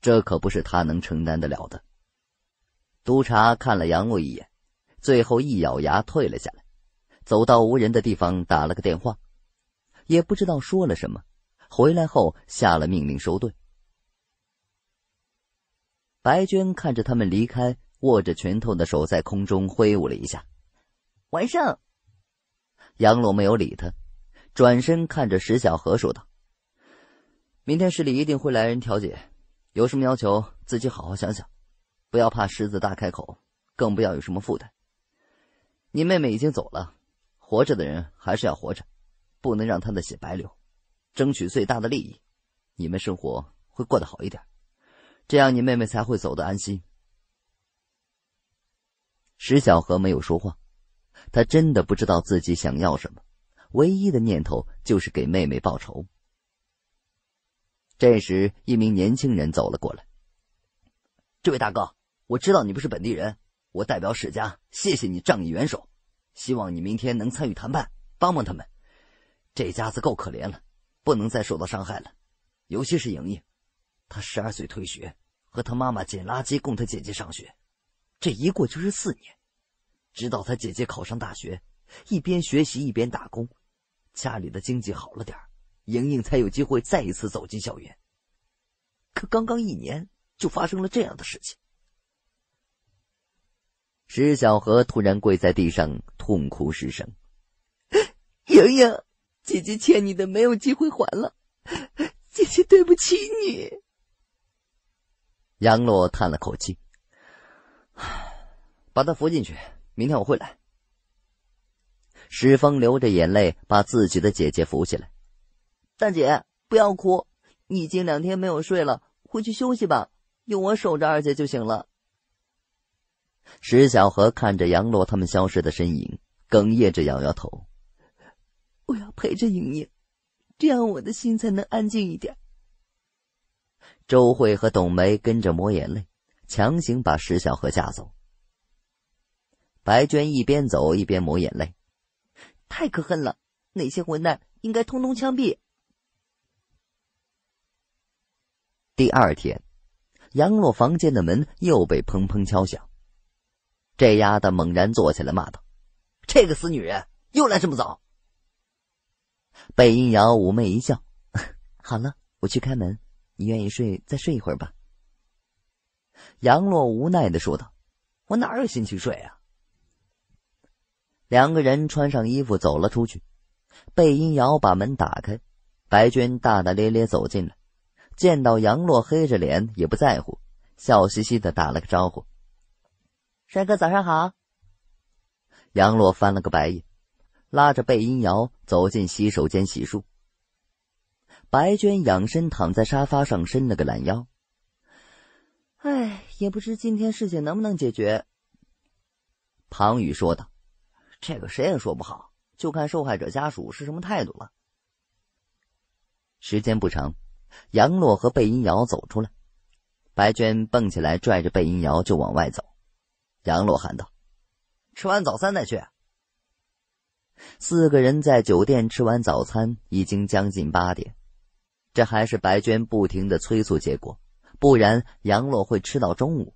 这可不是他能承担得了的。督察看了杨洛一眼，最后一咬牙退了下来，走到无人的地方打了个电话，也不知道说了什么。回来后下了命令收队。白娟看着他们离开，握着拳头的手在空中挥舞了一下。完胜。杨洛没有理他。转身看着石小河说道：“明天市里一定会来人调解，有什么要求自己好好想想，不要怕狮子大开口，更不要有什么负担。你妹妹已经走了，活着的人还是要活着，不能让她的血白流，争取最大的利益，你们生活会过得好一点，这样你妹妹才会走得安心。”石小河没有说话，他真的不知道自己想要什么。唯一的念头就是给妹妹报仇。这时，一名年轻人走了过来：“这位大哥，我知道你不是本地人，我代表史家谢谢你仗义援手，希望你明天能参与谈判，帮帮他们。这家子够可怜了，不能再受到伤害了。尤其是莹莹，她十二岁退学，和她妈妈捡垃圾供她姐姐上学，这一过就是四年，直到她姐姐考上大学，一边学习一边打工。”家里的经济好了点莹莹才有机会再一次走进校园。可刚刚一年，就发生了这样的事情。石小河突然跪在地上，痛哭失声：“ 莹莹，姐姐欠你的没有机会还了，姐姐对不起你。”杨洛叹了口气：“ 把他扶进去，明天我会来。”石峰流着眼泪，把自己的姐姐扶起来。“大姐，不要哭，你经两天没有睡了，回去休息吧，有我守着二姐就行了。”石小河看着杨洛他们消失的身影，哽咽着摇摇头：“我要陪着莹莹，这样我的心才能安静一点。”周慧和董梅跟着抹眼泪，强行把石小河架走。白娟一边走一边抹眼泪。太可恨了！那些混蛋应该通通枪毙。第二天，杨洛房间的门又被砰砰敲响，这丫的猛然坐起来骂道：“这个死女人又来这么早！”贝音瑶妩媚一笑：“ 好了，我去开门，你愿意睡再睡一会儿吧。”杨洛无奈的说道：“我哪有心情睡啊！”两个人穿上衣服走了出去，贝音瑶把门打开，白娟大大咧咧走进来，见到杨洛黑着脸也不在乎，笑嘻嘻的打了个招呼：“帅哥，早上好。”杨洛翻了个白眼，拉着贝音瑶走进洗手间洗漱。白娟仰身躺在沙发上，伸了个懒腰：“哎，也不知今天事情能不能解决。”庞宇说道。这个谁也说不好，就看受害者家属是什么态度了。时间不长，杨洛和贝音瑶走出来，白娟蹦起来拽着贝音瑶就往外走。杨洛喊道：“吃完早餐再去。”四个人在酒店吃完早餐，已经将近八点。这还是白娟不停的催促结果，不然杨洛会吃到中午。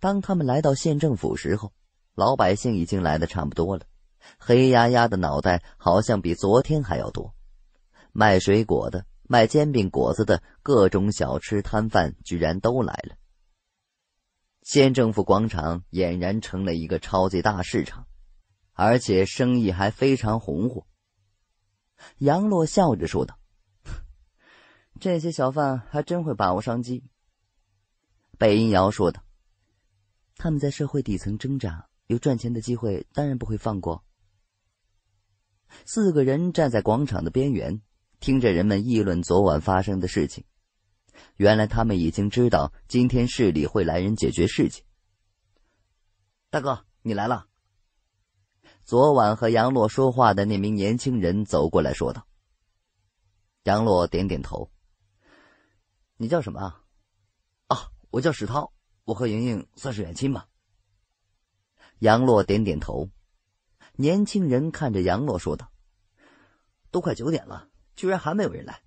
当他们来到县政府时候，老百姓已经来的差不多了，黑压压的脑袋好像比昨天还要多。卖水果的、卖煎饼果子的各种小吃摊贩居然都来了，县政府广场俨然成了一个超级大市场，而且生意还非常红火。杨洛笑着说道：“这些小贩还真会把握商机。”北音瑶说道：“他们在社会底层挣扎。”有赚钱的机会，当然不会放过。四个人站在广场的边缘，听着人们议论昨晚发生的事情。原来他们已经知道今天市里会来人解决事情。大哥，你来了。昨晚和杨洛说话的那名年轻人走过来说道：“杨洛点点头。你叫什么？啊，我叫史涛。我和莹莹算是远亲吧。”杨洛点点头，年轻人看着杨洛说道：“都快九点了，居然还没有人来。”